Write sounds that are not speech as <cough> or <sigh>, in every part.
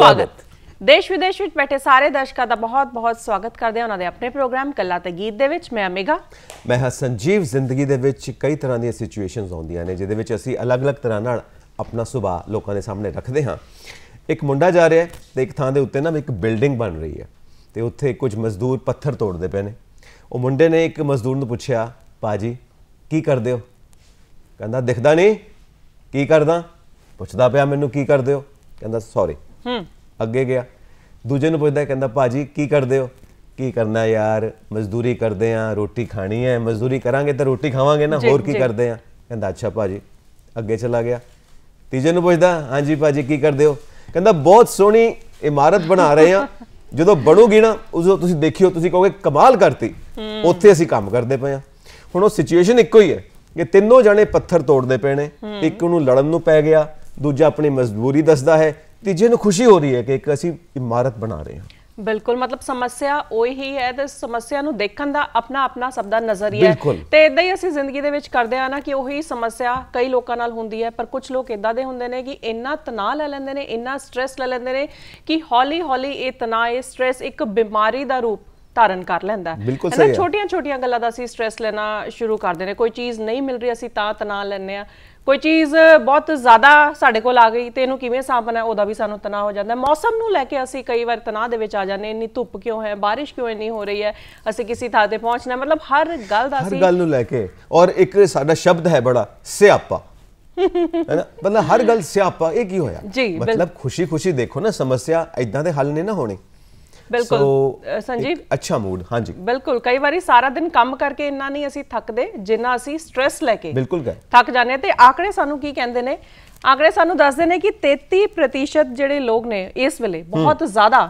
ਸਵਾਗਤ ਦੇਸ਼ ਵਿਦੇਸ਼ ਵਿੱਚ ਬੈਠੇ ਸਾਰੇ ਦਰਸ਼ਕਾਂ ਦਾ ਬਹੁਤ-ਬਹੁਤ ਸਵਾਗਤ ਕਰਦੇ ਹਾਂ ਉਹਨਾਂ ਦੇ ਆਪਣੇ ਪ੍ਰੋਗਰਾਮ ਕੱਲਾ ਤੇ ਗੀਤ ਦੇ ਵਿੱਚ ਮੈਂ ਅਮੇਗਾ ਮੈਂ ਹਾਂ ਸੰਜੀਵ ਜ਼ਿੰਦਗੀ ਦੇ ਵਿੱਚ ਕਈ ਤਰ੍ਹਾਂ ਦੀਆਂ ਸਿਚੁਏਸ਼ਨਸ ਆਉਂਦੀਆਂ ਨੇ ਜਿਹਦੇ ਵਿੱਚ ਅਸੀਂ ਅਲੱਗ-ਅਲੱਗ ਤਰ੍ਹਾਂ ਨਾਲ ਆਪਣਾ ਸੁਭਾ ਲੋਕਾਂ ਦੇ ਸਾਹਮਣੇ ਰੱਖਦੇ ਹਾਂ ਇੱਕ ਮੁੰਡਾ ਜਾ ਰਿਹਾ ਤੇ ਇੱਕ ਥਾਂ ਦੇ ਉੱਤੇ ਨਾ ਇੱਕ ਬਿਲਡਿੰਗ ਬਣ ਰਹੀ ਹੈ ਤੇ ਉੱਥੇ ਕੁਝ ਮਜ਼ਦੂਰ ਪੱਥਰ ਤੋੜਦੇ ਪਏ ਨੇ ਉਹ ਮੁੰਡੇ ਨੇ ਇੱਕ ਮਜ਼ਦੂਰ ਨੂੰ ਪੁੱਛਿਆ ਪਾਜੀ ਕੀ ਕਰਦੇ ਹੋ ਕਹਿੰਦਾ ਦਿਖਦਾ ਨਹੀਂ ਕੀ ਕਰਦਾ ਪੁੱਛਦਾ ਪਿਆ ਮੈਨੂੰ ਕੀ ਕਰਦੇ ਹੋ ਕਹਿੰਦਾ ਸੌਰੀ ਹੂੰ ਅੱਗੇ ਗਿਆ ਦੂਜੇ ਨੂੰ ਪੁੱਛਦਾ ਕਹਿੰਦਾ ਭਾਜੀ ਕੀ ਕਰਦੇ ਹੋ ਕੀ ਕਰਨਾ ਯਾਰ ਮਜ਼ਦੂਰੀ ਕਰਦੇ ਆ ਰੋਟੀ ਖਾਣੀ ਹੈ ਮਜ਼ਦੂਰੀ ਕਰਾਂਗੇ ਤਾਂ ਰੋਟੀ ਖਾਵਾਂਗੇ ਨਾ ਹੋਰ ਕੀ ਕਰਦੇ ਆ ਕਹਿੰਦਾ ਅੱਛਾ ਭਾਜੀ ਅੱਗੇ ਚਲਾ ਗਿਆ ਤੀਜੇ ਨੂੰ ਪੁੱਛਦਾ ਹਾਂਜੀ ਭਾਜੀ ਕੀ ਕਰਦੇ ਹੋ ਕਹਿੰਦਾ ਬਹੁਤ ਸੋਹਣੀ ਇਮਾਰਤ ਬਣਾ ਰਹੇ ਆ ਜਦੋਂ ਬਣੂਗੀ ਨਾ ਉਦੋਂ ਤੁਸੀਂ ਦੇਖਿਓ ਤੁਸੀਂ ਕਹੋਗੇ ਕਮਾਲ ਕਰਤੀ ਉੱਥੇ ਅਸੀਂ ਕੰਮ ਕਰਦੇ ਪਏ ਆ ਹੁਣ ਉਹ ਸਿਚੁਏਸ਼ਨ ਇੱਕੋ ਹੀ ਹੈ ਕਿ ਤਿੰਨੋਂ ਜਣੇ ਪੱਥਰ ਤੋੜਦੇ ਪਏ ਨੇ ਇੱਕ ਨੂੰ ਲੜਨ ਨੂੰ ਪੈ ਗਿਆ ਦੂਜਾ ਆਪਣੀ ਮਜਬੂਰੀ ਦੱਸਦਾ ਹੈ ਤੀਜੇ ਨੂੰ ਖੁਸ਼ੀ ਹੋ ਰਹੀ ਹੈ ਕਿ ਇੱਕ ਅਸੀਂ ਇਮਾਰਤ ਬਣਾ ਰਹੇ ਹਾਂ ਬਿਲਕੁਲ ਮਤਲਬ ਸਮੱਸਿਆ ਉਹੀ ਹੈ ਤੇ ਸਮੱਸਿਆ ਨੂੰ ਦੇਖਣ ਦਾ ਆਪਣਾ ਆਪਣਾ ਸਭ ਦਾ ਨਜ਼ਰੀਆ ਹੈ ਤੇ ਇਦਾਂ ਹੀ ਅਸੀਂ ਜ਼ਿੰਦਗੀ ਦੇ ਵਿੱਚ ਕਰਦੇ ਆ ਨਾ ਕਿ ਉਹੀ ਸਮੱਸਿਆ ਕਈ ਲੋਕਾਂ ਨਾਲ ਹੁੰਦੀ ਹੈ ਪਰ ਕੁਝ ਲੋਕ ਇਦਾਂ ਦੇ ਹੁੰਦੇ ਨੇ ਕਿ ਇੰਨਾ ਤਣਾਅ ਲੈ ਲੈਂਦੇ ਨੇ ਇੰਨਾ ਸਟ्रेस ਲੈ ਲੈਂਦੇ ਨੇ ਕਿ ਹੌਲੀ ਹੌਲੀ ਇਹ ਤਣਾਅ ਇਹ ਸਟ्रेस ਇੱਕ ਬਿਮਾਰੀ ਦਾ ਰੂਪ ਧਾਰਨ ਕਰ ਲੈਂਦਾ ਹੈ ਨਾ ਛੋਟੀਆਂ ਛੋਟੀਆਂ ਗੱਲਾਂ ਦਾ ਅਸੀਂ ਸਟ्रेस ਲੈਣਾ ਸ਼ੁਰੂ ਕਰ ਦਿੰਦੇ ਕੋਈ ਚੀਜ਼ ਨਹੀਂ ਮਿਲ ਰਹੀ ਅਸੀਂ ਤਾਂ ਤਣਾਅ ਲੈਣੇ ਆ ਕੋਈ ਚੀਜ਼ ਬਹੁਤ ਜ਼ਿਆਦਾ ਸਾਡੇ ਕੋਲ ਆ ਗਈ ਤੇ ਇਹਨੂੰ ਕਿਵੇਂ ਸਾਂਭਣਾ ਉਹਦਾ ਵੀ ਸਾਨੂੰ ਤਣਾਅ ਹੋ ਜਾਂਦਾ ਮੌਸਮ ਨੂੰ ਲੈ ਕੇ ਅਸੀਂ ਕਈ ਵਾਰ ਤਣਾਅ ਦੇ ਵਿੱਚ ਆ ਜਾਂਦੇ ਇੰਨੀ ਧੁੱਪ ਕਿਉਂ ਹੈ ਬਾਰਿਸ਼ ਕਿਉਂ ਇੰਨੀ ਹੋ ਰਹੀ ਹੈ ਅਸੀਂ ਕਿਸੇ ਥਾਂ ਤੇ ਪਹੁੰਚਣਾ ਮਤਲਬ ਹਰ ਗੱਲ ਦਾ ਅਸੀਂ ਹਰ ਗੱਲ ਨੂੰ ਲੈ ਕੇ ਔਰ ਇੱਕ ਸਾਡਾ ਸ਼ਬਦ ਹੈ ਬੜਾ ਸਿਆਪਾ ਹੈ ਨਾ ਮਤਲਬ ਹਰ ਗੱਲ ਸਿਆਪਾ ਇਹ ਕੀ ਹੋਇਆ ਮਤਲਬ ਖੁਸ਼ੀ ਖੁਸ਼ੀ ਦੇਖੋ ਨਾ ਸਮੱਸਿਆ ਇਦਾਂ ਦੇ ਹੱਲ ਨਹੀਂ ਨਾ ਹੋਣੇ ਬਿਲਕੁਲ ਸੰਜੀਵ ਅੱਛਾ ਮੂਡ ਹਾਂਜੀ ਬਿਲਕੁਲ ਕਈ ਵਾਰੀ ਸਾਰਾ ਦਿਨ ਕੰਮ ਕਰਕੇ ਇੰਨਾ ਨਹੀਂ ਅਸੀਂ ਥੱਕਦੇ ਜਿੰਨਾ ਅਸੀਂ ਸਟ्रेस ਲੈ ਕੇ ਬਿਲਕੁਲ ਗਏ ਥੱਕ ਜਾਂਦੇ ਤੇ ਆਕੜੇ ਸਾਨੂੰ ਕੀ ਕਹਿੰਦੇ ਨੇ ਆਕੜੇ ਸਾਨੂੰ ਦੱਸਦੇ ਨੇ ਕਿ 33% ਜਿਹੜੇ ਲੋਕ ਨੇ ਇਸ ਵੇਲੇ ਬਹੁਤ ਜ਼ਿਆਦਾ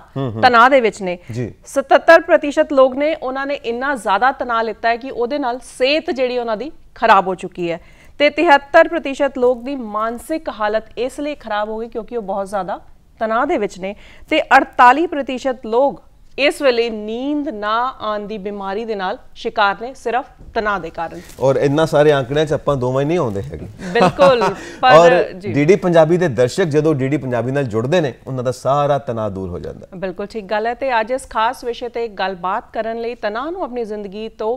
ਤਣਾਅ ਦੇ ਵਿੱਚ ਨੇ 77% ਲੋਕ ਨੇ ਉਹਨਾਂ ਨੇ ਇੰਨਾ ਜ਼ਿਆਦਾ ਤਣਾਅ ਲਿੱਤਾ ਹੈ ਕਿ ਉਹਦੇ ਨਾਲ ਸਿਹਤ ਜਿਹੜੀ ਉਹਨਾਂ ਦੀ ਖਰਾਬ ਹੋ ਚੁੱਕੀ ਹੈ ਤੇ 73% ਲੋਕ ਦੀ ਮਾਨਸਿਕ ਹਾਲਤ ਇਸ ਲਈ ਖਰਾਬ ਹੋ ਗਈ ਕਿਉਂਕਿ ਉਹ ਬਹੁਤ ਜ਼ਿਆਦਾ ਤਣਾਅ ਦੇ ਵਿੱਚ ਨੇ ਤੇ 48% ਲੋਕ ਇਸ ਵੇਲੇ ਨੀਂਦ ਨਾ ਆਉਣ ਦੀ ਬਿਮਾਰੀ ਦੇ ਨਾਲ ਸ਼ਿਕਾਰ ਨੇ ਸਿਰਫ ਤਣਾਅ ਦੇ ਕਾਰਨ ਔਰ ਇੰਨਾ ਸਾਰੇ ਅੰਕੜਿਆਂ 'ਚ ਆਪਾਂ ਦੋਵੇਂ ਨਹੀਂ ਆਉਂਦੇ ਹੈਗੇ ਬਿਲਕੁਲ <laughs> ਪਰ ਡੀਡੀ ਪੰਜਾਬੀ ਦੇ ਦਰਸ਼ਕ ਜਦੋਂ ਡੀਡੀ ਪੰਜਾਬੀ ਨਾਲ ਜੁੜਦੇ ਨੇ ਉਹਨਾਂ ਦਾ ਸਾਰਾ ਤਣਾਅ ਦੂਰ ਹੋ ਜਾਂਦਾ ਬਿਲਕੁਲ ਠੀਕ ਗੱਲ ਹੈ ਤੇ ਅੱਜ ਇਸ ਖਾਸ ਵਿਸ਼ੇ ਤੇ ਗੱਲਬਾਤ ਕਰਨ ਲਈ ਤਣਾਅ ਨੂੰ ਆਪਣੀ ਜ਼ਿੰਦਗੀ ਤੋਂ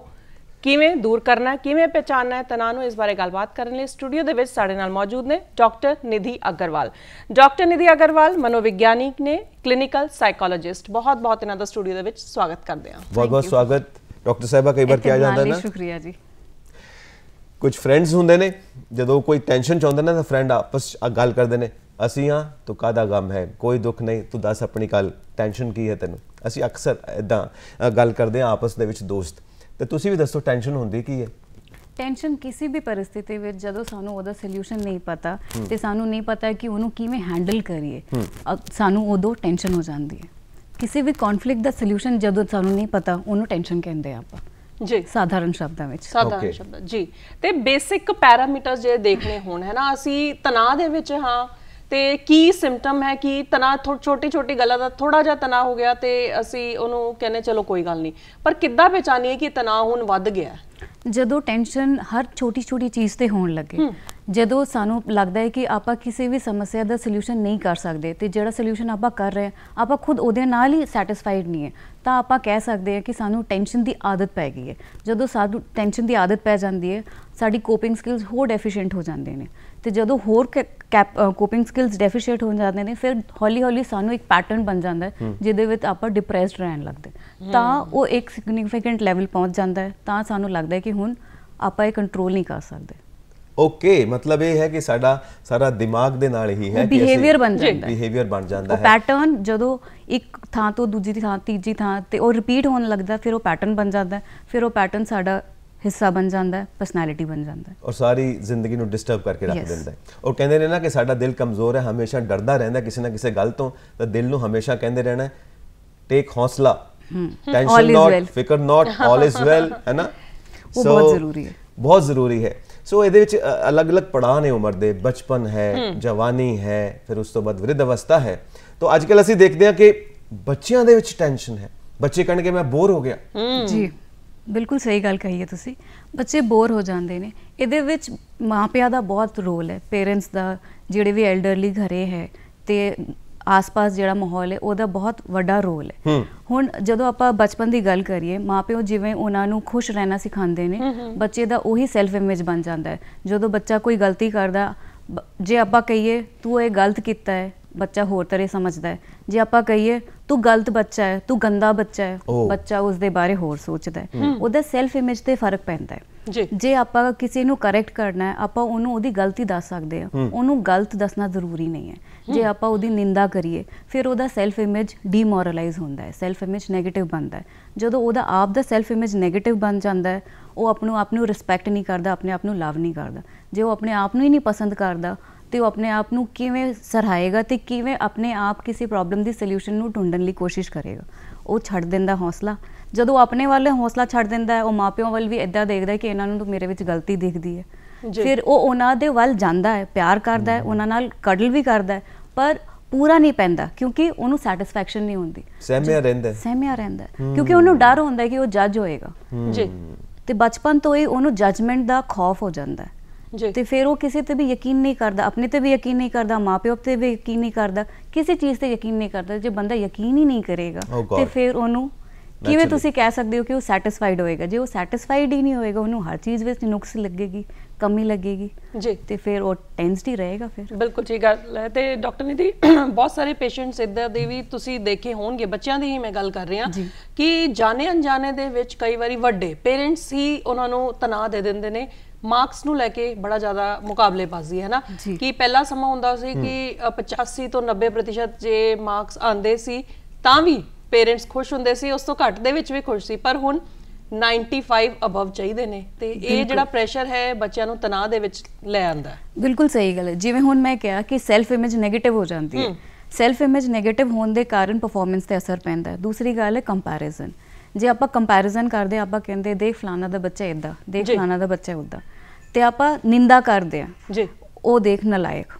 ਕਿਵੇਂ ਦੂਰ ਕਰਨਾ ਕਿਵੇਂ ਪਛਾਨਣਾ ਹੈ ਤਣਾਅ ਨੂੰ ਇਸ ਬਾਰੇ ਗੱਲਬਾਤ ਕਰਨ ਲਈ ਸਟੂਡੀਓ ਦੇ ਵਿੱਚ ਸਾਡੇ ਨਾਲ ਮੌਜੂਦ ਨੇ ਡਾਕਟਰ ਨਿਧੀ ਅਗਰਵਾਲ ਡਾਕਟਰ ਨਿਧੀ ਅਗਰਵਾਲ ਮਨੋਵਿਗਿਆਨਿਕ ਨੇ ਕਲੀਨਿਕਲ ਸਾਈਕੋਲੋਜਿਸਟ ਬਹੁਤ ਬਹੁਤ ਇਹਨਾਂ ਦਾ ਸਟੂਡੀਓ ਦੇ ਵਿੱਚ ਸਵਾਗਤ ਕਰਦੇ ਹਾਂ ਬਹੁਤ ਬਹੁਤ ਸਵਾਗਤ ਡਾਕਟਰ ਸਾਹਿਬਾ ਕਈ ਵਾਰ ਕਿਹਾ ਜਾਂਦਾ ਨਾ ਸ਼ੁਕਰੀਆ ਜੀ ਕੁਝ ਫਰੈਂਡਸ ਹੁੰਦੇ ਨੇ ਜਦੋਂ ਕੋਈ ਟੈਨਸ਼ਨ ਚਾਹੁੰਦੇ ਨੇ ਤਾਂ ਫਰੈਂਡ ਆਪਸ ਵਿੱਚ ਗੱਲ ਕਰਦੇ ਨੇ ਅਸੀਂ ਹਾਂ ਤੂੰ ਕਾਦਾ ਗਮ ਹੈ ਕੋਈ ਦੁੱਖ ਨਹੀਂ ਤੂੰ ਦੱਸ ਆਪਣੀ ਗੱਲ ਟੈਨਸ਼ਨ ਕੀ ਹੈ ਤੈਨੂੰ ਅਸੀਂ ਅਕਸਰ ਇਦਾਂ ਗੱਲ ਕਰਦੇ ਆਪਸ ਦੇ ਵਿੱਚ ਦੋਸਤ ਤੇ ਤੁਸੀਂ ਵੀ ਦੱਸੋ ਟੈਨਸ਼ਨ ਹੁੰਦੀ ਕੀ ਹੈ ਟੈਨਸ਼ਨ ਕਿਸੇ ਵੀ ਪਰਿਸਥਿਤੀ ਵਿੱਚ ਜਦੋਂ ਸਾਨੂੰ ਉਹਦਾ ਸੋਲੂਸ਼ਨ ਨਹੀਂ ਪਤਾ ਤੇ ਸਾਨੂੰ ਨਹੀਂ ਪਤਾ ਕਿ ਉਹਨੂੰ ਕਿਵੇਂ ਹੈਂਡਲ ਕਰੀਏ ਸਾਨੂੰ ਉਦੋਂ ਟੈਨਸ਼ਨ ਹੋ ਜਾਂਦੀ ਹੈ ਕਿਸੇ ਵੀ ਕਨਫਲਿਕਟ ਦਾ ਸੋਲੂਸ਼ਨ ਜਦੋਂ ਸਾਨੂੰ ਨਹੀਂ ਪਤਾ ਉਹਨੂੰ ਟੈਨਸ਼ਨ ਕਹਿੰਦੇ ਆਪਾਂ ਜੀ ਸਾਧਾਰਨ ਸ਼ਬਦਾਂ ਵਿੱਚ ਸਾਧਾਰਨ ਸ਼ਬਦ ਜੀ ਤੇ ਬੇਸਿਕ ਪੈਰਾਮੀਟਰਸ ਜੇ ਦੇਖਨੇ ਹੋਣ ਹੈ ਨਾ ਅਸੀਂ ਤਣਾਅ ਦੇ ਵਿੱਚ ਹਾਂ ਤੇ ਕੀ ਸਿੰਪਟਮ ਹੈ ਕਿ ਤਣਾ ਛੋਟੀ ਛੋਟੀ ਗੱਲਾਂ ਦਾ ਥੋੜਾ ਜਿਹਾ ਤਣਾ ਹੋ ਗਿਆ ਤੇ ਅਸੀਂ ਉਹਨੂੰ ਕਹਿੰਨੇ ਚਲੋ ਕੋਈ ਗੱਲ ਨਹੀਂ ਪਰ ਕਿੱਦਾਂ ਪਹਿਚਾਨੀਏ ਕਿ ਤਣਾ ਹੁਣ ਵੱਧ ਗਿਆ ਜਦੋਂ ਟੈਨਸ਼ਨ ਹਰ ਛੋਟੀ ਛੋਟੀ ਚੀਜ਼ ਤੇ ਹੋਣ ਲੱਗੇ ਜਦੋਂ ਸਾਨੂੰ ਲੱਗਦਾ ਹੈ ਕਿ ਆਪਾਂ ਕਿਸੇ ਵੀ ਸਮੱਸਿਆ ਦਾ ਸੋਲੂਸ਼ਨ ਨਹੀਂ ਕਰ ਸਕਦੇ ਤੇ ਜਿਹੜਾ ਸੋਲੂਸ਼ਨ ਆਪਾਂ ਕਰ ਰਹੇ ਆਪਾਂ ਖੁਦ ਉਹਦੇ ਨਾਲ ਹੀ ਸੈਟੀਸਫਾਈਡ ਨਹੀਂ ਹੈ ਤਾਂ ਆਪਾਂ ਕਹਿ ਸਕਦੇ ਹਾਂ ਕਿ ਸਾਨੂੰ ਟੈਨਸ਼ਨ ਦੀ ਆਦਤ ਪੈ ਗਈ ਹੈ ਜਦੋਂ ਸਾਨੂੰ ਟੈਨਸ਼ਨ ਦੀ ਆਦਤ ਪੈ ਜਾਂਦੀ ਹੈ ਸਾਡੀ ਕੋਪਿੰਗ ਸਕਿਲਸ ਹੋਰ ਡੈਫੀਸ਼ੀਐਂਟ ਹੋ ਜਾਂਦੇ ਨੇ ਤੇ ਜਦੋਂ ਹੋਰ ਕੋਪਿੰਗ ਸਕਿਲਸ ਡੈਫੀਸ਼ੀਟ ਹੋ ਜਾਂਦੇ ਨੇ ਫਿਰ ਹੌਲੀ ਹੌਲੀ ਸਾਨੂੰ ਇੱਕ ਪੈਟਰਨ ਬਣ ਜਾਂਦਾ ਹੈ ਜਿਹਦੇ ਵਿੱਚ ਆਪਾਂ ਡਿਪਰੈਸਡ ਰਹਿਣ ਲੱਗਦੇ ਤਾਂ ਉਹ ਇੱਕ ਸਿਗਨੀਫੀਕੈਂਟ ਲੈਵਲ ਪਹੁੰਚ ਜਾਂਦਾ ਹੈ ਤਾਂ ਸਾਨੂੰ ਲੱਗਦਾ ਹੈ ਕਿ ਹੁਣ ਆਪਾਂ ਇਹ ਕੰਟਰੋਲ ਨਹੀਂ ਕਰ ਸਕਦੇ ਓਕੇ ਮਤਲਬ ਇਹ ਹੈ ਕਿ ਸਾਡਾ ਸਾਰਾ ਦਿਮਾਗ ਦੇ ਨਾਲ ਹੀ ਹੈ ਕਿ ਬਿਹੇਵੀਅਰ ਬਣ ਜਾਂਦਾ ਹੈ ਬਿਹੇਵੀਅਰ ਬਣ ਜਾਂਦਾ ਹੈ ਪੈਟਰਨ ਜਦੋਂ ਇੱਕ ਥਾਂ ਤੋਂ ਦੂਜੀ ਥਾਂ ਤੀਜੀ ਥਾਂ ਤੇ ਉਹ ਰਿਪੀਟ ਹੋਣ ਲੱਗਦਾ ਫਿਰ ਉਹ ਪੈਟਰਨ ਬਣ ਜਾਂਦਾ ਫਿਰ ਉਹ ਪੈਟਰਨ ਸਾਡਾ हिस्सा बन जाता है पर्सनैलिटी बन जाता है और सारी जिंदगी डिस्टर्ब करके रख देता है और कहते रहना कि सा दिल कमजोर है हमेशा डरता रहता है किसी ना किसी गल तो दिल को हमेशा कहते रहना टेक हौसला टेंशन हम्म। नॉट फिकर नॉट ऑल इज वेल है ना सो <laughs> बहुत जरूरी है बहुत जरूरी है सो so, ये अलग अलग पड़ाव ने उम्र दे बचपन है हम्म। जवानी है फिर उस वृद्ध अवस्था है तो अजक असं देखते हैं कि बच्चों के टेंशन है बच्चे कहने के मैं बोर हो गया हम्म। जी ਬਿਲਕੁਲ ਸਹੀ ਗੱਲ ਕਹੀ ਹੈ ਤੁਸੀਂ ਬੱਚੇ ਬੋਰ ਹੋ ਜਾਂਦੇ ਨੇ ਇਹਦੇ ਵਿੱਚ ਮਾਪਿਆਂ ਦਾ ਬਹੁਤ ਰੋਲ ਹੈ ਪੇਰੈਂਟਸ ਦਾ ਜਿਹੜੇ ਵੀ ਐਲਡਰਲੀ ਘਰੇ ਹੈ ਤੇ ਆਸ-ਪਾਸ ਜਿਹੜਾ ਮਾਹੌਲ ਹੈ ਉਹਦਾ ਬਹੁਤ ਵੱਡਾ ਰੋਲ ਹੈ ਹੁਣ ਜਦੋਂ ਆਪਾਂ ਬਚਪਨ ਦੀ ਗੱਲ ਕਰੀਏ ਮਾਪਿਓ ਜਿਵੇਂ ਉਹਨਾਂ ਨੂੰ ਖੁਸ਼ ਰਹਿਣਾ ਸਿਖਾਉਂਦੇ ਨੇ ਬੱਚੇ ਦਾ ਉਹੀ ਸੈਲਫ ਇਮੇਜ ਬਣ ਜਾਂਦਾ ਹੈ ਜਦੋਂ ਬੱਚਾ ਕੋਈ ਗਲਤੀ ਕਰਦਾ ਜੇ ਆਪਾਂ ਕਹੀਏ ਤੂੰ ਇਹ ਗਲਤ ਕੀਤਾ ਹੈ ਬੱਚਾ ਹੋਰ ਤਰ੍ਹਾਂ ਸਮਝਦਾ ਹੈ ਜੇ ਆਪਾਂ ਕਹੀਏ ਤੂੰ ਗਲਤ ਬੱਚਾ ਹੈ ਤੂੰ ਗੰਦਾ ਬੱਚਾ ਹੈ ਬੱਚਾ ਉਸ ਦੇ ਬਾਰੇ ਹੋਰ ਸੋਚਦਾ ਹੈ ਉਹਦਾ ਸੈਲਫ ਇਮੇਜ ਤੇ ਫਰਕ ਪੈਂਦਾ ਹੈ ਜੇ ਆਪਾਂ ਕਿਸੇ ਨੂੰ ਕਰੈਕਟ ਕਰਨਾ ਹੈ ਆਪਾਂ ਉਹਨੂੰ ਉਹਦੀ ਗਲਤੀ ਦੱਸ ਸਕਦੇ ਹਾਂ ਉਹਨੂੰ ਗਲਤ ਦੱਸਣਾ ਜ਼ਰੂਰੀ ਨਹੀਂ ਹੈ ਜੇ ਆਪਾਂ ਉਹਦੀ ਨਿੰਦਾ ਕਰੀਏ ਫਿਰ ਉਹਦਾ ਸੈਲਫ ਇਮੇਜ ਡੀਮੋਰਲਾਈਜ਼ ਹੁੰਦਾ ਹੈ ਸੈਲਫ ਇਮੇਜ 네ਗੇਟਿਵ ਬਣਦਾ ਹੈ ਜਦੋਂ ਉਹਦਾ ਆਪ ਦਾ ਸੈਲਫ ਇਮੇਜ 네ਗੇਟਿਵ ਬਣ ਜਾਂਦਾ ਹੈ ਉਹ ਆਪਣੇ ਆਪ ਨੂੰ ਰਿਸਪੈਕਟ ਨਹੀਂ ਕਰਦਾ ਆਪਣੇ ਆਪ ਨੂੰ ਲਵ ਨਹੀਂ ਕਰਦਾ ਜੇ ਉਹ ਆਪਣੇ ਆਪ ਨੂੰ ਹੀ ਨਹੀਂ ਪਸੰਦ ਕਰਦਾ ਤੇ ਉਹ ਆਪਣੇ ਆਪ ਨੂੰ ਕਿਵੇਂ ਸਰਾਏਗਾ ਤੇ ਕਿਵੇਂ ਆਪਣੇ ਆਪ ਕਿਸੇ ਪ੍ਰੋਬਲਮ ਦੀ ਸੋਲੂਸ਼ਨ ਨੂੰ ਢੂੰਡਣ ਲਈ ਕੋਸ਼ਿਸ਼ ਕਰੇਗਾ ਉਹ ਛੱਡ ਦਿੰਦਾ ਹੌਸਲਾ ਜਦੋਂ ਆਪਣੇ ਵੱਲ ਹੌਸਲਾ ਛੱਡ ਦਿੰਦਾ ਹੈ ਉਹ ਮਾਪਿਆਂ ਵੱਲ ਵੀ ਇਦਾਂ ਦੇਖਦਾ ਕਿ ਇਹਨਾਂ ਨੂੰ ਤਾਂ ਮੇਰੇ ਵਿੱਚ ਗਲਤੀ ਦਿਖਦੀ ਹੈ ਫਿਰ ਉਹ ਉਹਨਾਂ ਦੇ ਵੱਲ ਜਾਂਦਾ ਹੈ ਪਿਆਰ ਕਰਦਾ ਹੈ ਉਹਨਾਂ ਨਾਲ ਕਡਲ ਵੀ ਕਰਦਾ ਹੈ ਪਰ ਪੂਰਾ ਨਹੀਂ ਪੈਂਦਾ ਕਿਉਂਕਿ ਉਹਨੂੰ ਸੈਟੀਸਫੈਕਸ਼ਨ ਨਹੀਂ ਹੁੰਦੀ ਸਹਿਮਿਆ ਰਹਿੰਦਾ ਸਹਿਮਿਆ ਰਹਿੰਦਾ ਕਿਉਂਕਿ ਉਹਨੂੰ ਡਰ ਹੁੰਦਾ ਕਿ ਉਹ ਜੱਜ ਹੋਏਗਾ ਜੀ ਤੇ ਬਚਪਨ ਤੋਂ ਹੀ ਉਹਨੂੰ ਜੱਜਮੈਂਟ ਦਾ ਖੌਫ ਹੋ ਜਾਂਦਾ ਹੈ ਤੇ ਫਿਰ ਉਹ ਕਿਸੇ ਤੇ ਵੀ ਯਕੀਨ ਨਹੀਂ ਕਰਦਾ ਆਪਣੇ ਤੇ ਵੀ ਯਕੀਨ ਨਹੀਂ ਕਰਦਾ ਮਾਪਿਓ ਤੇ ਵੀ ਯਕੀਨ ਨਹੀਂ ਕਰਦਾ ਕਿਸੇ ਚੀਜ਼ ਤੇ ਯਕੀਨ ਨਹੀਂ ਕਰਦਾ ਜੇ ਬੰਦਾ ਯਕੀਨ ਹੀ ਨਹੀਂ ਕਰੇਗਾ oh ਤੇ ਫਿਰ ਉਹਨੂੰ ਕਿਵੇਂ ਤੁਸੀਂ ਕਹਿ ਸਕਦੇ ਹੋ ਕਿ ਉਹ ਸੈਟੀਸਫਾਈਡ ਹੋਏਗਾ ਜੇ ਉਹ ਸੈਟੀਸਫਾਈਡ ਹੀ ਨਹੀਂ ਹੋਏਗਾ ਉਹਨੂੰ ਹਰ ਚੀਜ਼ ਵਿੱਚ ਨੁਕਸ ਲੱਗੇਗੀ ਕਮੀ ਲੱਗੇਗੀ ਜੀ ਤੇ ਫਿਰ ਉਹ ਟੈਂਸਡ ਹੀ ਰਹੇਗਾ ਫਿਰ ਬਿਲਕੁਲ ਠੀਕ ਗੱਲ ਹੈ ਤੇ ਡਾਕਟਰ ਨਿਧੀ <clears throat> ਬਹੁਤ ਸਾਰੇ ਪੇਸ਼ੈਂਟਸ ਇਦਾਂ ਦੇ ਵੀ ਤੁਸੀਂ ਦੇਖੇ ਹੋਣਗੇ ਬੱਚਿਆਂ ਦੀ ਹੀ ਮੈਂ ਗੱਲ ਕਰ ਰਿਹਾ ਕਿ ਜਾਣੇ ਅਣਜਾਣੇ ਦੇ ਵਿੱਚ ਕਈ ਵਾਰੀ ਵੱਡੇ ਪੇਰੈਂਟਸ ਹੀ ਉਹਨਾਂ ਨੂੰ ਤਣਾਅ ਦੇ ਦਿੰਦੇ ਨੇ ਮਾਰਕਸ ਨੂੰ ਲੈ ਕੇ ਬੜਾ ਜ਼ਿਆਦਾ ਮੁਕਾਬਲੇਬਾਜ਼ੀ ਹੈ ਨਾ ਕਿ ਪਹਿਲਾ ਸਮਾਂ ਹੁੰਦਾ ਸੀ ਕਿ 85 ਤੋਂ 90% ਜੇ ਮਾਰਕਸ ਆਂਦੇ ਸੀ ਤਾਂ ਵੀ ਪੇਰੈਂਟਸ ਖੁਸ਼ ਹੁੰਦੇ ਸੀ ਉਸ ਤੋਂ ਘੱਟ ਦੇ ਵਿੱਚ ਵੀ ਖੁਸ਼ ਸੀ ਪਰ ਹੁਣ 95 ਅਬਵ ਚਾਹੀਦੇ ਨੇ ਤੇ ਇਹ ਜਿਹੜਾ ਪ੍ਰੈਸ਼ਰ ਹੈ ਬੱਚਿਆਂ ਨੂੰ ਤਣਾਅ ਦੇ ਵਿੱਚ ਲੈ ਆਂਦਾ ਬਿਲਕੁਲ ਸਹੀ ਗੱਲ ਹੈ ਜਿਵੇਂ ਹੁਣ ਮੈਂ ਕਿਹਾ ਕਿ ਸੈਲਫ ਇਮੇਜ 네ਗੇਟਿਵ ਹੋ ਜਾਂਦੀ ਹੈ ਸੈਲਫ ਇਮੇਜ 네ਗੇਟਿਵ ਹੋਣ ਦੇ ਕਾਰਨ ਪਰਫਾਰਮੈਂਸ ਤੇ ਅਸਰ ਪੈਂਦਾ ਹੈ ਦੂਸਰੀ ਗੱਲ ਹੈ ਕੰਪੈਰੀਜ਼ਨ ਜੇ ਆਪਾਂ ਕੰਪੈਰੀਜ਼ਨ ਕਰਦੇ ਆਪਾਂ ਕਹਿੰਦੇ ਦੇਖ ਫਲਾਣਾ ਦਾ ਬੱਚਾ ਇਦਾਂ ਦੇਖ ਫਲਾਣਾ ਦਾ ਬੱਚਾ ਉਦਾਂ ਤੇ ਆਪਾਂ ਨਿੰਦਾ ਕਰਦੇ ਆ ਜੀ ਉਹ ਦੇਖ ਨਲਾਇਕ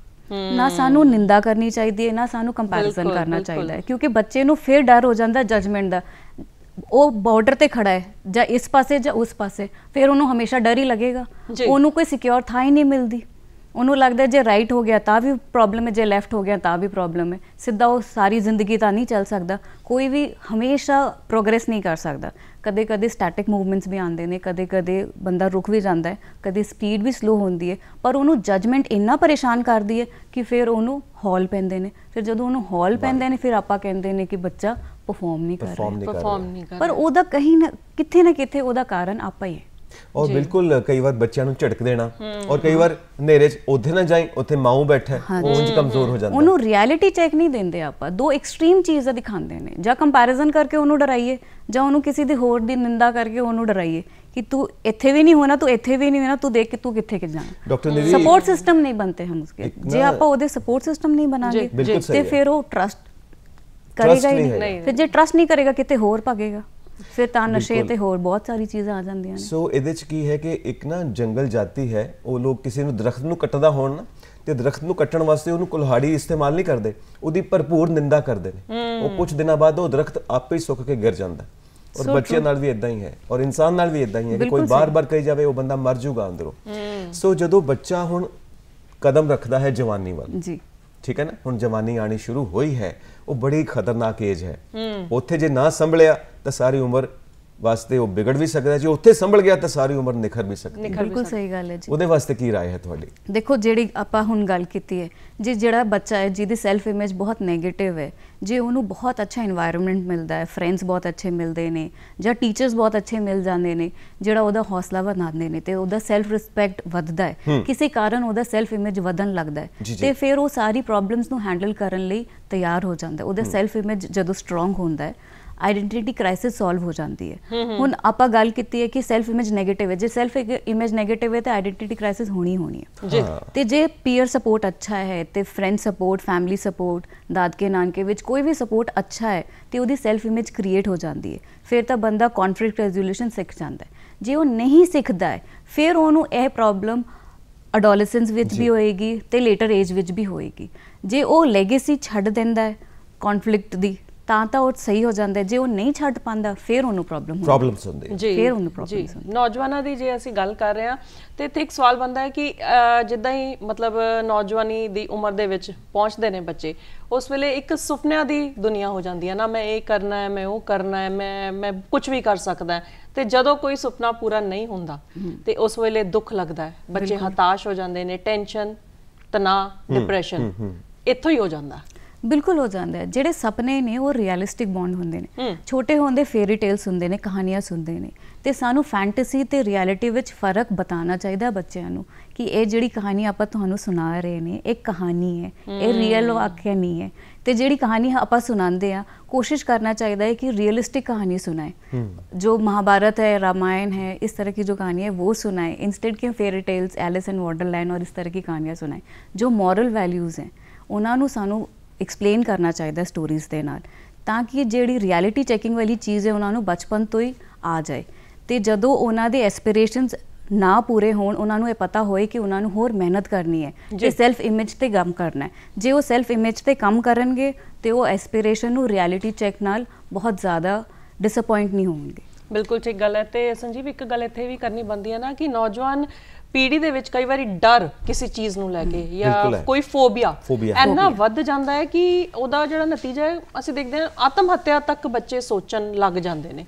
ਨਾ ਸਾਨੂੰ ਨਿੰਦਾ ਕਰਨੀ ਚਾਹੀਦੀ ਹੈ ਨਾ ਸਾਨੂੰ ਕੰਪੈਰੀਜ਼ਨ ਕਰਨਾ ਚਾਹੀਦਾ ਹੈ ਕਿਉਂਕਿ ਬੱਚੇ ਨੂੰ ਫਿਰ ਡਰ ਹੋ ਜਾਂਦਾ ਜਜਮੈਂਟ ਦਾ ਉਹ ਬਾਰਡਰ ਤੇ ਖੜਾ ਹੈ ਜਾਂ ਇਸ ਪਾਸੇ ਜਾਂ ਉਸ ਪਾਸੇ ਫਿਰ ਉਹਨੂੰ ਹਮੇਸ਼ਾ ਡਰ ਹੀ ਲੱਗੇਗਾ ਉਹਨੂੰ ਕੋਈ ਸਿਕਿਉਰ ਥਾਂ ਹੀ ਨਹੀਂ ਮਿਲਦੀ ਉਹਨੂੰ ਲੱਗਦਾ ਜੇ ਰਾਈਟ ਹੋ ਗਿਆ ਤਾਂ ਵੀ ਪ੍ਰੋਬਲਮ ਹੈ ਜੇ ਲੈਫਟ ਹੋ ਗਿਆ ਤਾਂ ਵੀ ਪ੍ਰੋਬਲਮ ਹੈ ਸਿੱਧਾ ਉਹ ਸਾਰੀ ਜ਼ਿੰਦਗੀ ਤਾਂ ਨਹੀਂ ਚੱਲ ਸਕਦਾ ਕੋਈ ਵੀ ਹਮੇਸ਼ਾ ਪ੍ਰੋਗਰੈਸ ਨਹੀਂ ਕਰ ਸਕਦਾ ਕਦੇ ਕਦੇ ਸਟੈਟਿਕ ਮੂਵਮੈਂਟਸ ਵੀ ਆਉਂਦੇ ਨੇ ਕਦੇ ਕਦੇ ਬੰਦਾ ਰੁਕ ਵੀ ਜਾਂਦਾ ਹੈ ਕਦੇ ਸਪੀਡ ਵੀ ਸਲੋ ਹੁੰਦੀ ਹੈ ਪਰ ਉਹਨੂੰ ਜਜਮੈਂਟ ਇੰਨਾ ਪਰੇਸ਼ਾਨ ਕਰਦੀ ਹੈ ਕਿ ਫਿਰ ਉਹਨੂੰ ਹਾਲ ਪੈਂਦੇ ਨੇ ਫਿਰ ਜਦੋਂ ਉਹਨੂੰ ਹਾਲ ਪੈਂਦੇ ਨੇ ਫਿਰ ਆਪਾਂ ਕਹਿੰਦੇ ਨੇ ਕਿ ਬੱਚਾ ਪਰਫਾਰਮ ਨਹੀਂ ਕਰ ਰਿਹਾ ਪਰਫਾਰਮ ਨਹੀਂ ਕਰ ਰਿਹਾ ਪਰ ਉਹਦਾ ਕਹੀਂ ਨਾ ਕਿੱਥੇ ਨਾ ਕਿੱਥੇ ਉਹਦਾ ਕਾਰਨ ਆਪਾਂ ਹੀ ਹੈ ਔਰ ਬਿਲਕੁਲ ਕਈ ਵਾਰ ਬੱਚਿਆਂ ਨੂੰ ਝਟਕ ਦੇਣਾ ਔਰ ਕਈ ਵਾਰ ਹਨੇਰੇ 'ਚ ਉੱਥੇ ਨਾ ਜਾਈ ਉੱਥੇ ਮਾਊ ਬੈਠਾ ਉਹ ਉਂਝ ਕਮਜ਼ੋਰ ਹੋ ਜਾਂਦਾ ਉਹਨੂੰ ਰਿਐਲਿਟੀ ਚੈੱਕ ਨਹੀਂ ਦਿੰਦੇ ਆਪਾਂ ਦੋ ਐਕਸਟ੍ਰੀਮ ਚੀਜ਼ਾਂ ਦਿਖਾਉਂਦੇ ਨੇ ਜਾਂ ਕੰਪੈਰੀਜ਼ਨ ਕਰਕੇ ਉਹਨੂੰ ਡਰਾਈਏ ਜਾਂ ਉਹਨੂੰ ਕਿਸੇ ਦੀ ਹੋਰ ਦੀ ਨਿੰਦਾ ਕਰਕੇ ਉਹਨੂੰ ਡਰਾਈਏ ਕਿ ਤੂੰ ਇੱਥੇ ਵੀ ਨਹੀਂ ਹੋਣਾ ਤੂੰ ਇੱਥੇ ਵੀ ਨਹੀਂ ਹੋਣਾ ਤੂੰ ਦੇਖ ਕਿ ਤੂੰ ਕਿੱਥੇ ਕਿ ਜਾਣਾ ਡਾਕਟਰ ਵੀ ਸਪੋਰਟ ਸਿਸਟਮ ਨਹੀਂ ਬਣਤੇ ਹਮ ਉਸਕੇ ਜੇ ਆਪਾਂ ਉਹਦੇ ਸਪੋਰਟ ਸਿਸਟਮ ਨਹੀਂ ਬਣਾਗੇ ਤੇ ਫਿਰ ਉਹ ਟਰਸਟ ਕਰੇਗਾ ਹੀ ਨਹੀਂ ਫਿਰ ਜੇ ਟਰਸਟ ਨਹੀਂ ਕਰੇਗਾ ਕਿਤੇ ਹੋਰ ਭਾਗੇਗਾ ਫਿਰ ਤਾਂ ਨਸ਼ੇ ਤੇ ਹੋਰ ਬਹੁਤ ਸਾਰੀ ਚੀਜ਼ਾਂ ਆ ਜਾਂਦੀਆਂ ਨੇ ਸੋ ਇਹਦੇ ਚ ਕੀ ਹੈ ਕਿ ਇੱਕ ਨਾ ਜੰਗਲ ਜਾਤੀ ਹੈ ਉਹ ਲੋਕ ਕਿਸੇ ਨੂੰ ਦਰਖਤ ਨੂੰ ਕੱਟਦਾ ਹੋਣ ਨਾ ਤੇ ਦਰਖਤ ਨੂੰ ਕੱਟਣ ਵਾਸਤੇ ਉਹਨੂੰ ਕੁਲਹਾੜੀ ਇਸਤੇਮਾਲ ਨਹੀਂ ਕਰਦੇ ਉਹਦੀ ਭਰਪੂਰ ਨਿੰਦਾ ਕਰਦੇ ਨੇ ਉਹ ਕੁਝ ਦਿਨਾਂ ਬਾਅਦ ਉਹ ਦਰਖਤ ਆਪੇ ਹੀ ਸੁੱਕ ਕੇ ਗਿਰ ਜਾਂਦਾ ਔਰ ਬੱਚਿਆਂ ਨਾਲ ਵੀ ਇਦਾਂ ਹੀ ਹੈ ਔਰ ਇਨਸਾਨ ਨਾਲ ਵੀ ਇਦਾਂ ਹੀ ਹੈ ਕਿ ਕੋਈ ਬਾਰ-ਬਾਰ ਕਹੀ ਜਾਵੇ ਉਹ ਬੰਦਾ ਮਰ ਜੂਗਾ ਅੰਦਰੋਂ ਸੋ ਜਦੋਂ ਬੱਚਾ ਹੁਣ ਕਦਮ ਰੱਖਦਾ ਹੈ ਜਵਾਨੀ ਵੱਲ ਜੀ ਠੀਕ ਹੈ ਨਾ ਹੁਣ ਜਵਾਨੀ ਆਣੀ ਸ਼ੁਰੂ ਹੋਈ ਹੈ ਉਹ ਬੜੀ ਖਤਰਨਾਕ ਏਜ ਹੈ ਉੱਥੇ ਜੇ ਨਾ ਸੰਭਲਿਆ ਤਾਂ ਸਾਰੀ ਉਮਰ ਵਾਸਤੇ ਉਹ ਵਿਗੜ ਵੀ ਸਕਦਾ ਜੇ ਉੱਥੇ ਸੰਭਲ ਗਿਆ ਤਾਂ ਸਾਰੀ ਉਮਰ ਨਿਖਰ ਵੀ ਸਕਦੀ ਹੈ ਬਿਲਕੁਲ ਸਹੀ ਗੱਲ ਹੈ ਜੀ ਉਹਦੇ ਵਾਸਤੇ ਕੀ رائے ਹੈ ਤੁਹਾਡੀ ਦੇਖੋ ਜਿਹੜੀ ਆਪਾਂ ਹੁਣ ਗੱਲ ਕੀਤੀ ਹੈ ਜੇ ਜਿਹੜਾ ਬੱਚਾ ਹੈ ਜਿਹਦੀ ਸੈਲਫ ਇਮੇਜ ਬਹੁਤ 네ਗੇਟਿਵ ਹੈ ਜੇ ਉਹਨੂੰ ਬਹੁਤ ਅੱਛਾ এনवायरमेंट ਮਿਲਦਾ ਹੈ ਫਰੈਂਡਸ ਬਹੁਤ ਅੱਛੇ ਮਿਲਦੇ ਨੇ ਜਾਂ ਟੀਚਰਸ ਬਹੁਤ ਅੱਛੇ ਮਿਲ ਜਾਂਦੇ ਨੇ ਜਿਹੜਾ ਉਹਦਾ ਹੌਸਲਾ ਵਧਾਉਂਦੇ ਨੇ ਤੇ ਉਹਦਾ ਸੈਲਫ ਰਿਸਪੈਕਟ ਵਧਦਾ ਹੈ ਕਿਸੇ ਕਾਰਨ ਉਹਦਾ ਸੈਲਫ ਇਮੇਜ ਵਧਣ ਲੱਗਦਾ ਹੈ ਤੇ ਫਿਰ ਉਹ ਸਾਰੀ ਪ੍ਰੋਬਲਮਸ ਨੂੰ ਹੈਂਡਲ ਕਰਨ ਲਈ ਤਿਆਰ ਹੋ ਜਾਂਦਾ ਉਹਦਾ ਸੈਲਫ ਇਮੇਜ ਜਦੋਂ ਸਟਰੋਂਗ ਹੁੰਦਾ ਹੈ ਆਇਡੈਂਟੀਟੀ ਕ੍ਰਾਈਸਿਸ ਸੋਲਵ ਹੋ ਜਾਂਦੀ ਹੈ ਹੁਣ ਆਪਾਂ ਗੱਲ ਕੀਤੀ ਹੈ ਕਿ ਸੈਲਫ ਇਮੇਜ 네ਗੇਟਿਵ ਹੈ ਜੇ ਸੈਲਫ ਇਮੇਜ 네ਗੇਟਿਵ ਹੈ ਤਾਂ ਆਇਡੈਂਟੀਟੀ ਕ੍ਰਾਈਸਿਸ ਹੋਣੀ ਹੋਣੀ ਹੈ ਤੇ ਜੇ ਪੀਅਰ ਸਪੋਰਟ ਅੱਛਾ ਹੈ ਤੇ ਫਰੈਂਡ ਸਪੋਰਟ ਫੈਮਿਲੀ ਸਪੋਰਟ ਦਾਦਕੇ ਨਾਨਕੇ ਵਿੱਚ ਕੋਈ ਵੀ ਸਪੋਰਟ ਅੱਛਾ ਹੈ ਤੇ ਉਹਦੀ ਸੈਲਫ ਇਮੇਜ ਕ੍ਰੀਏਟ ਹੋ ਜਾਂਦੀ ਹੈ ਫਿਰ ਤਾਂ ਬੰਦਾ ਕਨਫਲਿਕਟ ਰੈਜ਼ੋਲੂਸ਼ਨ ਸਿੱਖ ਜਾਂਦਾ ਹੈ ਜੇ ਉਹ ਨਹੀਂ ਸਿੱਖਦਾ ਹੈ ਫਿਰ ਉਹਨੂੰ ਇਹ ਪ੍ਰੋਬਲਮ ਅਡੋਲੈਸੈਂਸ ਵਿੱਚ ਵੀ ਹੋਏਗੀ ਤੇ ਲੇਟਰ ਏਜ ਵਿੱਚ ਵੀ ਹੋਏਗੀ ਜੇ ਉਹ ਲੈਗੇਸੀ ਛੱਡ ਦਿੰਦਾ ਹੈ ਕਨਫਲਿਕਟ ਦੀ ਤਾਂ ਤਾਂ ਉਹ ਸਹੀ ਹੋ ਜਾਂਦਾ ਜੇ ਉਹ ਨਹੀਂ ਛੱਡ ਪਾਂਦਾ ਫਿਰ ਉਹਨੂੰ ਪ੍ਰੋਬਲਮ ਹੁੰਦੀ ਪ੍ਰੋਬਲਮਸ ਹੁੰਦੀ ਹੈ ਫਿਰ ਉਹਨੂੰ ਪ੍ਰੋਬਲਮਸ ਹੁੰਦੀ ਨੌਜਵਾਨਾਂ ਦੀ ਜੇ ਅਸੀਂ ਗੱਲ ਕਰ ਰਹੇ ਹਾਂ ਤੇ ਇੱਥੇ ਇੱਕ ਸਵਾਲ ਬੰਦਾ ਹੈ ਕਿ ਜਿੱਦਾਂ ਹੀ ਮਤਲਬ ਨੌਜਵਾਨੀ ਦੀ ਉਮਰ ਦੇ ਵਿੱਚ ਪਹੁੰਚਦੇ ਨੇ ਬੱਚੇ ਉਸ ਵੇਲੇ ਇੱਕ ਸੁਪਨਿਆਂ ਦੀ ਦੁਨੀਆ ਹੋ ਜਾਂਦੀ ਹੈ ਨਾ ਮੈਂ ਇਹ ਕਰਨਾ ਹੈ ਮੈਂ ਉਹ ਕਰਨਾ ਹੈ ਮੈਂ ਮੈਂ ਕੁਝ ਵੀ ਕਰ ਸਕਦਾ ਤੇ ਜਦੋਂ ਕੋਈ ਸੁਪਨਾ ਪੂਰਾ ਨਹੀਂ ਹੁੰਦਾ ਤੇ ਉਸ ਵੇਲੇ ਦੁੱਖ ਲੱਗਦਾ ਹੈ ਬੱਚੇ ਹਤਾਸ਼ ਹੋ ਜਾਂਦੇ ਨੇ ਟੈਨਸ਼ਨ ਤਣਾਅ ਡਿਪਰੈਸ਼ਨ ਇੱਥੋਂ ਹੀ ਹੋ ਜਾਂਦਾ ਬਿਲਕੁਲ ਹੋ ਜਾਂਦਾ ਹੈ ਜਿਹੜੇ ਸੁਪਨੇ ਨੇ ਉਹ ਰਿਅਲਿਸਟਿਕ ਬੌਂਡ ਹੁੰਦੇ ਨੇ ਛੋਟੇ ਹੁੰਦੇ ਫੇਰੀ ਟੇਲਸ ਹੁੰਦੇ ਨੇ ਕਹਾਣੀਆਂ ਸੁਣਦੇ ਨੇ ਤੇ ਸਾਨੂੰ ਫੈਂਟਸੀ ਤੇ ਰਿਐਲਿਟੀ ਵਿੱਚ ਫਰਕ ਬਤਾਉਣਾ ਚਾਹੀਦਾ ਬੱਚਿਆਂ ਨੂੰ ਕਿ ਇਹ ਜਿਹੜੀ ਕਹਾਣੀ ਆਪਾਂ ਤੁਹਾਨੂੰ ਸੁਣਾ ਰਹੇ ਨੇ ਇਹ ਕਹਾਣੀ ਹੈ ਇਹ ਰੀਅਲ ਵਾਕਿਆ ਨਹੀਂ ਹੈ ਤੇ ਜਿਹੜੀ ਕਹਾਣੀ ਆਪਾਂ ਸੁਣਾਉਂਦੇ ਆ ਕੋਸ਼ਿਸ਼ ਕਰਨਾ ਚਾਹੀਦਾ ਹੈ ਕਿ ਰੀਅਲਿਸਟਿਕ ਕਹਾਣੀ ਸੁਣਾਏ ਜੋ ਮਹਾਭਾਰਤ ਹੈ ਰਾਮਾਇਣ ਹੈ ਇਸ ਤਰ੍ਹਾਂ ਦੀ ਜੋ ਕਹਾਣੀ ਹੈ ਉਹ ਸੁਣਾਏ ਇਨਸਟੈਡ ਕਿ ਫੇਰੀ ਟੇਲਸ ਐਲਿਸ ਇਨ इन ਔਰ ਇਸ ਤਰ੍ਹਾਂ ਦੀ ਕਹਾਣੀਆਂ ਸੁਣਾਏ ਜੋ ਮੋਰਲ ਵੈਲਿਊਜ਼ ਹੈ ਉਹਨਾਂ ਨੂੰ ਸਾਨੂੰ ਐਕਸਪਲੇਨ ਕਰਨਾ ਚਾਹੀਦਾ ਸਟੋਰੀਜ਼ ਦੇ ਨਾਲ ਤਾਂ ਕਿ ਜਿਹੜੀ ਰਿਐਲਿਟੀ ਚੈਕਿੰਗ ਵਾਲੀ ਚੀਜ਼ ਹੈ ਉਹਨਾਂ ਨੂੰ ਬਚਪਨ ਤੋਂ ਹੀ ਆ ਜਾਏ ਤੇ ਜਦੋਂ ਉਹਨਾਂ ਦੇ ਐਸਪੀਰੇਸ਼ਨਸ ਨਾ ਪੂਰੇ ਹੋਣ ਉਹਨਾਂ ਨੂੰ ਇਹ ਪਤਾ ਹੋਏ ਕਿ ਉਹਨਾਂ ਨੂੰ ਹੋਰ ਮਿਹਨਤ ਕਰਨੀ ਹੈ ਤੇ ਸੈਲਫ ਇਮੇਜ ਤੇ ਕੰਮ ਕਰਨਾ ਹੈ ਜੇ ਉਹ ਸੈਲਫ ਇਮੇਜ ਤੇ ਕੰਮ ਕਰਨਗੇ ਤੇ ਉਹ ਐਸਪੀਰੇਸ਼ਨ ਨੂੰ ਰਿਐਲਿਟੀ ਚੈੱਕ ਨਾਲ ਬਹੁਤ ਜ਼ਿਆਦਾ ਡਿਸਪਾਇੰਟ ਨਹੀਂ ਹੋਣਗੇ ਬਿਲਕੁਲ ਠੀਕ ਗੱਲ ਹੈ ਤੇ ਸੰਜੀਵ ਇੱਕ ਗੱਲ ਇੱਥੇ ਵੀ ਕਰਨੀ ਬੰਦੀ ਹੈ ਨਾ ਕਿ ਨੌਜਵਾਨ ਪੀੜੀ ਦੇ ਵਿੱਚ ਕਈ ਵਾਰੀ ਡਰ ਕਿਸੇ ਚੀਜ਼ ਨੂੰ ਲੈ ਕੇ ਜਾਂ ਕੋਈ ਫੋਬੀਆ ਐਨਾ ਵੱਧ ਜਾਂਦਾ ਹੈ ਕਿ ਉਹਦਾ ਜਿਹੜਾ ਨਤੀਜਾ ਹੈ ਅਸੀਂ ਦੇਖਦੇ ਹਾਂ ਆਤਮ ਹੱਤਿਆ ਤੱਕ ਬੱਚੇ ਸੋਚਣ ਲੱਗ ਜਾਂਦੇ ਨੇ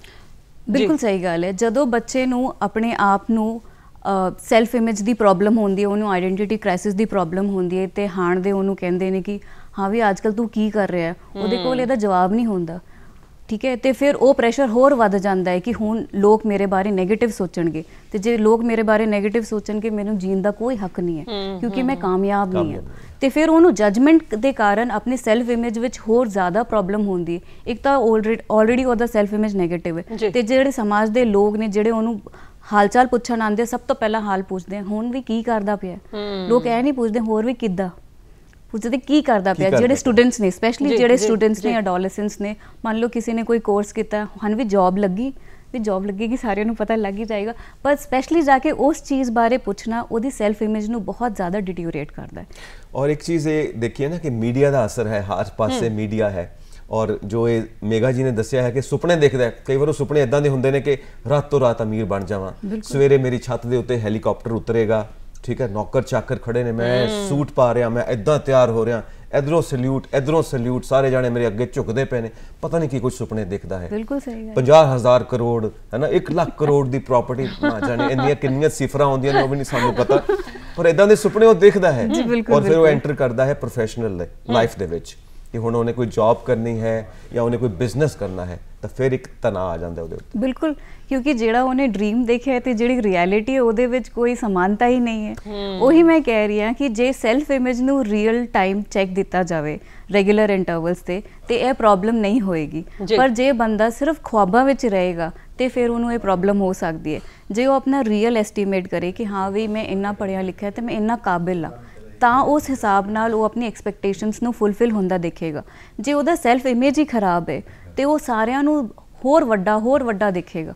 ਬਿਲਕੁਲ ਸਹੀ ਗੱਲ ਹੈ ਜਦੋਂ ਬੱਚੇ ਨੂੰ ਆਪਣੇ ਆਪ ਨੂੰ ਸੈਲਫ ਇਮੇਜ ਦੀ ਪ੍ਰੋਬਲਮ ਹੁੰਦੀ ਹੈ ਉਹਨੂੰ ਆਇਡੈਂਟੀਟੀ ਕ੍ਰਾਈਸਿਸ ਦੀ ਪ੍ਰੋਬਲਮ ਹੁੰਦੀ ਹੈ ਤੇ ਹਾਣ ਦੇ ਉਹਨੂੰ ਕਹਿੰਦੇ ਨੇ ਕਿ ਹਾਂ ਵੀ ਅੱਜਕੱਲ ਤੂੰ ਕੀ ਕਰ ਰਿਹਾ ਉਹਦੇ ਕੋਲ ਇਹਦਾ ਜਵਾਬ ਨਹੀਂ ਹੁੰਦਾ ਠੀਕ ਹੈ ਤੇ ਫਿਰ ਉਹ ਪ੍ਰੈਸ਼ਰ ਹੋਰ ਵੱਧ ਜਾਂਦਾ ਹੈ ਕਿ ਹੁਣ ਲੋਕ ਮੇਰੇ ਬਾਰੇ 네ਗੇਟਿਵ ਸੋਚਣਗੇ ਤੇ ਜੇ ਲੋਕ ਮੇਰੇ ਬਾਰੇ 네ਗੇਟਿਵ ਸੋਚਣਗੇ ਮੈਨੂੰ ਜੀਣ ਦਾ ਕੋਈ ਹੱਕ ਨਹੀਂ ਹੈ ਕਿਉਂਕਿ ਮੈਂ ਕਾਮਯਾਬ ਨਹੀਂ ਹਾਂ ਤੇ ਫਿਰ ਉਹਨੂੰ ਜਜਮੈਂਟ ਦੇ ਕਾਰਨ ਆਪਣੀ ਸੈਲਫ ਇਮੇਜ ਵਿੱਚ ਹੋਰ ਜ਼ਿਆਦਾ ਪ੍ਰੋਬਲਮ ਹੁੰਦੀ ਹੈ ਇੱਕ ਤਾਂ ਆਲਰੇਡੀ ਉਹਦਾ ਸੈਲਫ ਇਮੇਜ 네ਗੇਟਿਵ ਹੈ ਤੇ ਜਿਹੜੇ ਸਮਾਜ ਦੇ ਲੋਕ ਨੇ ਜਿਹੜੇ ਉਹਨੂੰ ਹਾਲਚਾਲ ਪੁੱਛਣ ਆਉਂਦੇ ਸਭ ਤੋਂ ਪਹਿਲਾਂ ਹਾਲ ਪੁੱਛਦੇ ਹੁਣ ਵੀ ਕੀ ਕਰਦਾ ਪਿਆ ਲੋਕ ਇਹ ਨਹੀਂ ਪੁੱਛਦੇ ਹੋਰ ਵੀ ਕਿੱਦਾਂ ਉਹ ਤੇ ਕੀ ਕਰਦਾ ਪਿਆ ਜਿਹੜੇ ਸਟੂਡੈਂਟਸ ਨੇ ਸਪੈਸ਼ਲੀ ਜਿਹੜੇ ਸਟੂਡੈਂਟਸ ਨੇ ਐਡੋਲੈਸੈਂਟਸ ਨੇ ਮੰਨ ਲਓ ਕਿਸੇ ਨੇ ਕੋਈ ਕੋਰਸ ਕੀਤਾ ਹਨ ਵੀ ਜੌਬ ਲੱਗੀ ਵੀ ਜੌਬ ਲੱਗੇਗੀ ਸਾਰਿਆਂ ਨੂੰ ਪਤਾ ਲੱਗ ਹੀ ਜਾਏਗਾ ਪਰ ਸਪੈਸ਼ਲੀ ਜਾ ਕੇ ਉਸ ਚੀਜ਼ ਬਾਰੇ ਪੁੱਛਣਾ ਉਹਦੀ ਸੈਲਫ ਇਮੇਜ ਨੂੰ ਬਹੁਤ ਜ਼ਿਆਦਾ ਡਿਟੀਰੀਏਟ ਕਰਦਾ ਹੈ ਔਰ ਇੱਕ ਚੀਜ਼ ਇਹ ਦੇਖੀਏ ਨਾ ਕਿ ਮੀਡੀਆ ਦਾ ਅਸਰ ਹੈ ਹਰ ਪਾਸੇ ਮੀਡੀਆ ਹੈ ਔਰ ਜੋ ਇਹ ਮੇਗਾ ਜੀ ਨੇ ਦੱਸਿਆ ਹੈ ਕਿ ਸੁਪਨੇ ਦੇਖਦਾ ਹੈ ਕਈ ਵਾਰ ਉਹ ਸੁਪਨੇ ਇਦਾਂ ਦੇ ਹੁੰਦੇ ਨੇ ਕਿ ਰਾਤੋਂ ਰਾਤ ਅਮੀਰ ਬਣ ਜਾਵਾਂ ਸਵੇਰੇ ਮੇਰੀ ਛੱਤ ਦੇ ਉੱਤੇ ਹੈਲੀਕਾਪਟਰ ਉਤਰੇਗਾ ਠੀਕ ਹੈ ਨੌਕਰ ਚਾਕਰ ਖੜੇ ਨੇ ਮੈਂ ਸੂਟ ਪਾ ਰਿਹਾ ਮੈਂ ਇਦਾਂ ਤਿਆਰ ਹੋ ਰਿਹਾ ਇਧਰੋਂ ਸਲੂਟ ਇਧਰੋਂ ਸਲੂਟ ਸਾਰੇ ਜਾਣੇ ਮੇਰੇ ਅੱਗੇ ਝੁਕਦੇ ਪਏ ਨੇ ਪਤਾ ਨਹੀਂ ਕੀ ਕੁਝ ਸੁਪਨੇ ਦਿਖਦਾ ਹੈ ਬਿਲਕੁਲ ਸਹੀ ਗੱਲ 50000 ਕਰੋੜ ਹੈ ਨਾ 1 ਲੱਖ ਕਰੋੜ ਦੀ ਪ੍ਰਾਪਰਟੀ ਨਾ ਜਾਣੇ ਇੰਨੀਆਂ ਕਿੰਨੀਆਂ ਸਿਫਰਾਂ ਆਉਂਦੀਆਂ ਨੇ ਉਹ ਵੀ ਨਹੀਂ ਸਾਨੂੰ ਪਤਾ ਪਰ ਇਦਾਂ ਦੇ ਸੁਪਨੇ ਉਹ ਦੇਖਦਾ ਹੈ ਔਰ ਫਿਰ ਉਹ ਐਂਟਰ ਕਰਦਾ ਹੈ ਪ੍ਰੋਫੈਸ਼ਨਲ ਲਾਈਫ ਦੇ ਵਿੱਚ ਕਿ ਹੁਣ ਉਹਨੇ ਕੋਈ ਜੌਬ ਕਰਨੀ ਹੈ ਜਾਂ ਉਹਨੇ ਕੋਈ ਬਿਜ਼ਨਸ ਕਰਨਾ ਹੈ ਤਾਂ ਫਿਰ ਇੱਕ ਤਣਾਅ ਆ ਜਾਂਦਾ ਉਹਦੇ ਉੱਤੇ ਬਿਲਕੁਲ ਕਿਉਂਕਿ ਜਿਹੜਾ ਉਹਨੇ ਡ੍ਰੀਮ ਦੇਖਿਆ ਤੇ ਜਿਹੜੀ ਰਿਐਲਿਟੀ ਹੈ ਉਹਦੇ ਵਿੱਚ ਕੋਈ ਸਮਾਨਤਾ ਹੀ ਨਹੀਂ ਹੈ ਉਹੀ ਮੈਂ ਕਹਿ ਰਹੀ ਹਾਂ ਕਿ ਜੇ ਸੈਲਫ ਇਮੇਜ ਨੂੰ ਰੀਅਲ ਟਾਈਮ ਚੈੱਕ ਦਿੱਤਾ ਜਾਵੇ ਰੈਗੂਲਰ ਇੰਟਰਵਲਸ ਤੇ ਤੇ ਇਹ ਪ੍ਰੋਬਲਮ ਨਹੀਂ ਹੋਏਗੀ ਪਰ ਜੇ ਬੰਦਾ ਸਿਰਫ ਖੁਆਬਾਂ ਵਿੱਚ ਰਹੇਗਾ ਤੇ ਫਿਰ ਉਹਨੂੰ ਇਹ ਪ੍ਰੋਬਲਮ ਹੋ ਸਕਦੀ ਹੈ ਜੇ ਉਹ ਆਪਣਾ ਰੀਅਲ ਐਸਟੀਮੇਟ ਕਰੇ ਕਿ ਹਾਂ ਵੀ ਮੈਂ ਇੰਨਾ ਪੜਿਆ ਲਿਖਿਆ ਤੇ ਮੈਂ ਇੰਨਾ ਕਾਬਿਲ ਆ ਤਾਂ ਉਸ ਹਿਸਾਬ ਨਾਲ ਉਹ ਆਪਣੀ ਐਕਸਪੈਕਟੇਸ਼ਨਸ ਨੂੰ ਫੁੱਲਫਿਲ ਹੁੰਦਾ ਦੇਖੇਗਾ ਜੇ ਉਹਦਾ ਸੈਲਫ ਇਮੇਜ ਹੀ ਖਰਾਬ ਹੈ ਤੇ ਉਹ ਸਾਰਿਆਂ ਨੂੰ ਹੋਰ ਵੱਡਾ ਹੋਰ ਵੱਡਾ ਦਿਖੇਗਾ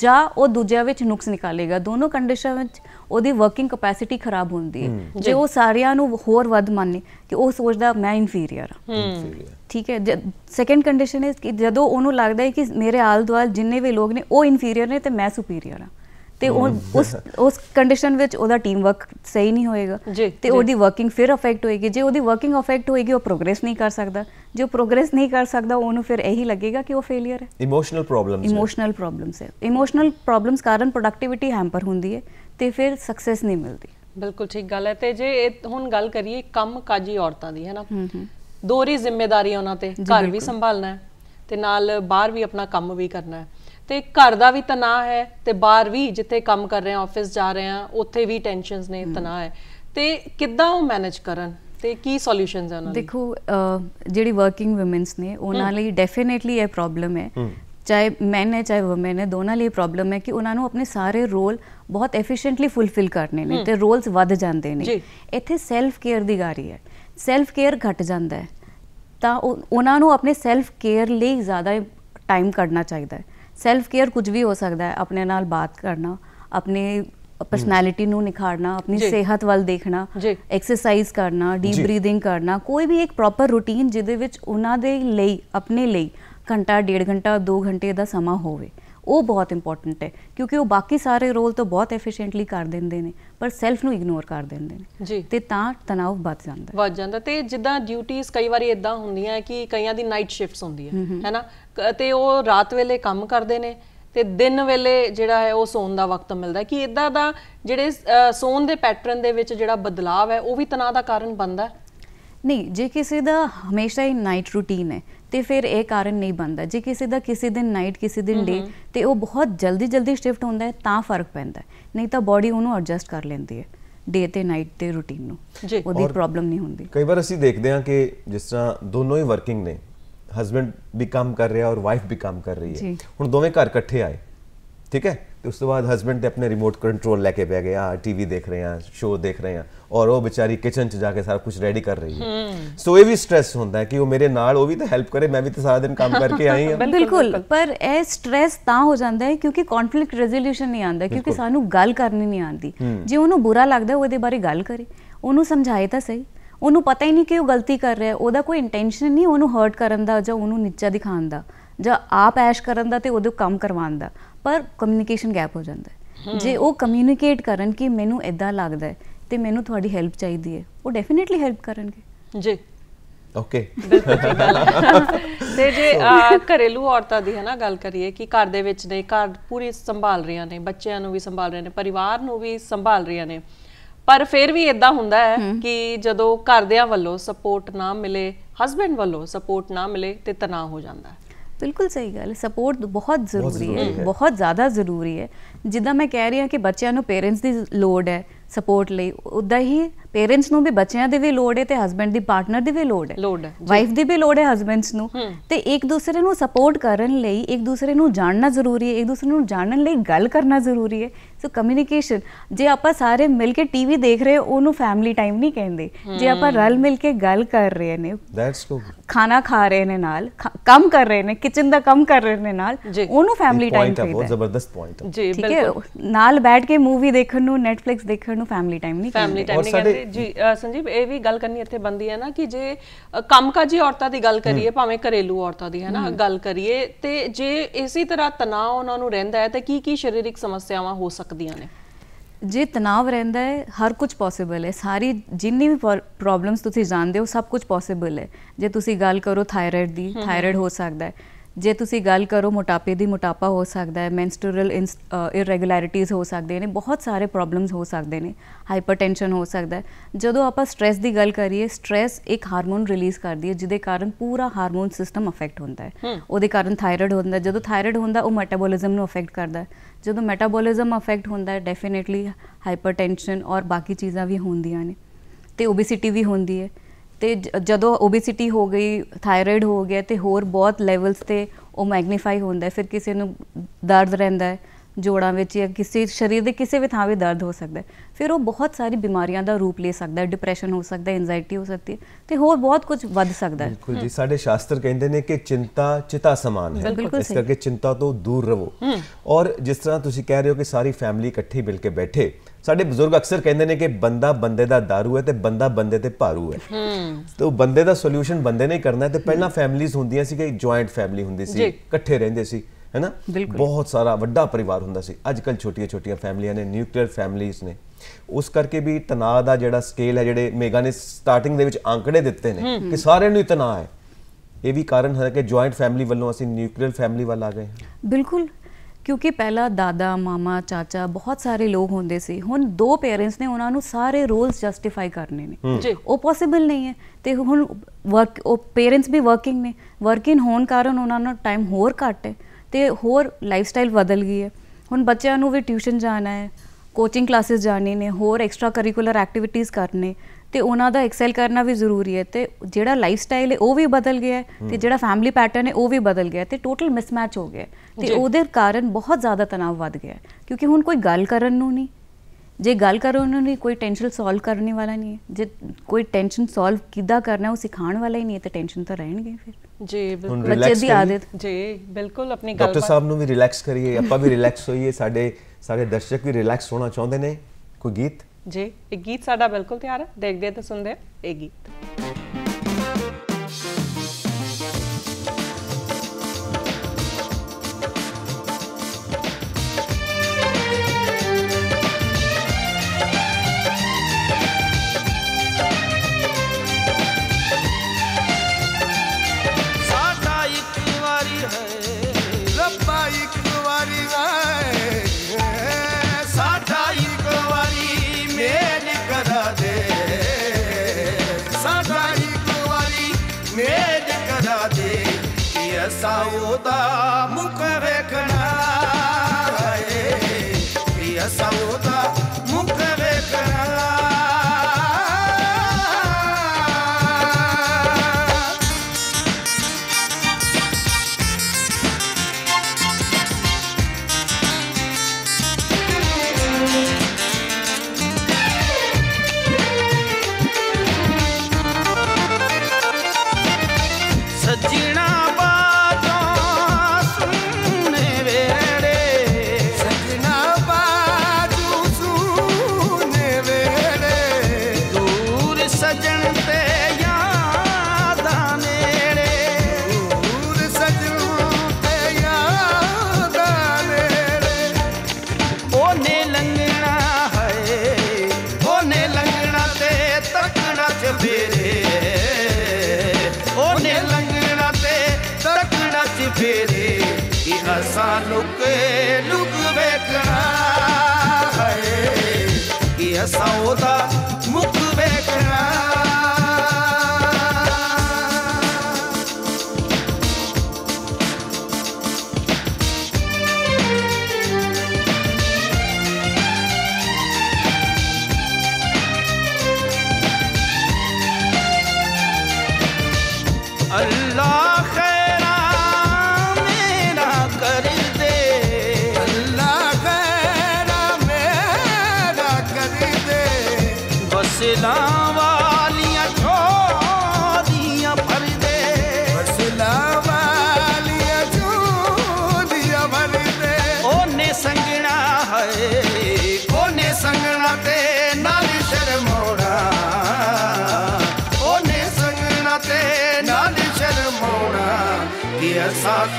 ਜਾਂ ਉਹ ਦੂਜਿਆਂ ਵਿੱਚ ਨੁਕਸ ਨਿਕਾਲੇਗਾ ਦੋਨੋਂ ਕੰਡੀਸ਼ਨ ਵਿੱਚ ਉਹਦੀ ਵਰਕਿੰਗ ਕਪੈਸਿਟੀ ਖਰਾਬ ਹੁੰਦੀ ਹੈ ਜੇ ਉਹ ਸਾਰਿਆਂ ਨੂੰ ਹੋਰ ਵੱਧ ਮੰਨੇ ਕਿ ਉਹ ਸੋਚਦਾ ਮੈਂ ਇਨਫੀਰੀਅਰ ਹਾਂ ਠੀਕ ਹੈ ਸੈਕੰਡ ਕੰਡੀਸ਼ਨ ਇਸ ਕਿ ਜਦੋਂ ਉਹਨੂੰ ਲੱਗਦਾ ਹੈ ਕਿ ਮੇਰੇ ਆਲ ਦੁਆਲ ਜਿੰਨੇ ਵੀ ਲੋਕ ਨੇ ਉਹ ਇਨਫੀਰੀਅਰ ਨੇ ਤੇ ਮੈਂ ਸੁਪੀਰੀਅਰ ਹਾਂ ਤੇ ਉਹ ਉਸ ਉਸ ਕੰਡੀਸ਼ਨ ਵਿੱਚ ਉਹਦਾ ਟੀਮ ਵਰਕ ਸਹੀ ਨਹੀਂ ਹੋਏਗਾ ਤੇ ਉਹਦੀ ਵਰਕਿੰਗ ਫਿਰ ਅਫੈਕਟ ਹੋਏਗੀ ਜੇ ਉਹਦੀ ਵਰਕਿੰਗ ਅਫੈਕਟ ਹੋਏਗੀ ਉਹ ਪ੍ਰੋਗਰੈਸ ਨਹੀਂ ਕਰ ਸਕਦਾ ਜੋ ਪ੍ਰੋਗਰੈਸ ਨਹੀਂ ਕਰ ਸਕਦਾ ਉਹਨੂੰ ਫਿਰ ਇਹੀ ਲੱਗੇਗਾ ਕਿ ਉਹ ਫੇਲਿਅਰ ਹੈ ਇਮੋਸ਼ਨਲ ਪ੍ਰੋਬਲਮਸ ਇਮੋਸ਼ਨਲ ਪ੍ਰੋਬਲਮਸ ਹੈ ਇਮੋਸ਼ਨਲ ਪ੍ਰੋਬਲਮਸ ਕਾਰਨ ਪ੍ਰੋਡਕਟਿਵਿਟੀ ਹੈਂਪਰ ਹੁੰਦੀ ਹੈ ਤੇ ਫਿਰ ਸਕਸੈਸ ਨਹੀਂ ਮਿਲਦੀ ਬਿਲਕੁਲ ਠੀਕ ਗੱਲ ਹੈ ਤੇ ਜੇ ਹੁਣ ਗੱਲ ਕਰੀਏ ਕੰਮ ਕਾਜੀ ਔਰਤਾਂ ਦੀ ਹੈ ਨਾ ਦੋਰੀ ਜ਼ਿੰਮੇਵਾਰੀ ਉਹਨਾਂ ਤੇ ਘਰ ਵੀ ਸੰਭਾਲਣਾ ਹੈ ਤੇ ਨਾਲ ਬਾਹਰ ਵੀ ਆਪਣਾ ਕੰਮ ਵੀ ਕਰਨਾ ਹੈ ਤੇ ਘਰ ਦਾ ਵੀ ਤਣਾਅ ਹੈ ਤੇ ਬਾਹਰ ਵੀ ਜਿੱਥੇ ਕੰਮ ਕਰ ਰਹੇ ਆ ਆਫਿਸ ਜਾ ਰਹੇ ਆ ਉੱਥੇ ਵੀ ਟੈਨਸ਼ਨਸ ਨੇ ਤਣਾਅ ਹੈ ਤੇ ਕਿੱਦਾਂ ਉਹ ਮੈਨੇਜ ਕਰਨ ਤੇ ਕੀ ਸੋਲੂਸ਼ਨਸ ਹਨ ਦੇਖੋ ਜਿਹੜੀ ਵਰਕਿੰਗ ਔਮਨਸ ਨੇ ਉਹਨਾਂ ਲਈ ਡੈਫੀਨਿਟਲੀ ਇਹ ਪ੍ਰੋਬਲਮ ਹੈ ਚਾਹੇ ਮੈਨ ਹੈ ਚਾਹੇ ਔਮਨ ਹੈ ਦੋਨਾਂ ਲਈ ਪ੍ਰੋਬਲਮ ਹੈ ਕਿ ਉਹਨਾਂ ਨੂੰ ਆਪਣੇ ਸਾਰੇ ਰੋਲ ਬਹੁਤ ਐਫੀਸ਼ੀਐਂਟਲੀ ਫੁੱਲਫਿਲ ਕਰਨੇ ਨੇ ਤੇ ਰੋਲਸ ਵੱਧ ਜਾਂਦੇ ਨੇ ਇੱਥੇ ਸੈਲਫ ਕੇਅਰ ਦੀ ਗਾਰੀ ਹੈ ਸੈਲਫ ਕੇਅਰ ਘਟ ਜਾਂਦਾ ਹੈ ਤਾਂ ਉਹਨਾਂ ਨੂੰ ਆਪਣੇ ਸੈਲਫ ਕੇਅਰ ਲਈ ਜ਼ਿਆਦਾ ਟਾਈਮ ਕੱਢਣਾ ਚਾਹੀਦਾ ਹੈ ਸੈਲਫ ਕੇਅਰ ਕੁਝ ਵੀ ਹੋ ਸਕਦਾ ਹੈ ਆਪਣੇ ਨਾਲ ਬਾਤ ਕਰਨਾ ਆਪਣੇ ਪਰਸਨੈਲਿਟੀ ਨੂੰ ਨਿਖਾਰਨਾ ਆਪਣੀ ਸਿਹਤ ਵੱਲ ਦੇਖਣਾ ਐਕਸਰਸਾਈਜ਼ ਕਰਨਾ ਡੀਪ ਬਰੀਥਿੰਗ ਕਰਨਾ ਕੋਈ ਵੀ ਇੱਕ ਪ੍ਰੋਪਰ ਰੁਟੀਨ ਜਿਹਦੇ ਵਿੱਚ ਉਹਨਾਂ ਦੇ ਲਈ ਆਪਣੇ ਲਈ ਘੰਟਾ ਡੇਢ ਘੰਟਾ 2 ਘੰਟੇ ਦਾ ਸਮਾਂ ਹੋਵੇ ਉਹ ਬਹੁਤ ਇੰਪੋਰਟੈਂਟ ਹੈ ਕਿਉਂਕਿ ਉਹ ਬਾਕੀ ਸਾਰੇ ਰੋਲ ਤਾਂ ਬਹੁਤ ਐਫੀਸ਼ੀਐਂਟਲੀ ਕਰ ਦਿੰਦੇ ਨੇ ਪਰ ਸੈਲਫ ਨੂੰ ਇਗਨੋਰ ਕਰ ਦਿੰਦੇ ਨੇ ਤੇ ਤਾਂ ਤਣਾਅ ਵੱਧ ਜਾਂਦਾ ਵੱਧ ਜਾਂਦਾ ਤੇ ਜਿੱਦਾਂ ਡਿਊਟੀਆਂ ਕਈ ਵਾਰੀ ਇਦਾਂ ਹੁੰਦੀਆਂ ਕਿ ਕਈਆਂ ਦੀ ਨਾਈਟ ਸ਼ਿਫਟਸ ਹੁੰਦੀ ਹੈ ਹੈਨਾ ਤੇ ਉਹ ਰਾਤ ਵੇਲੇ ਕੰਮ ਕਰਦੇ ਨੇ ਤੇ ਦਿਨ ਵੇਲੇ ਜਿਹੜਾ ਹੈ ਉਹ ਸੌਣ ਦਾ ਵਕਤ ਮਿਲਦਾ ਕਿ ਇਦਾਂ ਦਾ ਜਿਹੜੇ ਸੌਣ ਦੇ ਪੈਟਰਨ ਦੇ ਵਿੱਚ ਜਿਹੜਾ ਬਦਲਾਅ ਹੈ ਉਹ ਵੀ ਤਣਾਅ ਦਾ ਕਾਰਨ ਬਣਦਾ ਨਹੀਂ ਜੇ ਕਿਸੇ ਦਾ ਹਮੇਸ਼ਾ ਹੀ ਨਾਈਟ ਰੂਟੀਨ ਹੈ ਤੇ ਫਿਰ ਇਹ ਕਾਰਨ ਨਹੀਂ ਬਣਦਾ ਜੇ ਕਿਸੇ ਦਾ ਕਿਸੇ ਦਿਨ ਨਾਈਟ ਕਿਸੇ ਦਿਨ ਡੇ ਤੇ ਉਹ ਬਹੁਤ ਜਲਦੀ ਜਲਦੀ ਸ਼ਿਫਟ ਹੁੰਦਾ ਹੈ ਤਾਂ ਫਰਕ ਪੈਂਦਾ ਨਹੀਂ ਤਾਂ ਬਾਡੀ ਉਹਨੂੰ ਐਡਜਸਟ ਕਰ ਲੈਂਦੀ ਹੈ ਡੇ ਤੇ ਨਾਈਟ ਤੇ ਰੂਟੀਨ ਨੂੰ ਉਹਦੀ ਪ੍ਰੋਬਲਮ ਨਹੀਂ ਹੁੰਦੀ ਕਈ ਵਾਰ ਅਸੀਂ ਦੇਖਦੇ ਹਾਂ ਕਿ ਜਿਸ ਤਰ੍ਹਾਂ ਦੋਨੋਂ ਹੀ ਵਰਕਿੰਗ ਨੇ ਹਸਬੰਡ ਵੀ ਕੰਮ ਕਰ ਰਿਹਾ ਔਰ ਵਾਈਫ ਵੀ ਕੰਮ ਕਰ ਰਹੀ ਹੈ ਹੁਣ ਦੋਵੇਂ ਘਰ ਇਕੱਠੇ ਆਏ ਠੀਕ ਹੈ ਤੇ ਉਸ ਤੋਂ ਬਾਅਦ ਹਸਬੰਡ ਤੇ ਆਪਣੇ ਰਿਮੋਟ ਕੰਟਰੋਲ ਲੈ ਕੇ ਬਹਿ ਗਏ ਆ ਟੀਵੀ ਦੇਖ ਰਹੇ ਆ ਸ਼ੋਅ ਦੇਖ ਰਹੇ ਆ ਔਰ ਉਹ ਵਿਚਾਰੀ ਕਿਚਨ 'ਚ ਜਾ ਕੇ ਸਾਰਾ ਕੁਝ ਰੈਡੀ ਕਰ ਰਹੀ ਹੈ ਸੋ ਇਹ ਵੀ ਸਟ्रेस ਹੁੰਦਾ ਹੈ ਕਿ ਉਹ ਮੇਰੇ ਨਾਲ ਉਹ ਵੀ ਤਾਂ ਹੈਲਪ ਕਰੇ ਮੈਂ ਵੀ ਤਾਂ ਸਾਰਾ ਦਿਨ ਕੰਮ ਕਰਕੇ ਆਈ ਹਾਂ ਬਿਲਕੁਲ ਪਰ ਇਹ ਸਟ्रेस ਤਾਂ ਹੋ ਜਾਂਦਾ ਹੈ ਕਿਉਂਕਿ ਕਨਫਲਿਕਟ ਰੈਜ਼ੋਲੂਸ਼ਨ ਨਹੀਂ ਆਉਂਦਾ ਕਿਉਂਕਿ ਸਾਨੂੰ ਗੱਲ ਕਰਨੀ ਨਹੀਂ ਆਉਂਦੀ ਜੇ ਉਹਨੂੰ ਬੁਰਾ ਲੱਗਦਾ ਉਹਦੇ ਬਾਰੇ ਗੱਲ ਕਰੇ ਉਹਨੂੰ ਸਮਝਾਏ ਤਾਂ ਸਹੀ ਉਹਨੂੰ ਪਤਾ ਹੀ ਨਹੀਂ ਕਿ ਉਹ ਗਲਤੀ ਕਰ ਰਿਹਾ ਉਹਦਾ ਕੋਈ ਇੰਟੈਂਸ਼ਨ ਨਹੀਂ ਉਹਨੂੰ ਹਰਟ ਕਰਨ ਦਾ ਜਾਂ ਉਹਨੂੰ ਨੀਚਾ ਦਿਖਾਉਣ ਦਾ ਜਾਂ ਆਪ ਐਸ਼ ਕਰਨ ਦਾ ਤੇ ਉਹਦੇ ਕੰਮ ਕਰਵਾਉਣ ਦਾ ਪਰ ਕਮਿਊਨੀਕੇਸ਼ਨ ਗੈਪ ਹੋ ਜਾਂਦਾ ਜੇ ਉਹ ਕਮਿਊਨੀਕੇਟ ਕਰਨ ਕਿ ਮੈਨੂੰ ਇਦਾਂ ਲੱਗਦਾ ਤੇ ਮੈਨੂੰ ਤੁਹਾਡੀ ਹੈਲਪ ਚਾਹੀਦੀ ਹੈ ਉਹ ਡੈਫੀਨਿਟਲੀ ਹੈਲਪ ਕਰਨਗੇ ਜੀ ਓਕੇ <laughs> ਤੇ ਜੇ ਘਰੇਲੂ ਔਰਤਾਂ ਦੀ ਹੈ ਨਾ ਗੱਲ ਕਰੀਏ ਕਿ ਘਰ ਦੇ ਵਿੱਚ ਨੇ ਘਰ ਪੂਰੀ ਸੰਭਾਲ ਰਹੀਆਂ ਨੇ ਬੱਚਿਆਂ ਨੂੰ ਵੀ ਸੰਭਾਲ ਰਹੀਆਂ ਨੇ ਪਰਿਵਾਰ ਨੂੰ ਵੀ ਸੰਭਾਲ ਰਹੀਆਂ ਨੇ ਪਰ ਫਿਰ ਵੀ ਇਦਾਂ ਹੁੰਦਾ ਹੈ ਕਿ ਜਦੋਂ ਘਰਦਿਆਂ ਵੱਲੋਂ ਸਪੋਰਟ ਨਾ ਮਿਲੇ ਹਸਬੰਡ ਵੱਲੋਂ ਸਪੋਰਟ ਨਾ ਮਿਲੇ ਤੇ ਤਣਾਅ ਹੋ ਜਾਂਦਾ ਹੈ ਬਿਲਕੁਲ ਸਹੀ ਗੱਲ ਸਪੋਰਟ ਬਹੁਤ ਜ਼ਰੂਰੀ ਹੈ ਬਹੁਤ ਜ਼ਿਆਦਾ ਜ਼ਰੂਰੀ ਹੈ ਜਿੱਦਾਂ ਮੈਂ ਕਹਿ ਰਹੀ ਹਾਂ ਕਿ ਬੱਚਿਆਂ ਨੂੰ ਪੇਰੈਂਟਸ ਦੀ ਲੋੜ ਹੈ ਸਪੋਰਟ ਲਈ ਉਦਾਂ ਹੀ ਪੇਰੈਂਟਸ ਨੂੰ ਵੀ ਬੱਚਿਆਂ ਦੇ ਵੀ ਲੋੜ ਹੈ ਤੇ ਹਸਬੰਡ ਦੀ ਪਾਰਟਨਰ ਦੀ ਵੀ ਲੋੜ ਹੈ ਲੋੜ ਹੈ ਵਾਈਫ ਦੀ ਵੀ ਲੋੜ ਹੈ ਹਸਬੰਡਸ ਨੂੰ ਤੇ ਇੱਕ ਦੂਸਰੇ ਨੂੰ ਸਪੋਰਟ ਕਰਨ ਲਈ ਇੱਕ ਦੂਸਰੇ ਨੂੰ ਜਾਣਨਾ ਜ਼ਰੂਰੀ ਹੈ ਇੱਕ ਦੂਸਰੇ ਨੂੰ ਜਾਣਨ ਲਈ ਗੱਲ ਕਰਨਾ ਜ਼ਰੂਰੀ ਹੈ ਸੋ ਕਮਿਊਨੀਕੇਸ਼ਨ ਜੇ ਆਪਾਂ ਸਾਰੇ ਮਿਲ ਕੇ ਟੀਵੀ ਦੇਖ ਰਹੇ ਉਹਨੂੰ ਫੈਮਿਲੀ ਟਾਈਮ ਨਹੀਂ ਕਹਿੰਦੇ ਜੇ ਆਪਾਂ ਰਲ ਮਿਲ ਕੇ ਗੱਲ ਕਰ ਰਹੇ ਨੇ ਦੈਟਸ ਗੁੱਡ ਖਾਣਾ ਖਾ ਰਹੇ ਨੇ ਨਾਲ ਕੰਮ ਕਰ ਰਹੇ ਨੇ ਕਿਚਨ ਦਾ ਕੰਮ ਕਰ ਰਹੇ ਨੇ ਨਾਲ ਉਹਨੂੰ ਫੈਮਿਲੀ ਟਾਈਮ ਚਾਹੀਦਾ ਬਹੁਤ ਜ਼ਬਰਦਸਤ ਪੁਆਇੰਟ ਜੀ ਠੀਕ ਹੈ ਨਾਲ ਬੈਠ ਕੇ ਮੂਵੀ ਦੇਖਣ ਨੂੰ ਨੈਟਫਲਿਕਸ ਦੇਖਣ ਨੂੰ ਫੈਮਿਲੀ ਟਾਈਮ ਨਹੀਂ ਫੈਮਿਲੀ ਟਾਈਮ ਨਹੀਂ ਕਹਿੰਦੇ ਜੀ ਸੰਜੀਵ ਇਹ ਵੀ ਗੱਲ ਕਰਨੀ ਇੱਥੇ ਬੰਦੀ ਹੈ ਨਾ ਕਿ ਜੇ ਕੰਮਕਾਜੀ ਔਰਤਾਂ ਦੀ ਗੱਲ ਕਰੀਏ ਭਾਵੇਂ ਘਰੇਲੂ ਔਰਤਾਂ ਦੀ ਹੈ ਨਾ ਗੱਲ ਕਰੀਏ ਤੇ ਜੇ ਇਸੇ ਤਰ੍ਹਾਂ ਤਣਾਅ ਉਹਨਾਂ ਨੂੰ ਰਹਿੰਦਾ ਹੈ ਤਾਂ ਕੀ ਕੀ ਸਰੀਰਕ ਸਮੱਸਿਆਵਾਂ ਹੋ ਸਕਦੀਆਂ ਸਕਦੀਆਂ ਨੇ ਜੇ ਤਣਾਅ ਰਹਿੰਦਾ ਹੈ ਹਰ ਕੁਝ ਪੋਸੀਬਲ ਹੈ ਸਾਰੀ ਜਿੰਨੀ ਵੀ ਪ੍ਰੋਬਲਮਸ ਤੁਸੀਂ ਜਾਣਦੇ ਹੋ ਸਭ ਕੁਝ ਪੋਸੀਬਲ ਹੈ ਜੇ ਤੁਸੀਂ ਗੱਲ ਕਰੋ ਥਾਇਰਾਇਡ ਦੀ ਥਾਇਰਾਇਡ ਹੋ ਸਕਦਾ ਹੈ ਜੇ ਤੁਸੀਂ ਗੱਲ ਕਰੋ ਮੋਟਾਪੇ ਦੀ ਮੋਟਾਪਾ ਹੋ ਸਕਦਾ ਹੈ ਮੈਂਸਟਰਲ ਇਰੈਗੂਲੈਰਿਟੀਜ਼ ਹੋ ਸਕਦੇ ਨੇ ਬਹੁਤ ਸਾਰੇ ਪ੍ਰੋਬਲਮਸ ਹੋ ਸਕਦੇ ਨੇ ਹਾਈਪਰਟੈਂਸ਼ਨ ਹੋ ਸਕਦਾ ਹੈ ਜਦੋਂ ਆਪਾਂ ਸਟ्रेस ਦੀ ਗੱਲ ਕਰੀਏ ਸਟ्रेस ਇੱਕ ਹਾਰਮੋਨ ਰਿਲੀਜ਼ ਕਰਦੀ ਹੈ ਜਿਹਦੇ ਕਾਰਨ ਪੂਰਾ ਹਾਰਮੋਨ ਸਿਸਟਮ ਅਫੈਕਟ ਹੁੰਦਾ ਹੈ ਉਹਦੇ ਕਾਰਨ ਥਾਇਰਾਇਡ ਹੁੰਦਾ ਜਦੋਂ ਥਾਇਰਾਇਡ ਹੁੰਦਾ ਉਹ ਮੈਟਾਬੋਲਿਜ਼ਮ ਨੂੰ ਅਫੈਕਟ ਕਰਦਾ ਹੈ ਜਦੋਂ ਮੈਟਾਬੋਲਿਜ਼ਮ ਅਫੈਕਟ ਹੁੰਦਾ ਹੈ ਡੈਫੀਨਿਟਲੀ ਹਾਈਪਰਟੈਂਸ਼ਨ ਔਰ ਬਾਕੀ ਚੀਜ਼ਾਂ ਵੀ ਹੁੰਦੀਆਂ ਨੇ ਤੇ ਓਬੈਸਿਟੀ ਵੀ ਹੁੰਦੀ ਹੈ ਤੇ ਜਦੋਂ ਓਬੈਸਿਟੀ ਹੋ ਗਈ ਥਾਇਰੋਇਡ ਹੋ ਗਿਆ ਤੇ ਹੋਰ ਬਹੁਤ ਲੈਵਲਸ ਤੇ ਉਹ ਮੈਗਨੀਫਾਈ ਹੁੰਦਾ ਫਿਰ ਕਿਸੇ ਨੂੰ ਦਰਦ ਰਹਿੰਦਾ ਹੈ ਜੋੜਾਂ ਵਿੱਚ ਜਾਂ ਕਿਸੇ ਸਰੀਰ ਦੇ ਕਿਸੇ ਵੀ ਥਾਂ 'ਤੇ ਦਰਦ ਹੋ ਸਕਦਾ ਹੈ ਫਿਰ ਉਹ ਬਹੁਤ ਸਾਰੀ ਬਿਮਾਰੀਆਂ ਦਾ ਰੂਪ ਲੈ ਸਕਦਾ ਹੈ ਡਿਪਰੈਸ਼ਨ ਹੋ ਸਕਦਾ ਹੈ ਐਂਜ਼ਾਇਟੀ ਹੋ ਸਕਦੀ ਹੈ ਤੇ ਹੋਰ ਬਹੁਤ ਕੁਝ ਵੱਧ ਸਕਦਾ ਹੈ ਬਿਲਕੁਲ ਜੀ ਸਾਡੇ ਸ਼ਾਸਤਰ ਕਹਿੰਦੇ ਨੇ ਕਿ ਚਿੰਤਾ ਚਿਤਾ ਸਮਾਨ ਹੈ ਇਸ ਕਰਕੇ ਚਿੰਤਾ ਤੋਂ ਦੂਰ ਰਹੋ ਔਰ ਜਿਸ ਤਰ੍ਹਾਂ ਤੁਸੀਂ ਕਹਿ ਰਹੇ ਹੋ ਕਿ ਸਾਰੀ ਫੈਮਿਲੀ ਇਕੱਠੀ ਮਿਲ ਕੇ ਬੈਠੇ ਸਾਡੇ ਬਜ਼ੁਰਗ ਅਕਸਰ ਕਹਿੰਦੇ ਨੇ ਕਿ ਬੰਦਾ ਬੰਦੇ ਦਾ दारू ਹੈ ਤੇ ਬੰਦਾ ਬੰਦੇ ਤੇ ਭਾਰੂ ਹੈ ਤੇ ਬੰਦੇ ਦਾ ਸੋਲੂਸ਼ਨ ਬੰਦੇ ਨੇ ਕਰਨਾ ਹੈ ਤੇ ਪਹਿਲਾਂ ਫੈਮਿਲੀਆਂ ਹੁੰਦੀਆਂ ਸੀ ਕਿ ਜੁਆਇੰਟ ਫੈਮਿਲੀ ਹੁੰਦੀ ਸੀ ਇਕੱਠੇ ਰਹਿੰਦੇ ਸੀ ਹੈ ਨਾ ਬਹੁਤ ਸਾਰਾ ਵੱਡਾ ਪਰਿਵਾਰ ਹੁੰਦਾ ਸੀ ਅੱਜ ਕੱਲ ਛੋਟੀਆਂ-ਛੋਟੀਆਂ ਫੈਮਲੀਆਂ ਨੇ ਨਿਊਕਲੀਅਰ ਫੈਮਲੀਆਂ ਨੇ ਉਸ ਕਰਕੇ ਵੀ ਤਣਾਅ ਦਾ ਜਿਹੜਾ ਸਕੇਲ ਹੈ ਜਿਹੜੇ ਮੇਗਾ ਨੇ ਸਟਾਰਟਿੰਗ ਦੇ ਵਿੱਚ ਅੰਕੜੇ ਦਿੱਤੇ ਨੇ ਕਿ ਸਾਰਿਆਂ ਨੂੰ ਤਣਾਅ ਹੈ ਇਹ ਵੀ ਕਾਰਨ ਹੈ ਕਿ ਜੁਆਇੰਟ ਫੈਮਿਲੀ ਵੱਲੋਂ ਅਸੀਂ ਨਿਊਕਲੀਅਰ ਫੈਮਿਲੀ ਵੱਲ ਆ ਗਏ ਬਿਲਕੁਲ ਕਿਉਂਕਿ ਪਹਿਲਾਂ ਦਾਦਾ ਮਾਮਾ ਚਾਚਾ ਬਹੁਤ ਸਾਰੇ ਲੋਕ ਹੁੰਦੇ ਸੀ ਹੁਣ ਦੋ ਪੇਰੈਂਟਸ ਨੇ ਉਹਨਾਂ ਨੂੰ ਸਾਰੇ ਰੋਲਸ ਜਸਟੀਫਾਈ ਕਰਨੇ ਨੇ ਜੀ ਉਹ ਪੋਸੀਬਲ ਨਹੀਂ ਹੈ ਤੇ ਹੁਣ ਵਰਕ ਉਹ ਪੇਰੈਂਟਸ ਵੀ ਵਰਕਿੰਗ ਨੇ ਵਰਕਿੰਗ ਹੋਣ ਕਾਰਨ ਉਹਨਾਂ ਨੂੰ ਟਾਈਮ ਹੋਰ ਘੱਟ ਹੈ ਤੇ ਹੋਰ ਲਾਈਫਸਟਾਈਲ ਬਦਲ ਗਈ ਹੈ ਹੁਣ ਬੱਚਿਆਂ ਨੂੰ ਵੀ ਟਿਊਸ਼ਨ ਜਾਣਾ ਹੈ ਕੋਚਿੰਗ ਕਲਾਸਿਸ ਜਾਣੀ ਨੇ ਹੋਰ ਐਕਸਟਰਾ ਕਰਿਕੂਲਰ ਐਕਟੀਵਿਟੀਜ਼ ਕਰਨੇ ਤੇ ਉਹਨਾਂ ਦਾ ਐਕਸੈਲ ਕਰਨਾ ਵੀ ਜ਼ਰੂਰੀ ਹੈ ਤੇ ਜਿਹੜਾ ਲਾਈਫ ਸਟਾਈਲ ਹੈ ਉਹ ਵੀ ਬਦਲ ਗਿਆ ਹੈ ਤੇ ਜਿਹੜਾ ਫੈਮਿਲੀ ਪੈਟਰਨ ਹੈ ਉਹ ਵੀ ਬਦਲ ਗਿਆ ਤੇ ਟੋਟਲ ਮਿਸਮੈਚ ਹੋ ਗਿਆ ਤੇ ਉਹਦੇ ਕਾਰਨ ਬਹੁਤ ਜ਼ਿਆਦਾ ਤਣਾਅ ਵੱਧ ਗਿਆ ਕਿਉਂਕਿ ਹੁਣ ਕੋਈ ਗੱਲ ਕਰਨ ਨੂੰ ਨਹੀਂ ਜੇ ਗੱਲ ਕਰੋ ਉਹਨਾਂ ਨੇ ਕੋਈ ਟੈਨਸ਼ਨ ਸੋਲਵ ਕਰਨੇ ਵਾਲਾ ਨਹੀਂ ਹੈ ਜੇ ਕੋਈ ਟੈਨਸ਼ਨ ਸੋਲਵ ਕਿੱਦਾਂ ਕਰਨਾ ਉਹ ਸਿਖਾਉਣ ਵਾਲਾ ਹੀ ਨਹੀਂ ਹੈ ਤਾਂ ਟੈਨਸ਼ਨ ਤਾਂ ਰਹਿਣਗੇ ਫਿਰ ਜੀ ਬਿਲਕੁਲ ਬੱਚੇ ਦੀ ਆਦਤ ਜੀ ਬਿਲਕੁਲ ਆਪਣੀ ਗੱਲ ਡਾਕਟਰ ਸਾਹਿਬ ਨੂੰ ਵੀ ਰਿਲੈਕਸ ਕਰੀਏ ਆਪਾਂ ਵੀ ਰਿਲੈਕਸ ਹੋਈਏ ਸਾਡੇ ਸਾਡੇ ਦਰਸ਼ਕ ਵੀ ਰਿਲੈਕਸ ਹੋਣਾ ਚਾਹੁੰਦੇ ਨੇ ਕੋਈ ਗੀਤ ਜੀ ਇੱਕ ਗੀਤ ਸਾਡਾ ਬਿਲਕੁਲ ਤਿਆਰ ਹੈ ਦੇਖਦੇ ਤਾਂ ਸੁਣਦੇ ਇਹ ਗੀਤ saudade.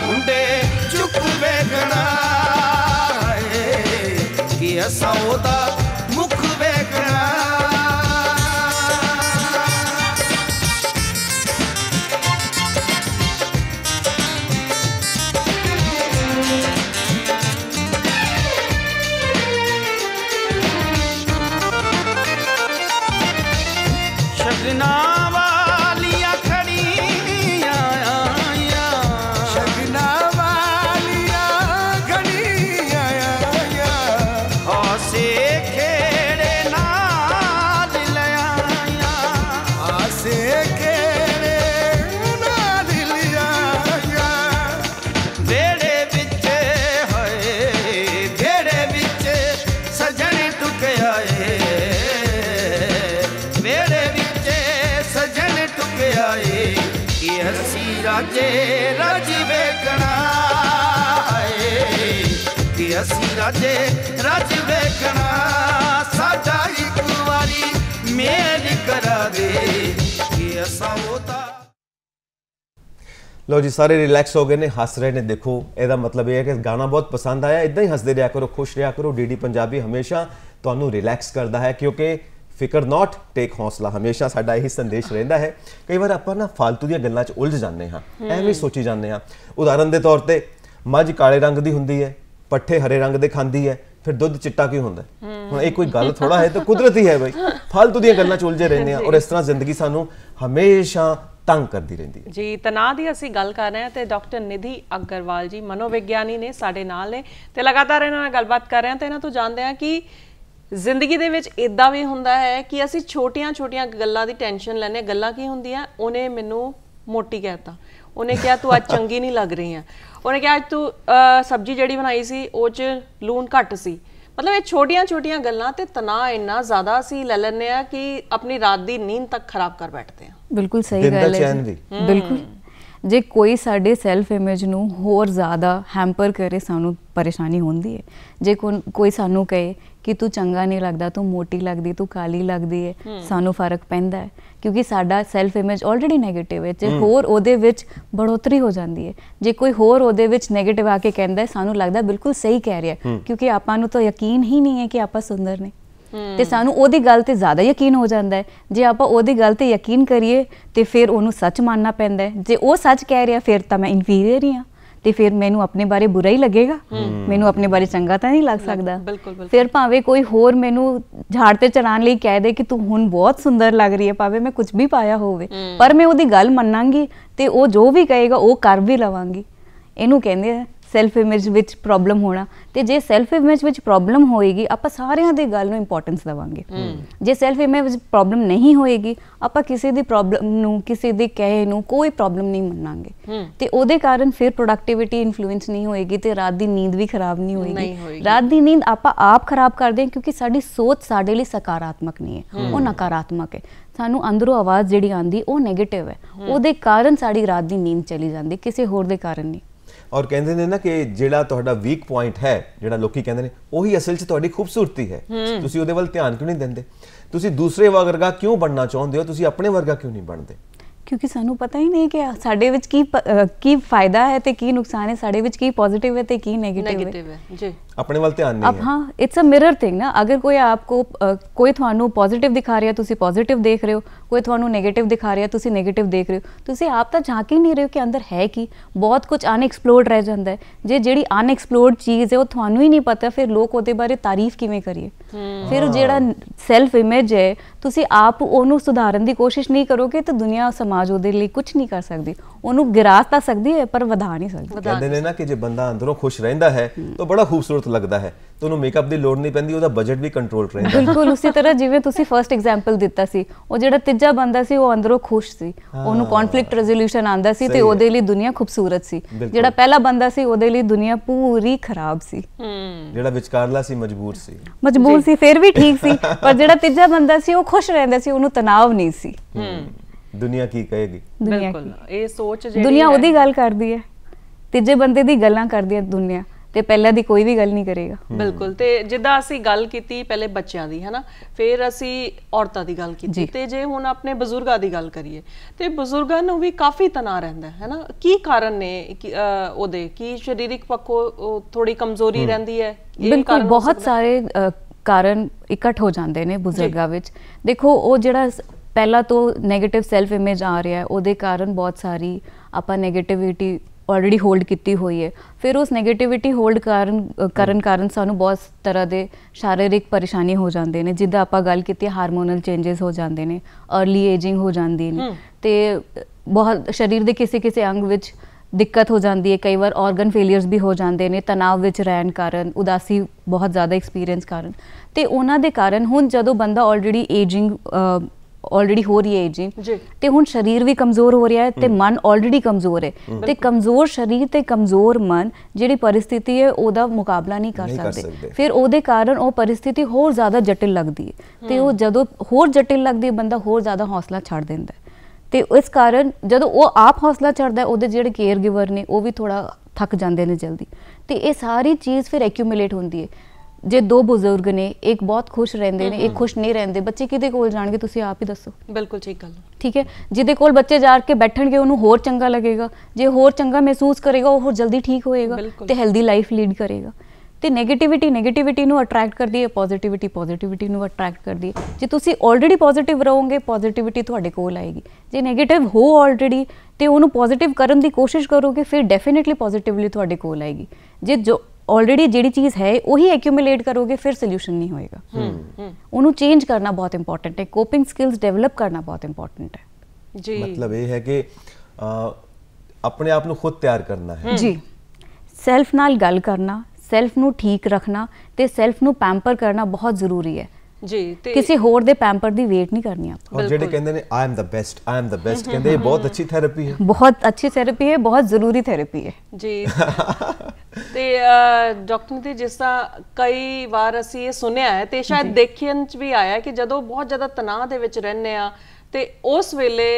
ਹੁੰਡੇ ਚੁੱਕ ਵੇਖਣਾ ਕੀ ਅਸਾਂ ਉਹਦਾ ਲੋ ਜੀ ਸਾਰੇ ਰਿਲੈਕਸ ਹੋ ਗਏ ਨੇ ਹੱਸ ਰਹੇ ਨੇ ਦੇਖੋ ਇਹਦਾ ਮਤਲਬ ਇਹ ਹੈ ਕਿ ਗਾਣਾ ਬਹੁਤ ਪਸੰਦ ਆਇਆ ਇਦਾਂ ਹੀ ਹੱਸਦੇ ਰਿਹਾ ਕਰੋ ਖੁਸ਼ ਰਿਹਾ ਕਰੋ ਡੀਡੀ ਪੰਜਾਬੀ ਹਮੇਸ਼ਾ ਤੁਹਾਨੂੰ ਰਿਲੈਕਸ ਕਰਦਾ ਹੈ ਕਿਉਂਕਿ ਫਿਕਰ ਨਾਟ ਟੇਕ ਹੌਸਲਾ ਹਮੇਸ਼ਾ ਸਾਡਾ ਇਹੀ ਸੰਦੇਸ਼ ਰਹਿੰਦਾ ਹੈ ਕਈ ਵਾਰ ਆਪਾਂ ਨਾ ਫਾਲਤੂ ਦੀਆਂ ਗੱਲਾਂ 'ਚ ਉਲਝ ਜਾਂਦੇ ਹਾਂ ਐਵੇਂ ਸੋਚੀ ਜਾਂਦੇ ਹਾਂ ਉਦਾਹਰਨ ਦੇ ਤੌਰ ਤੇ ਮੱਝ ਕਾਲੇ ਰੰਗ ਦੀ ਹੁੰਦੀ ਹੈ ਪੱਠੇ ਹਰੇ ਰੰਗ ਦੇ ਖਾਂਦੀ ਹੈ ਫਿਰ ਦੁੱਧ ਚਿੱਟਾ ਕਿਉਂ ਹੁੰਦਾ ਹੁਣ ਇਹ ਕੋਈ ਗੱਲ ਥੋੜਾ ਹੈ ਤਾਂ ਕੁਦਰਤੀ ਹੈ ਬਈ ਫालतू ਦੀਆਂ ਗੱਲਾਂ ਚੁਲਝੇ ਰਹਿੰਦੇ ਆ ਔਰ ਇਸ ਤਰ੍ਹਾਂ ਜ਼ਿੰਦਗੀ ਸਾਨੂੰ ਹਮੇਸ਼ਾ ਤੰਗ ਕਰਦੀ ਰਹਿੰਦੀ ਹੈ ਜੀ ਤਣਾਅ ਦੀ ਅਸੀਂ ਗੱਲ ਕਰ ਰਹੇ ਹਾਂ ਤੇ ਡਾਕਟਰ ਨਿਧੀ ਅਗਰਵਾਲ ਜੀ ਮਨੋਵਿਗਿਆਨੀ ਨੇ ਸਾਡੇ ਨਾਲ ਨੇ ਤੇ ਲਗਾਤਾਰ ਇਹਨਾਂ ਨਾਲ ਗੱਲਬਾਤ ਕਰ ਰਹੇ ਹਾਂ ਤੇ ਇਹਨਾਂ ਤੋਂ ਜਾਣਦੇ ਹਾਂ ਕਿ ਜ਼ਿੰਦਗੀ ਦੇ ਵਿੱਚ ਇਦਾਂ ਵੀ ਹੁੰਦਾ ਹੈ ਕਿ ਅਸੀਂ ਛੋਟੀਆਂ-ਛੋਟੀਆਂ ਗੱਲਾਂ ਦੀ ਟੈਨਸ਼ਨ ਲੈਨੇ ਗੱਲਾਂ ਕੀ ਹੁੰਦੀਆਂ ਉਹਨੇ ਮੈਨੂੰ ਮੋਟੀ ਕਹਿਤਾ ਉਹਨੇ ਕਿਹਾ ਤੂੰ ਅੱਜ ਚੰਗੀ ਨਹੀਂ ਲੱਗ ਰਹੀ ਆ ਉਹਨੇ ਕਿਹਾ ਅੱਜ ਤੂੰ ਸਬਜੀ ਜਿਹੜੀ ਬਣਾਈ ਸੀ ਉਹ 'ਚ ਲੂਣ ਘੱਟ ਸੀ ਮਤਲਬ ਇਹ ਛੋਟੀਆਂ-ਛੋਟੀਆਂ ਗੱਲਾਂ ਤੇ ਤਣਾਅ ਇੰਨਾ ਜ਼ਿਆਦਾ ਸੀ ਲੈ ਲੈਣੇ ਆ ਕਿ ਆਪਣੀ ਰਾਤ ਦੀ ਨੀਂਦ ਤੱਕ ਖਰਾਬ ਕਰ ਬੈਠਦੇ ਆ ਬਿਲਕੁਲ ਸਹੀ ਗੱਲ ਹੈ ਬਿਲਕੁਲ ਜੇ ਕੋਈ ਸਾਡੇ ਸੈਲਫ ਇਮੇਜ ਨੂੰ ਹੋਰ ਜ਼ਿਆਦਾ ਹੈਂਪਰ ਕਰੇ ਸਾਨੂੰ ਪਰੇਸ਼ਾਨੀ ਹੁੰਦੀ ਹੈ ਜੇ ਕੋਈ ਸਾਨੂੰ ਕਹੇ ਕਿ ਤੂੰ ਚੰਗਾ ਨਹੀਂ ਲੱਗਦਾ ਤੂੰ ਮੋਟੀ ਲੱਗਦੀ ਤੂੰ ਕਾਲੀ ਲੱਗਦੀ ਹੈ ਸਾਨੂੰ ਫਰਕ ਪੈਂਦਾ ਹੈ ਕਿਉਂਕਿ ਸਾਡਾ ਸੈਲਫ ਇਮੇਜ ਆਲਰੇਡੀ 네ਗੇਟਿਵ ਹੈ ਜੇ ਹੋਰ ਉਹਦੇ ਵਿੱਚ ਬੜੋਤਰੀ ਹੋ ਜਾਂਦੀ ਹੈ ਜੇ ਕੋਈ ਹੋਰ ਉਹਦੇ ਵਿੱਚ 네ਗੇਟਿਵ ਆ ਕੇ ਕਹਿੰਦਾ ਸਾਨੂੰ ਲੱਗਦਾ ਬਿਲਕੁਲ ਸਹੀ ਕਹਿ ਰਿਹਾ ਕਿਉਂਕਿ ਆਪਾਂ ਨੂੰ ਤਾਂ ਯਕੀਨ ਹੀ ਨਹੀਂ ਹੈ ਕਿ ਆਪਾਂ ਸੁੰਦਰ ਨੇ ਤੇ ਸਾਨੂੰ ਉਹਦੀ ਗੱਲ ਤੇ ਜ਼ਿਆਦਾ ਯਕੀਨ ਹੋ ਜਾਂਦਾ ਹੈ ਜੇ ਆਪਾਂ ਉਹਦੀ ਗੱਲ ਤੇ ਯਕੀਨ ਕਰੀਏ ਤੇ ਫਿਰ ਉਹਨੂੰ ਸੱਚ ਮੰਨਣਾ ਪੈਂਦਾ ਹੈ ਜੇ ਉਹ ਸੱਚ ਕਹਿ ਰਿਹਾ ਫਿਰ ਤਾਂ ਮੈਂ ਇਨਫੀਰੀਅਰ ਹੀ ਹਾਂ ਤੇ ਫਿਰ ਮੈਨੂੰ ਆਪਣੇ ਬਾਰੇ ਬੁਰਾ ਹੀ ਲੱਗੇਗਾ ਮੈਨੂੰ ਆਪਣੇ ਬਾਰੇ ਚੰਗਾ ਤਾਂ ਨਹੀਂ ਲੱਗ ਸਕਦਾ ਫਿਰ ਭਾਵੇਂ ਕੋਈ ਹੋਰ ਮੈਨੂੰ ਝਾੜ ਤੇ ਚੜਾਣ ਲਈ ਕਹਿ ਦੇ ਕਿ ਤੂੰ ਹੁਣ ਬਹੁਤ ਸੁੰਦਰ ਲੱਗ ਰਹੀ ਹੈ ਭਾਵੇਂ ਮੈਂ ਕੁਝ ਵੀ ਪਾਇਆ ਹੋਵੇ ਪਰ ਮੈਂ ਉਹਦੀ ਗੱਲ ਮੰਨਾਂਗੀ ਤੇ ਉਹ ਜੋ ਵੀ ਕਹੇਗਾ ਉਹ ਕਰ ਵੀ ਲਵਾਂਗੀ ਇਹਨੂੰ ਕਹਿੰਦੇ ਆ ਸੈਲਫ ਇਮੇਜ ਵਿੱਚ ਪ੍ਰੋਬਲਮ ਹੋਣਾ ਤੇ ਜੇ ਸੈਲਫ ਇਮੇਜ ਵਿੱਚ ਪ੍ਰੋਬਲਮ ਹੋਏਗੀ ਆਪਾਂ ਸਾਰਿਆਂ ਦੀ ਗੱਲ ਨੂੰ ਇੰਪੋਰਟੈਂਸ ਦਵਾਂਗੇ ਜੇ ਸੈਲਫ ਇਮੇਜ ਵਿੱਚ ਪ੍ਰੋਬਲਮ ਨਹੀਂ ਹੋਏਗੀ ਆਪਾਂ ਕਿਸੇ ਦੀ ਪ੍ਰੋਬਲਮ ਨੂੰ ਕਿਸੇ ਦੇ ਕਹੇ ਨੂੰ ਕੋਈ ਪ੍ਰੋਬਲਮ ਨਹੀਂ ਮੰਨਾਂਗੇ ਤੇ ਉਹਦੇ ਕਾਰਨ ਫਿਰ ਪ੍ਰੋਡਕਟਿਵਿਟੀ ਇਨਫਲੂਐਂਸ ਨਹੀਂ ਹੋਏਗੀ ਤੇ ਰਾਤ ਦੀ ਨੀਂਦ ਵੀ ਖਰਾਬ ਨਹੀਂ ਹੋਏਗੀ ਰਾਤ ਦੀ ਨੀਂਦ ਆਪਾਂ ਆਪ ਖਰਾਬ ਕਰਦੇ ਹਾਂ ਕਿਉਂਕਿ ਸਾਡੀ ਸੋਚ ਸਾਡੇ ਲਈ ਸਕਾਰਾਤਮਕ ਨਹੀਂ ਹੈ ਉਹ ਨਕਾਰਾਤਮਕ ਹੈ ਸਾਨੂੰ ਅੰਦਰੋਂ ਆਵਾਜ਼ ਜਿਹੜੀ ਆਂਦੀ ਉਹ 네ਗੇਟਿਵ ਹੈ ਉਹਦੇ ਕਾਰਨ ਸਾਡੀ ਰਾਤ ਦੀ ਨੀਂਦ ਚਲੀ ਜਾਂਦੀ ਕਿਸੇ ਹੋਰ ਦੇ ਕਾਰਨ ਨਹੀਂ ਔਰ ਕਹਿੰਦੇ ਨੇ ਨਾ ਕਿ ਜਿਹੜਾ ਤੁਹਾਡਾ ਵੀਕ ਪੁਆਇੰਟ ਹੈ ਜਿਹੜਾ ਲੋਕੀ ਕਹਿੰਦੇ ਨੇ ਉਹੀ ਅਸਲ 'ਚ ਤੁਹਾਡੀ ਖੂਬਸੂਰਤੀ ਹੈ ਤੁਸੀਂ ਉਹਦੇ ਵੱਲ ਧਿਆਨ ਕਿਉਂ ਨਹੀਂ ਦਿੰਦੇ ਤੁਸੀਂ ਦੂਸਰੇ ਵਰਗਾ ਕਿਉਂ ਬਣਨਾ ਚਾਹੁੰਦੇ ਹੋ ਤੁਸੀਂ ਆਪਣੇ ਵਰਗਾ ਕਿਉਂ ਨਹੀਂ ਬਣਦੇ ਕਿਉਂਕਿ ਸਾਨੂੰ ਪਤਾ ਹੀ ਨਹੀਂ ਕਿ ਸਾਡੇ ਵਿੱਚ ਕੀ ਕੀ ਫਾਇਦਾ ਹੈ ਤੇ ਕੀ ਨੁਕਸਾਨ ਹੈ ਸਾਡੇ ਵਿੱਚ ਕੀ ਪੋਜ਼ਿਟਿਵ ਹੈ ਤੇ ਕੀ ਨੈਗੇਟਿਵ ਹੈ ਜੀ ਆਪਣੇ ਵੱਲ ਧਿਆਨ ਨਹੀਂ ਹੈ ਹਾਂ ਇਟਸ ਅ ਮਿਰਰ ਥਿੰਗ ਨਾ ਅਗਰ ਕੋਈ ਆਪਕੋ ਕੋਈ ਤੁਹਾਨੂੰ ਪੋਜ਼ਿਟਿਵ ਦਿਖਾ ਰਿਹਾ ਤੁਸੀਂ ਪੋਜ਼ਿਟਿਵ ਦੇਖ ਰਹੇ ਹੋ ਕੋਈ ਤੁਹਾਨੂੰ 네ਗੇਟਿਵ ਦਿਖਾ ਰਿਹਾ ਤੁਸੀਂ 네ਗੇਟਿਵ ਦੇਖ ਰਹੇ ਹੋ ਤੁਸੀਂ ਆਪ ਤਾਂ ਝਾਂਕ ਹੀ ਨਹੀਂ ਰਹੇ ਹੋ ਕਿ ਅੰਦਰ ਹੈ ਕੀ ਬਹੁਤ ਕੁਝ ਅਨਐਕਸਪਲੋਰਡ ਰਹਿ ਜਾਂਦਾ ਹੈ ਜੇ ਜਿਹੜੀ ਅਨਐਕਸਪਲੋਰਡ ਚੀਜ਼ ਹੈ ਉਹ ਤੁਹਾਨੂੰ ਹੀ ਨਹੀਂ ਪਤਾ ਫਿਰ ਲੋਕ ਉਹਦੇ ਬਾਰੇ ਤਾਰੀਫ ਕਿਵੇਂ ਕਰੀਏ ਫਿਰ ਜਿਹੜਾ ਸੈਲਫ ਇਮੇਜ ਹੈ ਤੁਸੀਂ ਆਪ ਉਹਨੂੰ ਸੁਧਾਰਨ ਦੀ ਕੋਸ਼ਿਸ਼ ਨਹੀਂ ਕਰੋਗੇ ਤਾਂ ਦੁਨੀਆ ਸਮਾਜ ਉਹਦੇ ਲਈ ਕੁਝ ਨਹੀਂ ਕਰ ਸਕਦੀ ਉਹਨੂੰ ਗਿਰਾ ਤਾਂ ਸਕਦੀ ਹੈ ਪਰ ਵਧਾ ਨਹੀਂ ਸਕਦੀ ਕਹਿੰਦੇ ਨੇ ਨਾ ਕਿ ਜੇ ਬੰਦਾ ਅੰਦਰੋਂ ਖੁਸ਼ ਰਹਿੰਦਾ ਹੈ ਤਾਂ ਬੜਾ ਖੂਬਸੂਰਤ ਲੱਗਦਾ ਹੈ ਤੁਹਾਨੂੰ ਮੇਕਅਪ ਦੀ ਲੋੜ ਨਹੀਂ ਪੈਂਦੀ ਉਹਦਾ ਬਜਟ ਵੀ ਕੰਟਰੋਲ ਰਹਿੰਦਾ ਬਿਲਕੁਲ ਉਸੇ ਤਰ੍ਹਾਂ ਜਿਵੇਂ ਤੁਸੀਂ ਫਰਸਟ ਐਗਜ਼ਾਮਪਲ ਦਿੱਤਾ ਸੀ ਉਹ ਜਿਹੜਾ ਤੀਜਾ ਬੰਦਾ ਸੀ ਉਹ ਅੰਦਰੋਂ ਖੁਸ਼ ਸੀ ਉਹਨੂੰ ਕਨਫਲਿਕਟ ਰੈਜ਼ੋਲੂਸ਼ਨ ਆਂਦਾ ਸੀ ਤੇ ਉਹਦੇ ਲਈ ਦੁਨੀਆ ਖੂਬਸੂਰਤ ਸੀ ਜਿਹੜਾ ਪਹਿਲਾ ਬੰਦਾ ਸੀ ਉਹਦੇ ਲਈ ਦੁਨੀਆ ਪੂਰੀ ਖਰਾਬ ਸੀ ਜਿਹੜਾ ਵਿਚਕਾਰਲਾ ਸੀ ਮਜਬੂਰ ਸੀ ਮਜਬੂਰ ਸੀ ਫਿਰ ਵੀ ਠੀਕ ਸੀ <laughs> ਪਰ ਜਿਹੜਾ ਤੀਜਾ ਬੰਦਾ ਸੀ ਉਹ ਖੁਸ਼ ਰਹਿੰਦਾ ਸੀ ਉਹਨੂੰ ਤਣਾਅ ਨਹੀਂ ਸੀ ਦੁਨੀਆ ਕੀ ਕਹੇਗੀ ਬਿਲਕੁਲ ਇਹ ਸੋਚ ਜਿਹੜੀ ਦੁਨੀਆ ਉਹਦੀ ਗੱਲ ਕਰਦੀ ਹੈ ਤੀਜੇ ਬੰਦੇ ਦੀ ਗੱਲਾਂ ਕਰਦੀ ਹੈ ਦੁਨੀਆ ਤੇ ਪਹਿਲਾਂ ਦੀ ਕੋਈ ਵੀ ਗੱਲ ਨਹੀਂ ਕਰੇਗਾ ਬਿਲਕੁਲ ਤੇ ਜਿੱਦਾਂ ਅਸੀਂ ਗੱਲ ਕੀਤੀ ਪਹਿਲੇ ਬੱਚਿਆਂ ਦੀ ਹੈਨਾ ਫਿਰ ਅਸੀਂ ਔਰਤਾਂ ਦੀ ਗੱਲ ਕੀਤੀ ਤੇ ਜੇ ਹੁਣ ਆਪਣੇ ਬਜ਼ੁਰਗਾਂ ਦੀ ਗੱਲ ਕਰੀਏ ਤੇ ਬਜ਼ੁਰਗਾਂ ਨੂੰ ਵੀ ਕਾਫੀ ਤਣਾਅ ਰਹਿੰਦਾ ਹੈ ਹੈਨਾ ਕੀ ਕਾਰਨ ਨੇ ਉਹਦੇ ਕੀ ਸਰੀਰਿਕ ਪੱਖੋਂ ਥੋੜੀ ਕਮਜ਼ੋਰੀ ਰਹਿੰਦੀ ਹੈ ਬਿਲਕੁਲ ਬਹੁਤ ਸਾਰੇ ਕਾਰਨ ਇਕੱਠ ਹੋ ਜਾਂਦੇ ਨੇ ਬਜ਼ੁਰਗਾਂ ਵਿੱਚ ਦੇਖੋ ਉਹ ਜਿਹੜਾ ਪਹਿਲਾਂ ਤੋਂ 네ਗੇਟਿਵ ਸੈਲਫ ਇਮੇਜ ਆ ਰਿਹਾ ਹੈ ਉਹਦੇ ਕਾਰਨ ਬਹੁਤ ਸਾਰੀ ਆਪਾਂ 네ਗੇਟਿਵਿਟੀ ਆਲਰੇਡੀ ਹੋਲਡ ਕੀਤੀ ਹੋਈ ਹੈ ਫਿਰ ਉਸ 네ਗੇਟਿਵਿਟੀ ਹੋਲਡ ਕਰਨ ਕਰਨ ਕਾਰਨ ਸਾਨੂੰ ਬਹੁਤ ਤਰ੍ਹਾਂ ਦੇ ਸਰੀਰਕ ਪਰੇਸ਼ਾਨੀ ਹੋ ਜਾਂਦੇ ਨੇ ਜਿੱਦਾਂ ਆਪਾਂ ਗੱਲ ਕੀਤੀ ਹਾਰਮੋਨਲ ਚੇਂजेस ਹੋ ਜਾਂਦੇ ਨੇ अर्ਲੀ ਏਜਿੰਗ ਹੋ ਜਾਂਦੀ ਨੇ ਤੇ ਬਹੁਤ ਸਰੀਰ ਦੇ ਕਿਸੇ ਕਿਸੇ ਅੰਗ ਵਿੱਚ ਦਿੱਕਤ ਹੋ ਜਾਂਦੀ ਹੈ ਕਈ ਵਾਰ ਆਰਗਨ ਫੇਲਿਅਰਸ ਵੀ ਹੋ ਜਾਂਦੇ ਨੇ ਤਣਾਅ ਵਿੱਚ ਰਹਿਣ ਕਾਰਨ ਉਦਾਸੀ ਬਹੁਤ ਜ਼ਿਆਦਾ ਐਕਸਪੀਰੀਅੰਸ ਕਾਰਨ ਤੇ ਉਹਨਾਂ ਦੇ ਕਾਰਨ ਹੁਣ ਜਦੋਂ ਬੰਦਾ ਆਲਰੇਡੀ ਏਜਿੰਗ ਆਲਰੇਡੀ ਹੋ ਰਹੀ ਹੈ ਜੀ ਤੇ ਹੁਣ ਸਰੀਰ ਵੀ ਕਮਜ਼ੋਰ ਹੋ ਰਿਹਾ ਹੈ ਤੇ ਮਨ ਆਲਰੇਡੀ ਕਮਜ਼ੋਰ ਹੈ ਤੇ ਕਮਜ਼ੋਰ ਸਰੀਰ ਤੇ ਕਮਜ਼ੋਰ ਮਨ ਜਿਹੜੀ ਪਰਿਸਥਿਤੀ ਹੈ ਉਹਦਾ ਮੁਕਾਬਲਾ ਨਹੀਂ ਕਰ ਸਕਦੇ ਫਿਰ ਉਹਦੇ ਕਾਰਨ ਉਹ ਪਰਿਸਥਿਤੀ ਹੋਰ ਜ਼ਿਆਦਾ ਜਟਿਲ ਲੱਗਦੀ ਹੈ ਤੇ ਉਹ ਜਦੋਂ ਹੋਰ ਜਟਿਲ ਲੱਗਦੀ ਹੈ ਬੰਦਾ ਹੋਰ ਜ਼ਿਆਦਾ ਹੌਸਲਾ ਛੱਡ ਦਿੰਦਾ ਤੇ ਇਸ ਕਾਰਨ ਜਦੋਂ ਉਹ ਆਪ ਹੌਸਲਾ ਛੱਡਦਾ ਉਹਦੇ ਜਿਹੜੇ ਕੇਅਰ ਗਿਵਰ ਨੇ ਉਹ ਵੀ ਥੋੜਾ ਥੱਕ ਜਾਂਦੇ ਨੇ ਜਲਦੀ ਤੇ ਇਹ ਸਾਰੀ ਚੀਜ਼ ਫਿਰ ਐਕਿਊਮੂਲੇਟ ਹੁੰਦੀ ਹੈ ਜੇ ਦੋ ਬਜ਼ੁਰਗ ਨੇ ਇੱਕ ਬਹੁਤ ਖੁਸ਼ ਰਹਿੰਦੇ ਨੇ ਇੱਕ ਖੁਸ਼ ਨਹੀਂ ਰਹਿੰਦੇ ਬੱਚੇ ਕਿਹਦੇ ਕੋਲ ਜਾਣਗੇ ਤੁਸੀਂ ਆਪ ਹੀ ਦੱਸੋ ਬਿਲਕੁਲ ਠੀਕ ਗੱਲ ਠੀਕ ਹੈ ਜਿਹਦੇ ਕੋਲ ਬੱਚੇ ਜਾ ਕੇ ਬੈਠਣਗੇ ਉਹਨੂੰ ਹੋਰ ਚੰਗਾ ਲੱਗੇਗਾ ਜੇ ਹੋਰ ਚੰਗਾ ਮਹਿਸੂਸ ਕਰੇਗਾ ਉਹ ਜਲਦੀ ਠੀਕ ਹੋਏਗਾ ਤੇ ਹੈਲਦੀ ਲਾਈਫ ਲੀਡ ਕਰੇਗਾ ਤੇ 네ਗੇਟਿਵਿਟੀ 네ਗੇਟਿਵਿਟੀ ਨੂੰ ਅਟਰੈਕਟ ਕਰਦੀ ਹੈ ਪੋਜ਼ਿਟਿਵਿਟੀ ਪੋਜ਼ਿਟਿਵਿਟੀ ਨੂੰ ਅਟਰੈਕਟ ਕਰਦੀ ਹੈ ਜੇ ਤੁਸੀਂ ਆਲਰੇਡੀ ਪੋਜ਼ਿਟਿਵ ਰਹੋਗੇ ਪੋਜ਼ਿਟਿਵਿਟੀ ਤੁਹਾਡੇ ਕੋਲ ਆਏਗੀ ਜੇ 네ਗੇਟਿਵ ਹੋ ਆਲਰੇਡੀ ਤੇ ਉਹਨੂੰ ਪੋਜ਼ਿਟਿਵ ਕਰਨ ਦੀ ਕੋਸ਼ਿਸ਼ ਕਰੋਗੇ ਫਿਰ ਡੈਫੀਨਿਟਲੀ ਪੋਜ਼ਿਟਿਵਲੀ ਤੁਹਾਡੇ ਕੋਲ ਆਏਗੀ ਜੇ ਜੋ ਆਲਰੇਡੀ ਜਿਹੜੀ ਚੀਜ਼ ਹੈ ਉਹੀ ਐਕਿਊਮੂਲੇਟ ਕਰੋਗੇ ਫਿਰ ਸੋਲੂਸ਼ਨ ਨਹੀਂ ਹੋਏਗਾ ਉਹਨੂੰ ਚੇਂਜ ਕਰਨਾ ਬਹੁਤ ਇੰਪੋਰਟੈਂਟ ਹੈ ਕੋਪਿੰਗ ਸਕਿਲਸ ਡਿਵੈਲਪ ਕਰਨਾ ਬਹੁਤ ਇੰਪੋਰਟੈਂਟ ਹੈ ਜੀ ਮਤਲਬ ਇਹ ਹੈ ਕਿ ਆਪਣੇ ਆਪ ਨੂੰ ਖੁਦ ਤਿਆਰ ਕਰਨਾ ਹੈ ਜੀ ਸੈਲਫ ਨਾਲ ਗੱਲ ਕਰਨਾ ਸੈਲਫ ਨੂੰ ਠੀਕ ਰੱਖਣਾ ਤੇ ਸੈਲਫ ਨੂੰ ਪੈਂਪਰ ਕਰਨਾ ਬਹੁਤ ਜ਼ਰੂਰੀ ਹੈ ਜੀ ਤੇ ਕਿਸੇ ਹੋਰ ਦੇ ਪੈਂਪਰ ਦੀ ਵੇਟ ਨਹੀਂ ਕਰਨੀ ਆਪਾਂ ਔਰ ਜਿਹੜੇ ਕਹਿੰਦੇ ਨੇ I am the best I am the best ਕਹਿੰਦੇ ਇਹ ਬਹੁਤ ਅੱਛੀ ਥੈਰੇਪੀ ਹੈ ਬਹੁਤ ਅੱਛੀ ਥੈਰੇਪੀ ਹੈ ਬਹੁਤ ਜ਼ਰੂਰੀ ਥੈਰੇਪੀ ਹੈ ਜੀ <laughs> ਤੇ ਡਾਕਟਰ ਨੇ ਜਿਸ ਤਰ੍ਹਾਂ ਕਈ ਵਾਰ ਅਸੀਂ ਇਹ ਸੁਣਿਆ ਹੈ ਤੇ ਸ਼ਾਇਦ ਦੇਖਣ ਚ ਵੀ ਆਇਆ ਕਿ ਜਦੋਂ ਬਹੁਤ ਜ਼ਿਆਦਾ ਤਣਾਅ ਦੇ ਵਿੱਚ ਰਹਿੰਨੇ ਆ ਤੇ ਉਸ ਵੇਲੇ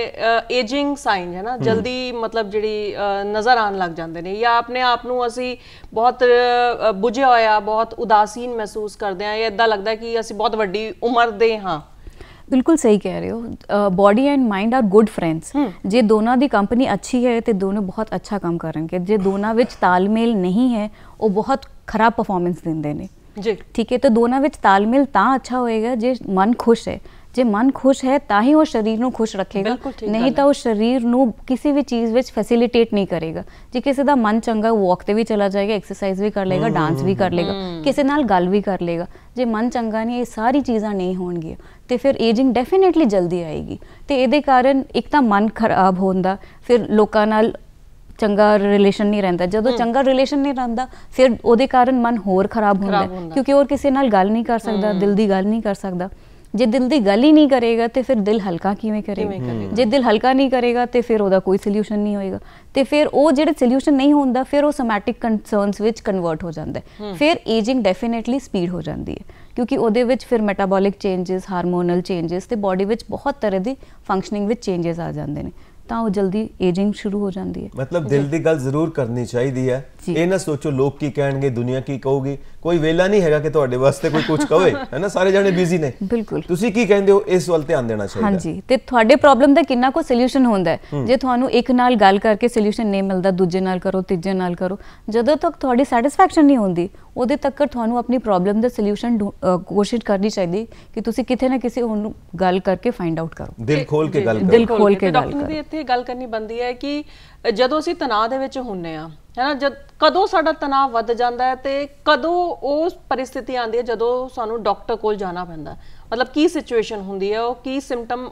ਏਜਿੰਗ ਸਾਈਨ ਹੈ ਨਾ ਜਲਦੀ ਮਤਲਬ ਜਿਹੜੀ ਨਜ਼ਰ ਆਣ ਲੱਗ ਜਾਂਦੇ ਨੇ ਜਾਂ ਆਪਣੇ ਆਪ ਨੂੰ ਅਸੀਂ ਬਹੁਤ ਬੁਝਿਆ ਹੋਇਆ ਬਹੁਤ ਉਦਾਸੀਨ ਮਹਿਸੂਸ ਕਰਦੇ ਆ ਇਹ ਇਦਾਂ ਲੱਗਦਾ ਕਿ ਅਸੀਂ ਬਹੁਤ ਵੱਡੀ ਉਮਰ ਦੇ ਹਾਂ ਬਿਲਕੁਲ ਸਹੀ ਕਹਿ ਰਹੇ ਹੋ body and mind are good friends ਜੇ ਦੋਨਾਂ ਦੀ ਕੰਪਨੀ ਅੱਛੀ ਹੈ ਤੇ ਦੋਨੋਂ ਬਹੁਤ ਅੱਛਾ ਕੰਮ ਕਰਨਗੇ ਜੇ ਦੋਨਾਂ ਵਿੱਚ ਤਾਲਮੇਲ ਨਹੀਂ ਹੈ ਉਹ ਬਹੁਤ ਖਰਾਬ ਪਰਫਾਰਮੈਂਸ ਦਿੰਦੇ ਨੇ ਜੀ ਠੀਕ ਹੈ ਤੇ ਦੋਨਾਂ ਵਿੱਚ ਤਾਲਮੇਲ ਤਾਂ ਅੱਛਾ ਹੋਏਗਾ ਜੇ ਮਨ ਖੁਸ਼ ਹੈ ਜੇ ਮਨ ਖੁਸ਼ ਹੈ ਤਾਂ ਹੀ ਉਹ ਸਰੀਰ ਨੂੰ ਖੁਸ਼ ਰੱਖੇਗਾ ਨਹੀਂ ਤਾਂ ਉਹ ਸਰੀਰ ਨੂੰ ਕਿਸੇ ਵੀ ਚੀਜ਼ ਵਿੱਚ ਫੈਸਿਲਿਟੇਟ ਨਹੀਂ ਕਰੇਗਾ ਜੇ ਕਿਸੇ ਦਾ ਮਨ ਚੰਗਾ ਵਾਕ ਤੇ ਵੀ ਚਲਾ ਜਾਏਗਾ ਐਕਸਰਸਾਈਜ਼ ਵੀ ਕਰ ਲੇਗਾ ਡਾਂਸ ਵੀ ਕਰ ਲੇਗਾ ਕਿਸੇ ਨਾਲ ਗੱਲ ਵੀ ਕਰ ਲੇਗਾ ਜੇ ਮਨ ਚੰਗਾ ਨਹੀਂ ਇਹ ਸਾਰੀ ਚੀਜ਼ਾਂ ਨਹੀਂ ਹੋਣਗੀਆਂ ਤੇ ਫਿਰ ਏਜਿੰਗ ਡੈਫੀਨਿਟਲੀ ਜਲਦੀ ਆਏਗੀ ਤੇ ਇਹਦੇ ਕਾਰਨ ਇੱਕ ਤਾਂ ਮਨ ਖਰਾਬ ਹੁੰਦਾ ਫਿਰ ਲੋਕਾਂ ਨਾਲ ਚੰਗਾ ਰਿਲੇਸ਼ਨ ਨਹੀਂ ਰਹਿੰਦਾ ਜਦੋਂ ਚੰਗਾ ਰਿਲੇਸ਼ਨ ਨਹੀਂ ਰਹਿੰਦਾ ਫਿਰ ਉਹਦੇ ਕਾਰਨ ਮਨ ਹੋਰ ਖਰਾਬ ਹੁੰਦਾ ਕਿਉਂਕਿ ਹੋਰ ਕਿਸੇ ਨਾਲ ਗੱਲ ਨਹੀਂ ਕਰ ਸਕਦਾ ਦਿਲ ਦੀ ਗੱਲ ਨਹੀਂ ਕਰ ਸਕਦਾ ਜੇ ਦਿਲ ਦੀ ਗੱਲ ਹੀ ਨਹੀਂ ਕਰੇਗਾ ਤੇ ਫਿਰ ਦਿਲ ਹਲਕਾ ਕਿਵੇਂ ਕਰੇਗਾ ਜੇ ਦਿਲ ਹਲਕਾ ਨਹੀਂ ਕਰੇਗਾ ਤੇ ਫਿਰ ਉਹਦਾ ਕੋਈ ਸੋਲੂਸ਼ਨ ਨਹੀਂ ਹੋਏਗਾ ਤੇ ਫਿਰ ਉਹ ਜਿਹੜੇ ਸੋਲੂਸ਼ਨ ਨਹੀਂ ਹੁੰਦਾ ਫਿਰ ਉਹ ਸੋਮੈਟਿਕ ਕਨਸਰਨਸ ਵਿੱਚ ਕਨਵਰਟ ਹੋ ਜਾਂਦਾ ਫਿਰ ਏਜਿੰਗ ਡੈਫੀਨਿਟਲੀ ਸਪੀਡ ਹੋ ਜਾਂਦੀ ਹੈ ਕਿਉਂਕਿ ਉਹਦੇ ਵਿੱਚ ਫਿਰ ਮੈਟਾਬੋਲਿਕ ਚੇਂजेस ਹਾਰਮੋਨਲ ਚੇਂਜਸ ਤੇ ਬਾਡੀ ਵਿੱਚ ਬਹੁਤ ਤਰ੍ਹਾਂ ਦੀ ਫੰਕਸ਼ਨਿੰਗ ਵਿੱਚ ਚੇਂजेस ਆ ਜਾਂਦੇ ਨੇ ਤਾਂ ਉਹ ਜਲਦੀ ਏਜਿੰਗ ਸ਼ੁਰੂ ਹੋ ਜਾਂਦੀ ਹੈ ਮਤਲਬ ਦਿਲ ਦੀ ਗੱਲ ਜ਼ਰੂਰ ਕਰਨੀ ਚਾਹੀਦੀ ਹੈ ਇਹ ਨਾ ਸੋਚੋ ਲੋਕ ਕੀ ਕਹਿਣਗੇ ਦੁਨੀਆ ਕੀ ਕਹੂਗੀ ਕੋਈ ਵੇਲਾ ਨਹੀਂ ਹੈਗਾ ਕਿ ਤੁਹਾਡੇ ਵਾਸਤੇ ਕੋਈ ਕੁਝ ਕਵੇ <laughs> ਹੈ ਨਾ ਸਾਰੇ ਜਣੇ ਬਿਜ਼ੀ ਨੇ ਬਿਲਕੁਲ ਤੁਸੀਂ ਕੀ ਕਹਿੰਦੇ ਹੋ ਇਸ ਵੱਲ ਧਿਆਨ ਦੇਣਾ ਚਾਹੀਦਾ ਹਾਂਜੀ ਤੇ ਤੁਹਾਡੇ ਪ੍ਰੋਬਲਮ ਦਾ ਕਿੰਨਾ ਕੋ ਸੋਲੂਸ਼ਨ ਹੁੰਦਾ ਹੈ ਜੇ ਤੁਹਾਨੂੰ ਇੱਕ ਨਾਲ ਗੱਲ ਕਰਕੇ ਸੋਲੂਸ਼ਨ ਨਹੀਂ ਮਿਲਦਾ ਦੂਜੇ ਨਾਲ ਕਰੋ ਤੀਜੇ ਨਾਲ ਕਰੋ ਜਦੋਂ ਤੱਕ ਤੁਹਾਡੀ ਸੈਟੀਸਫੈਕਸ਼ਨ ਨਹੀਂ ਹੁੰਦੀ ਉਹਦੇ ਤੱਕ ਤੁਹਾਨੂੰ ਆਪਣੀ ਪ੍ਰੋਬਲਮ ਦਾ ਸੋਲੂਸ਼ਨ ਕੋਸ਼ਿਸ਼ ਕਰਨੀ ਚਾਹੀਦੀ ਕਿ ਤੁਸੀਂ ਕਿਤੇ ਨਾ ਕਿਸੇ ਉਹਨੂੰ ਗੱਲ ਕਰਕੇ ਫਾਈਂਡ ਆਊਟ ਕਰੋ ਦਿਲ ਖੋਲ ਕੇ ਗੱਲ ਕਰੋ ਦਿਲ ਖੋਲ ਕੇ ਗੱਲ ਕਰੋ ਇਹ ਗੱਲ ਕਰਨੀ ਬੰਦੀ ਹੈ ਕਿ ਜਦੋਂ ਅਸੀਂ ਤਣਾਅ ਦੇ ਵਿੱਚ ਹੁੰਨੇ ਆ ਹੈਨਾ ਜਦ ਕਦੋਂ ਸਾਡਾ ਤਣਾਅ ਵੱਧ ਜਾਂਦਾ ਹੈ ਤੇ ਕਦੋਂ ਉਹ ਪਰਿਸਥਿਤੀ ਆਉਂਦੀ ਹੈ ਜਦੋਂ ਸਾਨੂੰ ਡਾਕਟਰ ਕੋਲ ਜਾਣਾ ਪੈਂਦਾ ਮਤਲਬ ਕੀ ਸਿਚੁਏਸ਼ਨ ਹੁੰਦੀ ਹੈ ਉਹ ਕੀ ਸਿੰਪਟਮ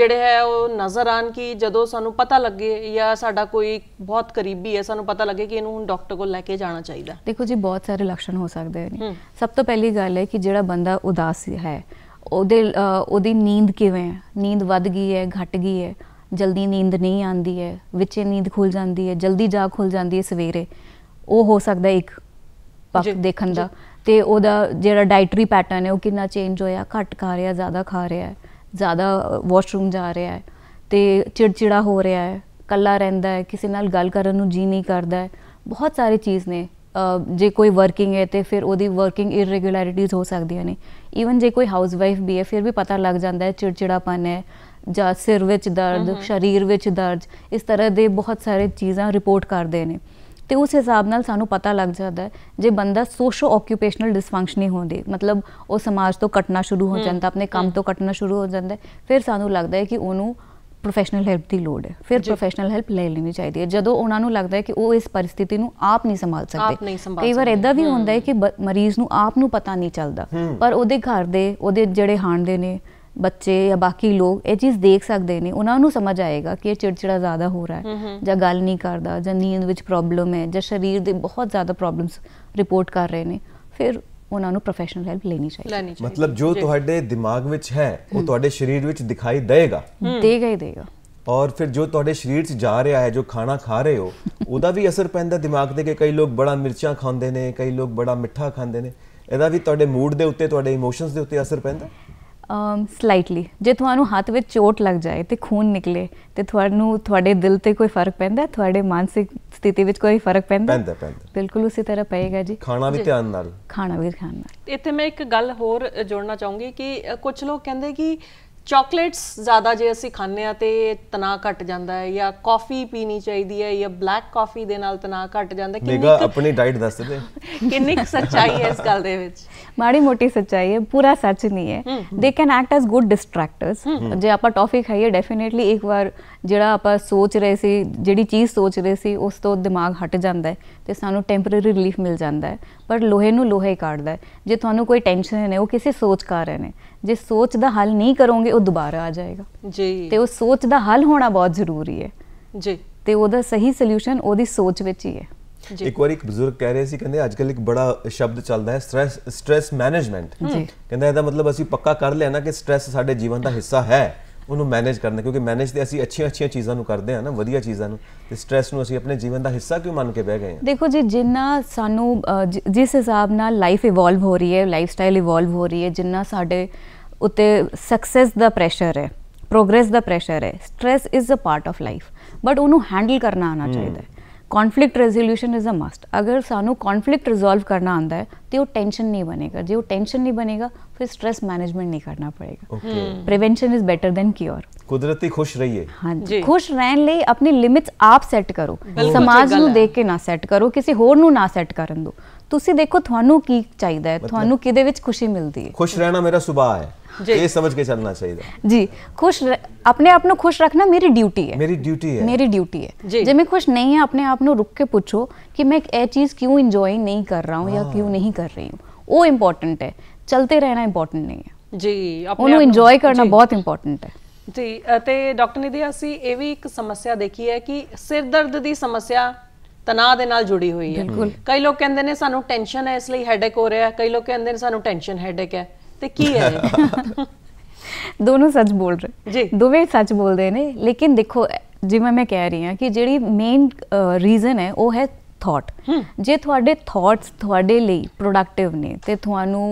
ਜਿਹੜੇ ਹੈ ਉਹ ਨਜ਼ਰ ਆਣ ਕਿ ਜਦੋਂ ਸਾਨੂੰ ਪਤਾ ਲੱਗੇ ਜਾਂ ਸਾਡਾ ਕੋਈ ਬਹੁਤ ਕਰੀਬੀ ਹੈ ਸਾਨੂੰ ਪਤਾ ਲੱਗੇ ਕਿ ਇਹਨੂੰ ਹੁਣ ਡਾਕਟਰ ਕੋਲ ਲੈ ਕੇ ਜਾਣਾ ਚਾਹੀਦਾ ਦੇਖੋ ਜੀ ਬਹੁਤ ਸਾਰੇ ਲੱਛਣ ਹੋ ਸਕਦੇ ਨੇ ਸਭ ਤੋਂ ਪਹਿਲੀ ਗੱਲ ਹੈ ਕਿ ਜਿਹੜਾ ਬੰਦਾ ਉਦਾਸ ਹੈ ਉਹਦੇ ਉਹਦੀ ਨੀਂਦ ਕਿਵੇਂ ਹੈ ਨੀਂਦ ਵੱਧ ਗਈ ਹੈ ਘਟ ਗਈ ਹੈ ਜਲਦੀ ਨੀਂਦ ਨਹੀਂ ਆਉਂਦੀ ਹੈ ਵਿੱਚੇ ਨੀਂਦ ਖੁੱਲ ਜਾਂਦੀ ਹੈ ਜਲਦੀ ਜਾਗ ਖੁੱਲ ਜਾਂਦੀ ਹੈ ਸਵੇਰੇ ਉਹ ਹੋ ਸਕਦਾ ਇੱਕ ਪੱਖ ਦੇਖਣ ਦਾ ਤੇ ਉਹਦਾ ਜਿਹੜਾ ਡਾਈਟਰੀ ਪੈਟਰਨ ਹੈ ਉਹ ਕਿੰਨਾ ਚੇਂਜ ਹੋਇਆ ਘੱਟ ਖਾ ਰਿਹਾ ਜ਼ਿਆਦਾ ਖਾ ਰਿਹਾ ਹੈ ਜ਼ਿਆਦਾ ਵਾਸ਼ਰੂਮ ਜਾ ਰਿਹਾ ਹੈ ਤੇ ਚਿੜਚਿੜਾ ਹੋ ਰਿਹਾ ਹੈ ਕੱਲਾ ਰਹਿੰਦਾ ਹੈ ਕਿਸੇ ਨਾਲ ਗੱਲ ਕਰਨ ਨੂੰ ਜੀ ਨਹੀਂ ਕਰਦਾ ਹੈ ਬਹੁਤ ਸਾਰੇ ਚੀਜ਼ ਨੇ ਜੇ ਕੋਈ ਵਰਕਿੰਗ ਹੈ ਤੇ ਫਿਰ ਉਹਦੀ ਵਰਕਿੰਗ ਇਰੈਗੂਲਰਿਟੀਜ਼ ਹੋ ਸਕਦੀਆਂ ਨੇ ਈਵਨ ਜੇ ਕੋਈ ਹਾਊਸ ਵਾਈਫ ਵੀ ਹੈ ਫਿਰ ਵੀ ਪਤਾ ਲੱਗ ਜਾਂਦਾ ਹੈ ਚਿੜਚਿੜਾਪਨ ਹੈ ਜਾਂ ਸਿਰ ਵਿੱਚ ਦਰਦ ਸਰੀਰ ਵਿੱਚ ਦਰਦ ਇਸ ਤਰ੍ਹਾਂ ਦੇ ਬਹੁਤ ਸਾਰੇ ਚੀਜ਼ਾਂ ਰਿਪੋਰਟ ਕਰਦੇ ਨੇ ਤੇ ਉਸ ਹਿਸਾਬ ਨਾਲ ਸਾਨੂੰ ਪਤਾ ਲੱਗ ਜਾਂਦਾ ਜੇ ਬੰਦਾ ਸੋਸ਼ੋ ਆਕਿਊਪੇਸ਼ਨਲ ਡਿਸਫੰਕਸ਼ਨਿੰਗ ਹੁੰਦੀ ਮਤਲਬ ਉਹ ਸਮਾਜ ਤੋਂ ਕੱਟਣਾ ਸ਼ੁਰੂ ਹੋ ਜਾਂਦਾ ਆਪਣੇ ਕੰਮ ਤੋਂ ਕੱਟਣਾ ਸ਼ੁਰੂ ਹੋ ਜਾਂਦਾ ਫਿਰ ਸਾਨੂੰ ਲੱਗਦਾ ਹੈ ਕਿ ਉਹਨੂੰ ਪ੍ਰੋਫੈਸ਼ਨਲ ਹੈਲਪ ਦੀ ਲੋੜ ਹੈ ਫਿਰ ਪ੍ਰੋਫੈਸ਼ਨਲ ਹੈਲਪ ਲੈ ਲੈਣੀ ਚਾਹੀਦੀ ਹੈ ਜਦੋਂ ਉਹਨਾਂ ਨੂੰ ਲੱਗਦਾ ਹੈ ਕਿ ਉਹ ਇਸ ਪਰਿਸਥਿਤੀ ਨੂੰ ਆਪ ਨਹੀਂ ਸੰਭਾਲ ਸਕਦੇ ਕਈ ਵਾਰ ਇਦਾਂ ਵੀ ਹੁੰਦਾ ਹੈ ਕਿ ਮਰੀਜ਼ ਨੂੰ ਆਪ ਨੂੰ ਪਤਾ ਨਹੀਂ ਚੱਲਦਾ ਪਰ ਉਹਦੇ ਘਰ ਦੇ ਉਹਦੇ ਜਿਹੜੇ ਹਾਂਡੇ ਨੇ ਬੱਚੇ ਜਾਂ ਬਾਕੀ ਲੋਕ ਇਹ ਚੀਜ਼ ਦੇਖ ਸਕਦੇ ਨੇ ਉਹਨਾਂ ਨੂੰ ਸਮਝ ਆਏਗਾ ਕਿ ਇਹ ਚਿੜਚਿੜਾ ਜ਼ਿਆਦਾ ਹੋ ਰਿਹਾ ਹੈ ਜਾਂ ਗੱਲ ਨਹੀਂ ਕਰਦਾ ਜਾਂ ਨੀਂਦ ਵਿੱਚ ਪ੍ਰੋਬਲਮ ਹੈ ਜਾਂ ਸਰੀਰ ਦੇ ਬਹੁਤ ਜ਼ਿਆਦਾ ਪ੍ਰੋਬਲਮਸ ਰਿਪੋਰਟ ਕਰ ਰਹੇ ਨੇ ਫਿਰ ਉਹਨਾਂ ਨੂੰ ਪ੍ਰੋਫੈਸ਼ਨਲ ਹੈਲਪ ਲੈਣੀ ਚਾਹੀਦੀ ਮਤਲਬ ਜੋ ਤੁਹਾਡੇ ਦਿਮਾਗ ਵਿੱਚ ਹੈ ਉਹ ਤੁਹਾਡੇ ਸਰੀਰ ਵਿੱਚ ਦਿਖਾਈ ਦੇਗਾ ਦੇਗਾ ਹੀ ਦੇਗਾ ਔਰ ਫਿਰ ਜੋ ਤੁਹਾਡੇ ਸਰੀਰ 'ਚ ਜਾ ਰਿਹਾ ਹੈ ਜੋ ਖਾਣਾ ਖਾ ਰਹੇ ਹੋ ਉਹਦਾ ਵੀ ਅਸਰ ਪੈਂਦਾ ਦਿਮਾਗ ਤੇ ਕਿ ਕਈ ਲੋਕ ਬੜਾ ਮਿਰਚਾਂ ਖਾਂਦੇ ਨੇ ਕਈ ਲੋਕ ਬੜਾ ਮਿੱਠਾ ਖਾਂਦੇ ਨੇ ਇਹਦਾ ਵੀ ਤੁਹਾਡੇ ਮੂਡ ਦੇ ਉੱਤੇ ਤੁਹਾਡੇ ਇਮੋਸ਼ਨਸ ਦੇ ਉੱਤੇ ਅਸਰ ਪੈਂਦਾ ਸਲਾਈਟਲੀ ਜੇ ਤੁਹਾਨੂੰ ਹੱਥ ਵਿੱਚ ਚੋਟ ਲੱਗ ਜਾਏ ਤੇ ਖੂਨ ਨਿਕਲੇ ਤੇ ਤੁਹਾਨੂੰ ਤੁਹਾਡੇ ਦਿਲ ਤੇ ਕੋਈ ਫਰਕ ਪੈਂਦਾ ਤੁਹਾਡੇ ਮਾਨਸਿਕ ਸਥਿਤੀ ਵਿੱਚ ਕੋਈ ਫਰਕ ਪੈਂਦਾ ਪੈਂਦਾ ਪੈਂਦਾ ਬਿਲਕੁਲ ਉਸੇ ਤਰ੍ਹਾਂ ਪਏਗਾ ਜੀ ਖਾਣਾ ਵੀ ਧਿਆਨ ਨਾਲ ਖਾਣਾ ਵੀ ਖਾਣਾ ਨਾਲ ਇੱਥੇ ਮੈਂ ਇੱਕ ਗੱਲ ਹੋਰ ਜੋੜਨਾ ਚਾਹੂੰਗੀ ਕਿ ਕੁਝ ਲੋਕ ਕਹਿੰਦੇ ਕਿ ਚਾਕਲੇਟਸ ਜ਼ਿਆਦਾ ਜੇ ਅਸੀਂ ਖਾਂਦੇ ਆ ਤੇ ਤਣਾਅ ਘਟ ਜਾਂਦਾ ਹੈ ਜਾਂ ਕਾਫੀ ਪੀਣੀ ਚਾਹੀਦੀ ਹੈ ਜਾਂ ਬਲੈਕ ਕਾਫੀ ਦੇ ਨਾਲ ਤਣਾਅ ਘਟ ਜਾਂਦਾ ਕਿੰਨੀ ਮੇਗਾ ਆਪਣੀ ਡਾਈਟ ਦੱਸ ਦੇ <laughs> ਕਿੰਨੀ ਸੱਚਾਈ ਹੈ ਇਸ ਗੱਲ ਦੇ ਵਿੱਚ ਮਾੜੀ ਮੋਟੀ ਸੱਚਾਈ ਹੈ ਪੂਰਾ ਸੱਚ ਨਹੀਂ ਹੈ they can act as good distractors ਜੇ ਆਪਾਂ ਟੌਫੀ ਖਾਈਏ ਡੈਫੀਨਿਟਲੀ ਇੱਕ ਵਾਰ ਜਿਹੜਾ ਆਪਾਂ ਸੋਚ ਰਹੇ ਸੀ ਜਿਹੜੀ ਚੀਜ਼ ਸੋਚ ਰਹੇ ਸੀ ਉਸ ਤੋਂ ਦਿਮਾਗ ਹਟ ਜਾਂਦਾ ਹੈ ਤੇ ਸਾਨੂੰ ਟੈਂਪਰੇਰੀ ਰਿਲੀਫ ਮਿਲ ਜਾਂਦਾ ਹੈ ਪਰ ਲੋਹੇ ਨੂੰ ਲੋਹੇ ਹੀ ਕਾੜਦਾ ਹੈ ਜੇ ਤੁਹਾਨੂੰ ਕੋਈ ਟੈਨਸ਼ਨ ਹੈ ਨੇ ਉਹ ਕਿਸੇ ਸੋਚ ਕਾਰਨ ਨੇ ਜੇ ਸੋਚ ਦਾ ਹੱਲ ਨਹੀਂ ਕਰੋਗੇ ਉਹ ਦੁਬਾਰਾ ਆ ਜਾਏਗਾ ਜੀ ਤੇ ਉਹ ਸੋਚ ਦਾ ਹੱਲ ਹੋਣਾ ਬਹੁਤ ਜ਼ਰੂਰੀ ਹੈ ਜੀ ਤੇ ਉਹਦਾ ਸਹੀ ਸੋਲੂਸ਼ਨ ਉਹਦੀ ਸੋਚ ਵਿੱਚ ਹੀ ਹੈ ਇੱਕ ਵਾਰ ਇੱਕ ਬਜ਼ੁਰਗ ਕਹਿ ਰਹੇ ਸੀ ਕਹਿੰਦੇ ਅੱਜ ਕੱਲ ਇੱਕ ਬੜਾ ਸ਼ਬਦ ਚੱਲਦਾ ਹੈ ਸਟ्रेस ਸਟ्रेस ਮੈਨੇਜਮੈਂਟ ਕਹਿੰਦਾ ਇਹਦਾ ਮਤਲਬ ਅਸੀਂ ਪੱਕਾ ਕਰ ਲਿਆ ਨਾ ਕਿ ਸਟ्रेस ਸਾਡੇ ਜੀਵਨ ਦਾ ਹਿੱਸਾ ਹੈ ਉਹਨੂੰ ਮੈਨੇਜ ਕਰਨਾ ਕਿਉਂਕਿ ਮੈਨੇਜ ਤੇ ਅਸੀਂ ਅੱਛੀਆਂ ਅੱਛੀਆਂ ਚੀਜ਼ਾਂ ਨੂੰ ਕਰਦੇ ਆ ਨਾ ਵਧੀਆ ਚੀਜ਼ਾਂ ਨੂੰ ਤੇ ਸਟ्रेस ਨੂੰ ਅਸੀਂ ਆਪਣੇ ਜੀਵਨ ਦਾ ਹਿੱਸਾ ਕਿਉਂ ਮੰਨ ਕੇ ਬਹਿ ਗਏ ਆ ਦੇਖੋ ਜੀ ਜਿੰਨਾ ਸਾਨੂੰ ਜਿਸ ਹਿਸਾਬ ਨਾਲ ਲਾਈਫ ਇਵੋਲਵ ਹੋ ਰਹੀ ਹੈ ਲਾਈਫ ਸਟਾਈਲ ਇਵੋਲਵ ਹੋ ਰਹੀ ਹੈ ਜਿੰਨਾ ਸਾਡੇ ਉੱਤੇ ਸਕਸੈਸ ਦਾ ਪ੍ਰੈਸ਼ਰ ਹੈ ਪ੍ਰੋਗਰੈਸ ਦਾ ਪ੍ਰੈਸ਼ਰ ਹੈ stress is a part of life but ਉਹਨੂੰ ਹੈਂਡਲ ਕਰਨਾ ਆਣਾ ਚਾਹੀਦਾ ਹੈ conflict resolution is a must ਅਗਰ ਸਾਨੂੰ ਕਨਫਲਿਕਟ ਰਿਜ਼ੋਲਵ ਕਰਨਾ ਆਂਦਾ ਹੈ ਤੇ ਉਹ ਟੈਨਸ਼ਨ ਨਹੀਂ ਬਣੇਗਾ ਜੇ ਉਹ ਟੈਨਸ਼ਨ ਨਹੀਂ ਬਣੇਗਾ ਫਿਰ ਸਟ्रेस ਮੈਨੇਜਮੈਂਟ ਨਹੀਂ ਕਰਨਾ ਪੜੇਗਾ prevention is better than cure ਕੁਦਰਤੀ ਖੁਸ਼ ਰਹੀਏ ਹਾਂਜੀ ਖੁਸ਼ ਰਹਿਣ ਲਈ ਆਪਣੀ ਲਿਮਿਟਸ ਆਪ ਸੈੱਟ ਕਰੋ ਸਮਾਜ ਨੂੰ ਦੇਖ ਕੇ ਨਾ ਸੈੱਟ ਕਰੋ ਕਿਸੇ ਹੋਰ ਨੂੰ ਨਾ ਸੈੱਟ ਕਰਨ ਦਿਓ ਤੁਸੀਂ ਦੇਖੋ ਤੁਹਾਨੂੰ ਕੀ ਚਾਹੀਦਾ ਹੈ ਤੁਹਾਨੂੰ ਕਿਹਦੇ ਵਿੱਚ ਖੁਸ਼ੀ ਮਿਲਦੀ ਹੈ ਖੁਸ਼ ਰਹਿਣਾ ਮੇਰਾ ਸੁਭਾਅ ਹੈ ਇਹ ਸਮਝ ਕੇ ਚੱਲਣਾ ਚਾਹੀਦਾ ਜੀ ਖੁਸ਼ ਆਪਣੇ ਆਪ ਨੂੰ ਖੁਸ਼ ਰੱਖਣਾ ਮੇਰੀ ਡਿਊਟੀ ਹੈ ਮੇਰੀ ਡਿਊਟੀ ਹੈ ਮੇਰੀ ਡਿਊਟੀ ਹੈ ਜੇ ਮੈਂ ਖੁਸ਼ ਨਹੀਂ ਹਾਂ ਆਪਣੇ ਆਪ ਨੂੰ ਰੁੱਕ ਕੇ ਪੁੱਛੋ ਕਿ ਮੈਂ ਇਹ ਚੀਜ਼ ਕਿਉਂ ਇੰਜੋਏ ਨਹੀਂ ਕਰ ਰਹਾ ਹਾਂ ਜਾਂ ਕਿਉਂ ਨਹੀਂ ਕਰ ਰਹੀ ਹਾਂ ਉਹ ਇੰਪੋਰਟੈਂਟ ਹੈ ਚਲਤੇ ਰਹਿਣਾ ਇੰਪੋਰਟੈਂਟ ਨਹੀਂ ਹੈ ਜੀ ਆਪਣੇ ਨੂੰ ਇੰਜੋਏ ਕਰਨਾ ਬਹੁਤ ਇੰਪੋਰਟੈਂਟ ਹੈ ਜੀ ਤੇ ਡਾਕਟਰ ਨਿਧੀ ਅਸੀਂ ਇਹ ਵੀ ਇੱਕ ਸਮੱਸਿਆ ਦੇਖੀ ਹੈ ਕਿ ਸਿਰ ਦਰਦ ਦੀ ਸਮੱਸਿਆ ਤਣਾਅ ਦੇ ਨਾਲ ਜੁੜੀ ਹੋਈ ਹੈ ਕਈ ਲੋਕ ਕਹਿੰਦੇ ਨੇ ਸਾਨੂੰ ਟੈਨਸ਼ਨ ਹੈ ਇਸ ਲਈ ਹੈਡੇਕ ਹੋ ਰਿਹਾ ਹੈ ਕਈ ਲੋਕ ਕਹਿੰਦੇ ਨੇ ਸਾਨੂੰ ਟੈਨਸ਼ਨ ਹੈਡੇਕ ਹੈ ਤੇ ਕੀ ਹੈ <laughs> ਦੋਨੋਂ ਸੱਚ ਬੋਲ ਰਹੇ ਜੀ ਦੋਵੇਂ ਸੱਚ ਬੋਲਦੇ ਨੇ ਲੇਕਿਨ ਦੇਖੋ ਜਿਵੇਂ ਮੈਂ ਕਹਿ ਰਹੀ ਹਾਂ ਕਿ ਜਿਹੜੀ ਮੇਨ ਰੀਜ਼ਨ ਹੈ ਉਹ ਹੈ ਥਾਟ ਜੇ ਤੁਹਾਡੇ ਥਾਟਸ ਤੁਹਾਡੇ ਲਈ ਪ੍ਰੋਡਕਟਿਵ ਨੇ ਤੇ ਤੁਹਾਨੂੰ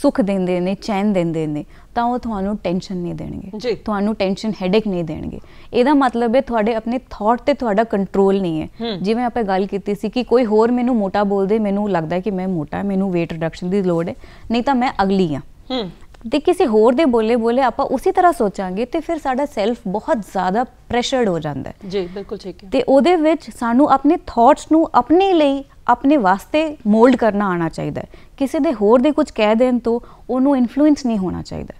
ਸੁਖ ਦਿੰਦੇ ਨੇ ਚੈਨ ਦਿੰਦੇ ਨੇ ਤਾਂ ਉਹ ਤੁਹਾਨੂੰ ਟੈਨਸ਼ਨ ਨਹੀਂ ਦੇਣਗੇ ਤੁਹਾਨੂੰ ਟੈਨਸ਼ਨ ਹੈਡੇਕ ਨਹੀਂ ਦੇਣਗੇ ਇਹਦਾ ਮਤਲਬ ਹੈ ਤੁਹਾਡੇ ਆਪਣੇ ਥਾਟ ਤੇ ਤੁਹਾਡਾ ਕੰਟਰੋਲ ਨਹੀਂ ਹੈ ਜਿਵੇਂ ਆਪਾਂ ਗੱਲ ਕੀਤੀ ਸੀ ਕਿ ਕੋਈ ਹੋਰ ਮੈਨੂੰ ਮੋਟਾ ਬੋਲਦੇ ਮੈਨੂੰ ਲੱਗਦਾ ਕਿ ਮੈਂ ਮੋਟਾ ਮੈਨੂੰ weight reduction ਦੀ ਲੋੜ ਹੈ ਨਹੀਂ ਤਾਂ ਮੈਂ ਅਗਲੀ ਆ ਹੂੰ ਤੇ ਕਿਸੇ ਹੋਰ ਦੇ ਬੋਲੇ ਬੋਲੇ ਆਪਾਂ ਉਸੇ ਤਰ੍ਹਾਂ ਸੋਚਾਂਗੇ ਤੇ ਫਿਰ ਸਾਡਾ ਸੈਲਫ ਬਹੁਤ ਜ਼ਿਆਦਾ ਪ੍ਰੈਸ਼ਰਡ ਹੋ ਜਾਂਦਾ ਹੈ ਜੀ ਬਿਲਕੁਲ ਠੀਕ ਹੈ ਤੇ ਉਹਦੇ ਵਿੱਚ ਸਾਨੂੰ ਆਪਣੇ ਥਾਟਸ ਨੂੰ ਆਪਣੇ ਲਈ ਆਪਣੇ ਵਾਸਤੇ ਮੋਲਡ ਕਰਨਾ ਆਣਾ ਚਾਹੀਦਾ ਹੈ ਕਿਸੇ ਦੇ ਹੋਰ ਦੇ ਕੁਝ ਕਹਿ ਦੇਣ ਤੋਂ ਉਹਨੂੰ ਇਨਫਲੂਐਂਸ ਨਹੀਂ ਹੋਣਾ ਚਾਹੀਦਾ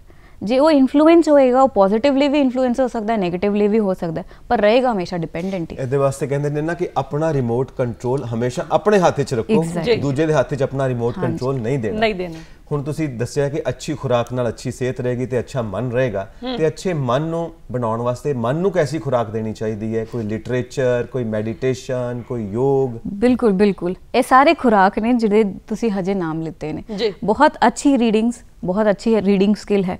ਜੇ ਉਹ ਇਨਫਲੂਐਂਸ ਹੋਏਗਾ ਉਹ ਪੋਜ਼ਿਟਿਵਲੀ ਵੀ ਇਨਫਲੂਐਂਸ ਹੋ ਸਕਦਾ ਹੈ 네ਗੇਟਿਵਲੀ ਵੀ ਹੋ ਸਕਦਾ ਪਰ ਰਹੇਗਾ ਹਮੇਸ਼ਾ ਡਿਪੈਂਡੈਂਟ ਹੀ ਇਹਦੇ ਵਾਸਤੇ ਕਹਿੰਦੇ ਨੇ ਨਾ ਕਿ ਆਪਣਾ ਰਿਮੋਟ ਕੰਟਰੋਲ ਹਮੇਸ਼ਾ ਆਪਣੇ ਹੱਥ 'ਚ ਰੱਖੋ ਦੂਜੇ ਦੇ ਹੱਥ 'ਚ ਆਪਣਾ ਰਿਮੋਟ ਕੰਟਰੋਲ ਨਹੀਂ ਦੇਣਾ ਨਹੀਂ ਦੇਣਾ ਹੁਣ ਤੁਸੀਂ ਦੱਸਿਆ ਕਿ ਅੱਛੀ ਖੁਰਾਕ ਨਾਲ ਅੱਛੀ ਸਿਹਤ ਰਹੇਗੀ ਤੇ ਅੱਛਾ ਮਨ ਰਹੇਗਾ ਤੇ ਅੱਛੇ ਮਨ ਨੂੰ ਬਣਾਉਣ ਵਾਸਤੇ ਮਨ ਨੂੰ ਕੈਸੀ ਖੁਰਾਕ ਦੇਣੀ ਚਾਹੀਦੀ ਹੈ ਕੋਈ ਲਿਟਰੇਚਰ ਕੋਈ ਮੈਡੀਟੇਸ਼ਨ ਕੋਈ ਯੋਗ ਬਿਲਕੁਲ ਬਿਲਕੁਲ ਇਹ ਸਾਰੇ ਖੁਰਾਕ ਨੇ ਜਿਹੜੇ ਤੁਸੀਂ ਹਜੇ ਨਾਮ ਲਿੱਤੇ ਨੇ ਬਹੁਤ ਅੱਛੀ ਰੀਡਿੰਗਸ ਬਹੁਤ ਅੱਛੀ ਰੀਡਿੰਗ ਸਕਿੱਲ ਹੈ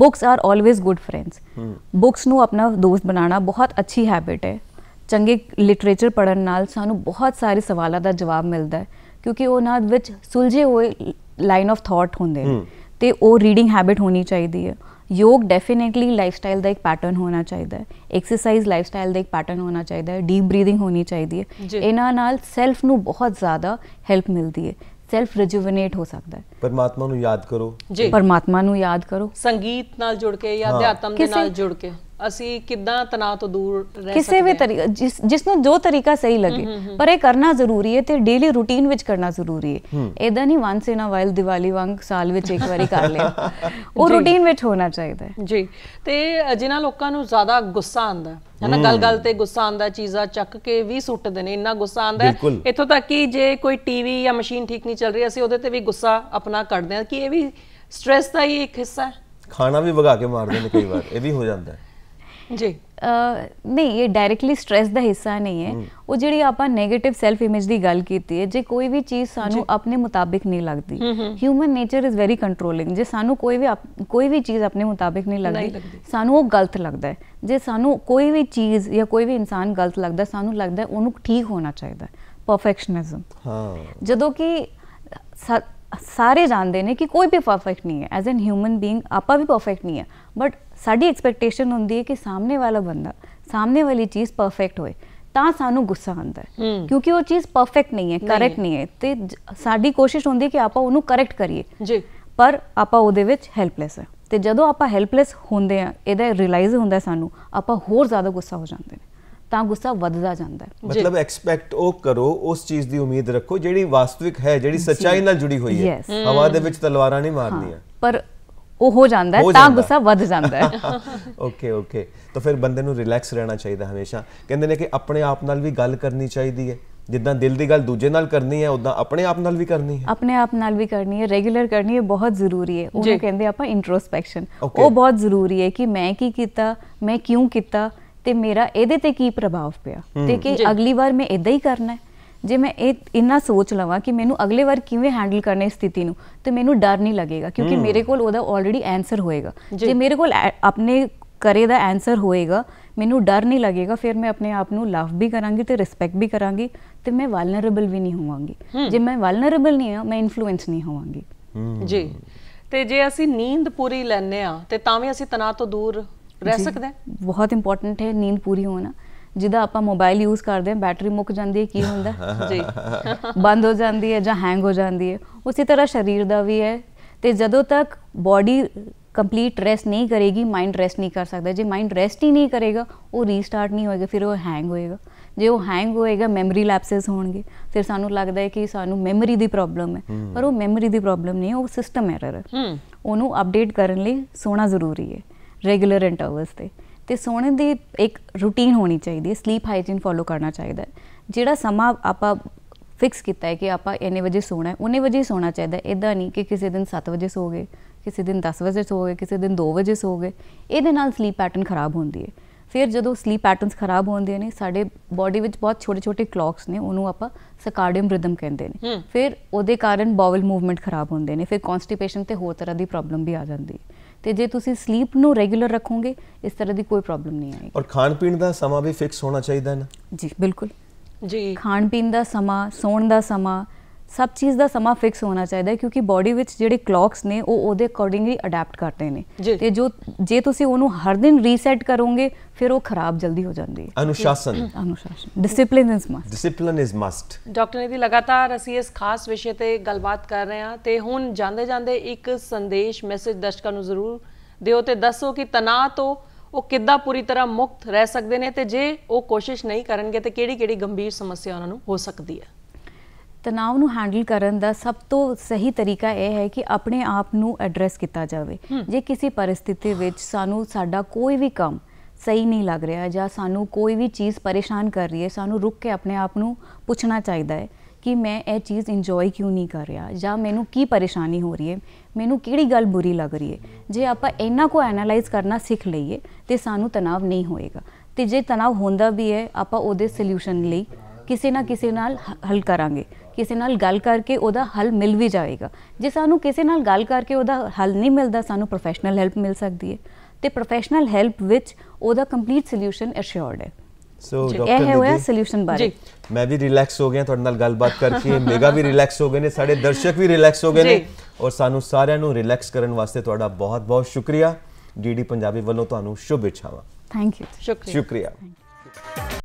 books are always good friends books ਨੂੰ ਆਪਣਾ ਦੋਸਤ ਬਣਾਉਣਾ ਬਹੁਤ ਅੱਛੀ ਹੈਬਿਟ ਹੈ ਚੰਗੇ ਲਿਟਰੇਚਰ ਪੜਨ ਨਾਲ ਸਾਨੂੰ ਬਹੁਤ ਸਾਰੇ ਸਵਾਲਾਂ ਦਾ ਜਵਾਬ ਮਿਲਦਾ ਹੈ ਕਿਉਂਕਿ ਉਹਨਾਂ ਵਿੱਚ ਸੁਲਝੇ ਹੋਏ ਲਾਈਨ ਆਫ ਥਾਟ ਹੁੰਦੇ ਨੇ ਤੇ ਉਹ ਰੀਡਿੰਗ ਹੈਬਿਟ ਹੋਣੀ ਚਾਹੀਦੀ ਹੈ ਯੋਗ ਡੈਫੀਨਿਟਲੀ ਲਾਈਫਸਟਾਈਲ ਦਾ ਇੱਕ ਪੈਟਰਨ ਹੋਣਾ ਚਾਹੀਦਾ ਹੈ ਐਕਸਰਸਾਈਜ਼ ਲਾਈਫਸਟਾਈਲ ਦਾ ਇੱਕ ਪੈਟਰਨ ਹੋਣਾ ਚਾਹੀਦਾ ਹੈ ਡੀਪ ਬਰੀਥਿੰਗ ਹੋਣੀ ਚਾਹੀਦੀ ਹੈ ਇਹਨਾਂ ਨਾਲ ਸੈਲਫ ਨੂੰ ਬਹੁਤ ਜ਼ਿਆਦਾ ਹੈਲਪ ਮਿਲਦੀ ਹੈ ਸੈਲਫ ਰਿਜੂਵਨੇਟ ਹੋ ਸਕਦਾ ਹੈ ਪਰਮਾਤਮਾ ਨੂੰ ਯਾਦ ਕਰੋ ਜੀ ਪਰਮਾਤਮਾ ਨੂੰ ਯਾਦ ਕਰੋ ਸੰਗੀਤ ਨਾਲ ਜੁੜ ਕੇ ਜਾਂ ਅਧਿਆਤਮ ਦੇ ਨਾਲ ਜੁੜ ਕੇ ਅਸੀਂ ਕਿੱਦਾਂ ਤਣਾਅ ਤੋਂ ਦੂਰ ਰਹਿ ਸਕਦੇ ਕਿਸੇ ਵੀ ਤਰੀਕਾ ਜਿਸ ਜਿਸ ਨੂੰ ਜੋ ਤਰੀਕਾ ਸਹੀ ਲੱਗੇ ਪਰ ਇਹ ਕਰਨਾ ਜ਼ਰੂਰੀ ਹੈ ਤੇ ਡੇਲੀ ਰੁਟੀਨ ਵਿੱਚ ਕਰਨਾ ਜ਼ਰੂਰੀ ਹੈ ਇਦਾਂ ਨਹੀਂ once in a while Diwali ਵਾਂਗ ਸਾਲ ਵਿੱਚ ਇੱਕ ਵਾਰੀ ਕਰ ਲਿਆ <laughs> ਉਹ ਰੁਟੀਨ ਵਿੱਚ ਹੋਣਾ ਚਾਹੀਦਾ ਹੈ ਜੀ ਤੇ ਜਿਨ੍ਹਾਂ ਲੋਕਾਂ ਨੂੰ ਜ਼ਿਆਦਾ ਗੁੱਸਾ ਆਉਂਦਾ ਹਨਾ ਗੱਲ-ਗੱਲ ਤੇ ਗੁੱਸਾ ਆਂਦਾ ਚੀਜ਼ਾਂ ਚੱਕ ਕੇ ਵੀ ਸੁੱਟਦੇ ਨੇ ਇੰਨਾ ਗੁੱਸਾ ਆਂਦਾ ਇੱਥੋਂ ਤੱਕ ਕਿ ਜੇ ਕੋਈ ਟੀਵੀ ਜਾਂ ਮਸ਼ੀਨ ਠੀਕ ਨਹੀਂ ਚੱਲ ਰਹੀ ਅਸੀਂ ਉਹਦੇ ਤੇ ਵੀ ਗੁੱਸਾ ਆਪਣਾ ਕੱਢਦੇ ਹਾਂ ਕਿ ਇਹ ਵੀ ਸਟ्रेस ਦਾ ਹੀ ਇੱਕ ਹਿੱਸਾ ਹੈ ਖਾਣਾ ਵੀ ਵਗਾ ਕੇ ਮਾਰਦੇ ਨੇ ਕਈ ਵਾਰ ਇਹ ਵੀ ਹੋ ਜਾਂਦਾ ਹੈ ਜੀ ਨਹੀਂ ਇਹ ਡਾਇਰੈਕਟਲੀ ਸਟ्रेस ਦਾ ਹਿੱਸਾ ਨਹੀਂ ਹੈ ਉਹ ਜਿਹੜੀ ਆਪਾਂ 네ਗੇਟਿਵ ਸੈਲਫ ਇਮੇਜ ਦੀ ਗੱਲ ਕੀਤੀ ਹੈ ਜੇ ਕੋਈ ਵੀ ਚੀਜ਼ ਸਾਨੂੰ ਆਪਣੇ ਮੁਤਾਬਿਕ ਨਹੀਂ ਲੱਗਦੀ human nature is very controlling ਜੇ ਸਾਨੂੰ ਕੋਈ ਵੀ ਕੋਈ ਵੀ ਚੀਜ਼ ਆਪਣੇ ਮੁਤਾਬਿਕ ਨਹੀਂ ਲੱਗਦੀ ਸਾਨੂੰ ਉਹ ਗਲਤ ਲੱਗਦਾ ਹੈ ਜੇ ਸਾਨੂੰ ਕੋਈ ਵੀ ਚੀਜ਼ ਜਾਂ ਕੋਈ ਵੀ ਇਨਸਾਨ ਗਲਤ ਲੱਗਦਾ ਸਾਨੂੰ ਲੱਗਦਾ ਉਹਨੂੰ ਠੀਕ ਹੋਣਾ ਚਾਹੀਦਾ ਪਰਫੈਕਸ਼ਨਿਜ਼ਮ ਹਾਂ ਜਦੋਂ ਕਿ ਸਾਰੇ ਜਾਣਦੇ ਨੇ ਕਿ ਕੋਈ ਵੀ ਪਰਫੈਕਟ ਨਹੀਂ ਹੈ ਐਜ਼ ਐਨ ਹਿਊਮਨ ਬੀਇੰਗ ਆਪਾਂ ਵੀ ਪਰਫੈਕਟ ਨਹੀਂ ਹੈ ਬਟ ਸਾਡੀ ਐਕਸਪੈਕਟੇਸ਼ਨ ਹੁੰਦੀ ਹੈ ਕਿ ਸਾਹਮਣੇ ਵਾਲਾ ਬੰਦਾ ਸਾਹਮਣੇ ਵਾਲੀ ਚੀਜ਼ ਪਰਫੈਕਟ ਹੋਏ ਤਾਂ ਸਾਨੂੰ ਗੁੱਸਾ ਆਉਂਦਾ ਹੈ ਕਿਉਂਕਿ ਉਹ ਚੀਜ਼ ਪਰਫੈਕਟ ਨਹੀਂ ਹੈ ਕਰੈਕਟ ਨਹੀਂ ਹੈ ਤੇ ਸਾਡੀ ਕੋਸ਼ਿਸ਼ ਹੁੰਦੀ ਹੈ ਕਿ ਆਪਾਂ ਉਹਨੂੰ ਕਰੈਕਟ ਕਰੀਏ ਜੀ ਪਰ ਆਪਾਂ ਉਹਦੇ ਵਿੱਚ ਹੈਲਪਲੈਸ ਹੈ ਤੇ ਜਦੋਂ ਆਪਾਂ ਹੈਲਪਲੈਸ ਹੁੰਦੇ ਆ ਇਹਦਾ ਰਿਅਲਾਈਜ਼ ਹੁੰਦਾ ਸਾਨੂੰ ਆਪਾਂ ਹੋਰ ਜ਼ਿਆਦਾ ਗੁੱਸਾ ਹੋ ਜਾਂਦੇ ਨੇ ਤਾਂ ਗੁੱਸਾ ਵੱਧਦਾ ਜਾਂਦਾ ਹੈ ਮਤਲਬ ਐਕਸਪੈਕਟ ਉਹ ਕਰੋ ਉਸ ਚੀਜ਼ ਦੀ ਉਮੀਦ ਰੱਖੋ ਜਿਹੜੀ ਵਾਸਤਵਿਕ ਹੈ ਜਿਹੜੀ ਸੱਚਾਈ ਨਾਲ ਜੁੜੀ ਹੋਈ ਹੈ ਹਵਾ ਦੇ ਵਿੱਚ ਤਲਵਾਰਾਂ ਨਹੀਂ ਮਾਰਦੀਆਂ ਪਰ ਉਹ ਹੋ ਜਾਂਦਾ ਹੈ ਤਾਂ ਗੁੱਸਾ ਵੱਧ ਜਾਂਦਾ ਹੈ ਓਕੇ <laughs> ਓਕੇ ਤਾਂ ਫਿਰ ਬੰਦੇ ਨੂੰ ਰਿਲੈਕਸ ਰਹਿਣਾ ਚਾਹੀਦਾ ਹਮੇਸ਼ਾ ਕਹਿੰਦੇ ਨੇ ਕਿ ਆਪਣੇ ਆਪ ਨਾਲ ਵੀ ਗੱਲ ਕਰਨੀ ਚਾਹੀਦੀ ਹੈ ਜਿੱਦਾਂ ਦਿਲ ਦੀ ਗੱਲ ਦੂਜੇ ਨਾਲ ਕਰਨੀ ਹੈ ਉਦਾਂ ਆਪਣੇ ਆਪ ਨਾਲ ਵੀ ਕਰਨੀ ਹੈ ਆਪਣੇ ਆਪ ਨਾਲ ਵੀ ਕਰਨੀ ਹੈ ਰੈਗੂਲਰ ਕਰਨੀ ਹੈ ਬਹੁਤ ਜ਼ਰੂਰੀ ਹੈ ਉਹਨੂੰ ਕਹਿੰਦੇ ਆਪਾਂ ਇੰਟਰੋਸਪੈਕਸ਼ਨ ਉਹ ਬਹੁਤ ਜ਼ਰੂਰੀ ਹੈ ਕਿ ਮੈਂ ਕੀ ਕੀਤਾ ਮੈਂ ਕਿਉਂ ਕੀਤਾ ਤੇ ਮੇਰਾ ਇਹਦੇ ਤੇ ਕੀ ਪ੍ਰਭਾਵ ਪਿਆ ਤੇ ਕਿ ਅਗਲੀ ਵਾਰ ਮੈਂ ਇਦਾਂ ਹੀ ਕਰਨਾ ਹੈ ਜੇ ਮੈਂ ਇਹ ਇੰਨਾ ਸੋਚ ਲਵਾਂ ਕਿ ਮੈਨੂੰ ਅਗਲੇ ਵਾਰ ਕਿਵੇਂ ਹੈਂਡਲ ਕਰਨਾ ਸਥਿਤੀ ਨੂੰ ਤੇ ਮੈਨੂੰ ਡਰ ਨਹੀਂ ਲੱਗੇਗਾ ਕਿਉਂਕਿ ਮੇਰੇ ਕੋਲ ਉਹਦਾ ਆਲਰੇਡੀ ਆਨਸਰ ਹੋਏਗਾ ਜੇ ਮੇਰੇ ਕੋਲ ਆਪਣੇ ਕਰੇ ਦਾ ਆਨਸਰ ਹੋਏਗਾ ਮੈਨੂੰ ਡਰ ਨਹੀਂ ਲੱਗੇਗਾ ਫਿਰ ਮੈਂ ਆਪਣੇ ਆਪ ਨੂੰ ਲਵ ਵੀ ਕਰਾਂਗੀ ਤੇ ਰਿਸਪੈਕਟ ਵੀ ਕਰਾਂਗੀ ਤੇ ਮੈਂ ਵਲਨਰੇਬਲ ਵੀ ਨਹੀਂ ਹੋਵਾਂਗੀ ਜੇ ਮੈਂ ਵਲਨਰੇਬਲ ਨਹੀਂ ਹਾਂ ਮੈਂ ਇਨਫਲੂਐਂਸ ਨਹੀਂ ਹੋਵਾਂਗੀ ਜੀ ਤੇ ਜੇ ਅਸੀਂ ਨੀਂਦ ਪੂਰੀ ਲੈਨੇ ਆ ਤੇ ਤਾਂ ਵੀ ਅਸੀਂ ਤਣਾਅ ਤੋਂ ਦੂਰ ਰਹਿ ਸਕਦੇ ਹਾਂ ਬਹੁਤ ਇੰਪੋਰਟੈਂਟ ਹੈ ਨੀਂਦ ਪੂਰੀ ਹੋਣਾ ਜਿਹਦਾ ਆਪਾਂ ਮੋਬਾਈਲ ਯੂਜ਼ ਕਰਦੇ ਆ ਬੈਟਰੀ ਮੁੱਕ ਜਾਂਦੀ ਹੈ ਕੀ ਹੁੰਦਾ <laughs> ਜੀ ਬੰਦ ਹੋ ਜਾਂਦੀ ਹੈ ਜਾਂ ਹੈਂਗ ਹੋ ਜਾਂਦੀ ਹੈ ਉਸੇ ਤਰ੍ਹਾਂ ਸਰੀਰ ਦਾ ਵੀ ਹੈ ਤੇ ਜਦੋਂ ਤੱਕ ਬਾਡੀ ਕੰਪਲੀਟ ਰੈਸਟ ਨਹੀਂ ਕਰੇਗੀ ਮਾਈਂਡ ਰੈਸਟ ਨਹੀਂ ਕਰ ਸਕਦਾ ਜੇ ਮਾਈਂਡ ਰੈਸਟ ਹੀ ਨਹੀਂ ਕਰੇਗਾ ਉਹ ਰੀਸਟਾਰਟ ਨਹੀਂ ਹੋਏਗਾ ਫਿਰ ਉਹ ਹੈਂਗ ਹੋਏਗਾ ਜੇ ਉਹ ਹੈਂਗ ਹੋਏਗਾ ਮੈਮਰੀ ਲੈਪਸਸ ਹੋਣਗੇ ਫਿਰ ਸਾਨੂੰ ਲੱਗਦਾ ਹੈ ਕਿ ਸਾਨੂੰ ਮੈਮਰੀ ਦੀ ਪ੍ਰੋਬਲਮ ਹੈ ਪਰ ਉਹ ਮੈਮਰੀ ਦੀ ਪ੍ਰੋਬਲਮ ਨਹੀਂ ਉਹ ਸਿਸਟਮ ਐਰਰ ਹੈ ਉਹਨੂੰ ਅਪਡੇਟ ਕਰਨ ਲਈ ਸੋਣਾ ਜ਼ਰੂਰੀ ਹੈ ਰੈਗੂਲਰ ਇੰਟਰਵਲਸ ਤੇ ਤੇ ਸੌਣ ਦੀ ਇੱਕ ਰੁਟੀਨ ਹੋਣੀ ਚਾਹੀਦੀ ਹੈ ਸਲੀਪ ਹਾਈਜੀਨ ਫੋਲੋ ਕਰਨਾ ਚਾਹੀਦਾ ਹੈ ਜਿਹੜਾ ਸਮਾਂ ਆਪਾਂ ਫਿਕਸ ਕੀਤਾ ਹੈ ਕਿ ਆਪਾਂ ਇੰਨੇ ਵਜੇ ਸੋਣਾ ਹੈ ਉਹਨੇ ਵਜੇ ਸੋਣਾ ਚਾਹੀਦਾ ਹੈ ਇਦਾਂ ਨਹੀਂ ਕਿ ਕਿਸੇ ਦਿਨ 7 ਵਜੇ ਸੋਗੇ ਕਿਸੇ ਦਿਨ 10 ਵਜੇ ਸੋਗੇ ਕਿਸੇ ਦਿਨ 2 ਵਜੇ ਸੋਗੇ ਇਹਦੇ ਨਾਲ ਸਲੀਪ ਪੈਟਰਨ ਖਰਾਬ ਹੁੰਦੀ ਹੈ ਫਿਰ ਜਦੋਂ ਸਲੀਪ ਪੈਟਰਨਸ ਖਰਾਬ ਹੁੰਦੇ ਨੇ ਸਾਡੇ ਬਾਡੀ ਵਿੱਚ ਬਹੁਤ ਛੋਟੇ ਛੋਟੇ ਕਲੌਕਸ ਨੇ ਉਹਨੂੰ ਆਪਾਂ ਸਕਾਰਡੀਅਮ ਰਿਦਮ ਕਹਿੰਦੇ ਨੇ ਫਿਰ ਉਹਦੇ ਕਾਰਨ ਬਾਵਲ ਮੂਵਮੈਂਟ ਖਰਾਬ ਹੁੰਦੇ ਨੇ ਫਿਰ ਕਨਸਟੀਪੇਸ਼ਨ ਤੇ ਹੋਰ ਤਰ੍ਹਾਂ ਦੀ ਪ੍ਰੋਬਲਮ ਵੀ ਆ ਜਾਂਦੀ ਹੈ ਤੇ ਜੇ ਤੁਸੀਂ ਸਲੀਪ ਨੂੰ ਰੈਗੂਲਰ ਰੱਖੋਗੇ ਇਸ ਤਰ੍ਹਾਂ ਦੀ ਕੋਈ ਪ੍ਰੋਬਲਮ ਨਹੀਂ ਆਏਗੀ ਔਰ ਖਾਣ ਪੀਣ ਦਾ ਸਮਾਂ ਵੀ ਫਿਕਸ ਹੋਣਾ ਚਾਹੀਦਾ ਹੈ ਨਾ ਜੀ ਬਿਲਕੁਲ ਜੀ ਖਾਣ ਪੀਣ ਦਾ ਸਮਾਂ ਸੌਣ ਦਾ ਸਮਾਂ ਸਭ ਚੀਜ਼ ਦਾ ਸਮਾਂ ਫਿਕਸ ਹੋਣਾ ਚਾਹੀਦਾ ਕਿਉਂਕਿ ਬਾਡੀ ਵਿੱਚ ਜਿਹੜੇ ਕਲੌਕਸ ਨੇ ਉਹ ਉਹਦੇ ਅਕੋਰਡਿੰਗਲੀ ਅਡਾਪਟ ਕਰਦੇ ਨੇ ਤੇ ਜੋ ਜੇ ਤੁਸੀਂ ਉਹਨੂੰ ਹਰ ਦਿਨ ਰੀਸੈਟ ਕਰੋਗੇ ਫਿਰ ਉਹ ਖਰਾਬ ਜਲਦੀ ਹੋ ਜਾਂਦੀ ਹੈ ਅਨੁਸ਼ਾਸਨ ਅਨੁਸ਼ਾਸਨ discipline is must discipline is must doctor ਨੇ ਵੀ ਲਗਾਤਾਰ ਅਸੀਂ ਇਸ ਖਾਸ ਵਿਸ਼ੇ ਤੇ ਗੱਲਬਾਤ ਕਰ ਰਹੇ ਹਾਂ ਤੇ ਹੁਣ ਜਾਂਦੇ ਜਾਂਦੇ ਇੱਕ ਸੰਦੇਸ਼ ਮੈਸੇਜ ਦਰਸ਼ਕਾਂ ਨੂੰ ਜ਼ਰੂਰ ਦਿਓ ਤੇ ਦੱਸੋ ਕਿ ਤਣਾਅ ਤੋਂ ਉਹ ਕਿੱਦਾਂ ਪੂਰੀ ਤਰ੍ਹਾਂ ਮੁਕਤ ਰਹਿ ਸਕਦੇ ਨੇ ਤੇ ਜੇ ਉਹ ਕੋਸ਼ਿਸ਼ ਨਹੀਂ ਕਰਨਗੇ ਤੇ ਕਿਹੜੀ-ਕਿਹੜੀ ਗੰਭੀਰ ਸਮੱਸਿਆ ਉਹਨਾਂ ਨੂੰ ਹੋ ਸਕਦੀ ਹੈ ਤਣਾਅ ਨੂੰ ਹੈਂਡਲ ਕਰਨ ਦਾ ਸਭ ਤੋਂ ਸਹੀ ਤਰੀਕਾ ਇਹ ਹੈ ਕਿ ਆਪਣੇ ਆਪ ਨੂੰ ਐਡਰੈਸ ਕੀਤਾ ਜਾਵੇ ਜੇ ਕਿਸੇ ਪਰਿਸਥਿਤੀ ਵਿੱਚ ਸਾਨੂੰ ਸਾਡਾ ਕੋਈ ਵੀ ਕੰਮ ਸਹੀ ਨਹੀਂ ਲੱਗ ਰਿਹਾ ਜਾਂ ਸਾਨੂੰ ਕੋਈ ਵੀ ਚੀਜ਼ ਪਰੇਸ਼ਾਨ ਕਰ ਰਹੀ ਹੈ ਸਾਨੂੰ ਰੁਕ ਕੇ ਆਪਣੇ ਆਪ ਨੂੰ ਪੁੱਛਣਾ ਚਾਹੀਦਾ ਹੈ ਕਿ ਮੈਂ ਇਹ ਚੀਜ਼ ਇੰਜੋਏ ਕਿਉਂ ਨਹੀਂ ਕਰ ਰਿਹਾ ਜਾਂ ਮੈਨੂੰ ਕੀ ਪਰੇਸ਼ਾਨੀ ਹੋ ਰਹੀ ਹੈ ਮੈਨੂੰ ਕਿਹੜੀ ਗੱਲ ਬੁਰੀ ਲੱਗ ਰਹੀ ਹੈ ਜੇ ਆਪਾਂ ਇਹਨਾਂ ਕੋ ਐਨਾਲਾਈਜ਼ ਕਰਨਾ ਸਿੱਖ ਲਈਏ ਤੇ ਸਾਨੂੰ ਤਣਾਅ ਨਹੀਂ ਹੋਏਗਾ ਤੇ ਜੇ ਤਣਾਅ ਹੁੰਦਾ ਵੀ ਹੈ ਆਪਾਂ ਉਹਦੇ ਸੋਲੂਸ਼ਨ ਲਈ ਕਿਸੇ ਨਾ ਕਿਸੇ ਨਾਲ ਹੱਲ ਕਰਾਂਗੇ ਕਿਸੇ ਨਾਲ ਗੱਲ ਕਰਕੇ ਉਹਦਾ ਹੱਲ ਮਿਲ ਵੀ ਜਾਏਗਾ ਜੇ ਸਾਨੂੰ ਕਿਸੇ ਨਾਲ ਗੱਲ ਕਰਕੇ ਉਹਦਾ ਹੱਲ ਨਹੀਂ ਮਿਲਦਾ ਸਾਨੂੰ ਪ੍ਰੋਫੈਸ਼ਨਲ ਹੈਲਪ ਮਿਲ ਸਕਦੀ ਹੈ ਤੇ ਪ੍ਰੋਫੈਸ਼ਨਲ ਹੈਲਪ ਵਿੱਚ ਉਹਦਾ ਕੰਪਲੀਟ ਸੋਲੂਸ਼ਨ ਅਸ਼ੋਰਡ ਹੈ ਸੋ ਡਾਕਟਰ ਇਹ ਹੈ ਸੋਲੂਸ਼ਨ ਬਾਰੇ ਮੈਂ ਵੀ ਰਿਲੈਕਸ ਹੋ ਗਿਆ ਤੁਹਾਡੇ ਨਾਲ ਗੱਲਬਾਤ ਕਰਕੇ ਮੇਗਾ ਵੀ ਰਿਲੈਕਸ ਹੋ ਗਏ ਨੇ ਸਾਡੇ ਦਰਸ਼ਕ ਵੀ ਰਿਲੈਕਸ ਹੋ ਗਏ ਨੇ ਔਰ ਸਾਨੂੰ ਸਾਰਿਆਂ ਨੂੰ ਰਿਲੈਕਸ ਕਰਨ ਵਾਸਤੇ ਤੁਹਾਡਾ ਬਹੁਤ ਬਹੁਤ ਸ਼ੁਕਰੀਆ ਡੀਡੀ ਪੰਜਾਬੀ ਵੱਲੋਂ ਤੁਹਾਨੂੰ ਸ਼ੁਭੇਚਾਵਾਂ ਥੈਂਕ ਯੂ ਸ਼ੁਕਰੀਆ ਸ਼ੁਕਰੀਆ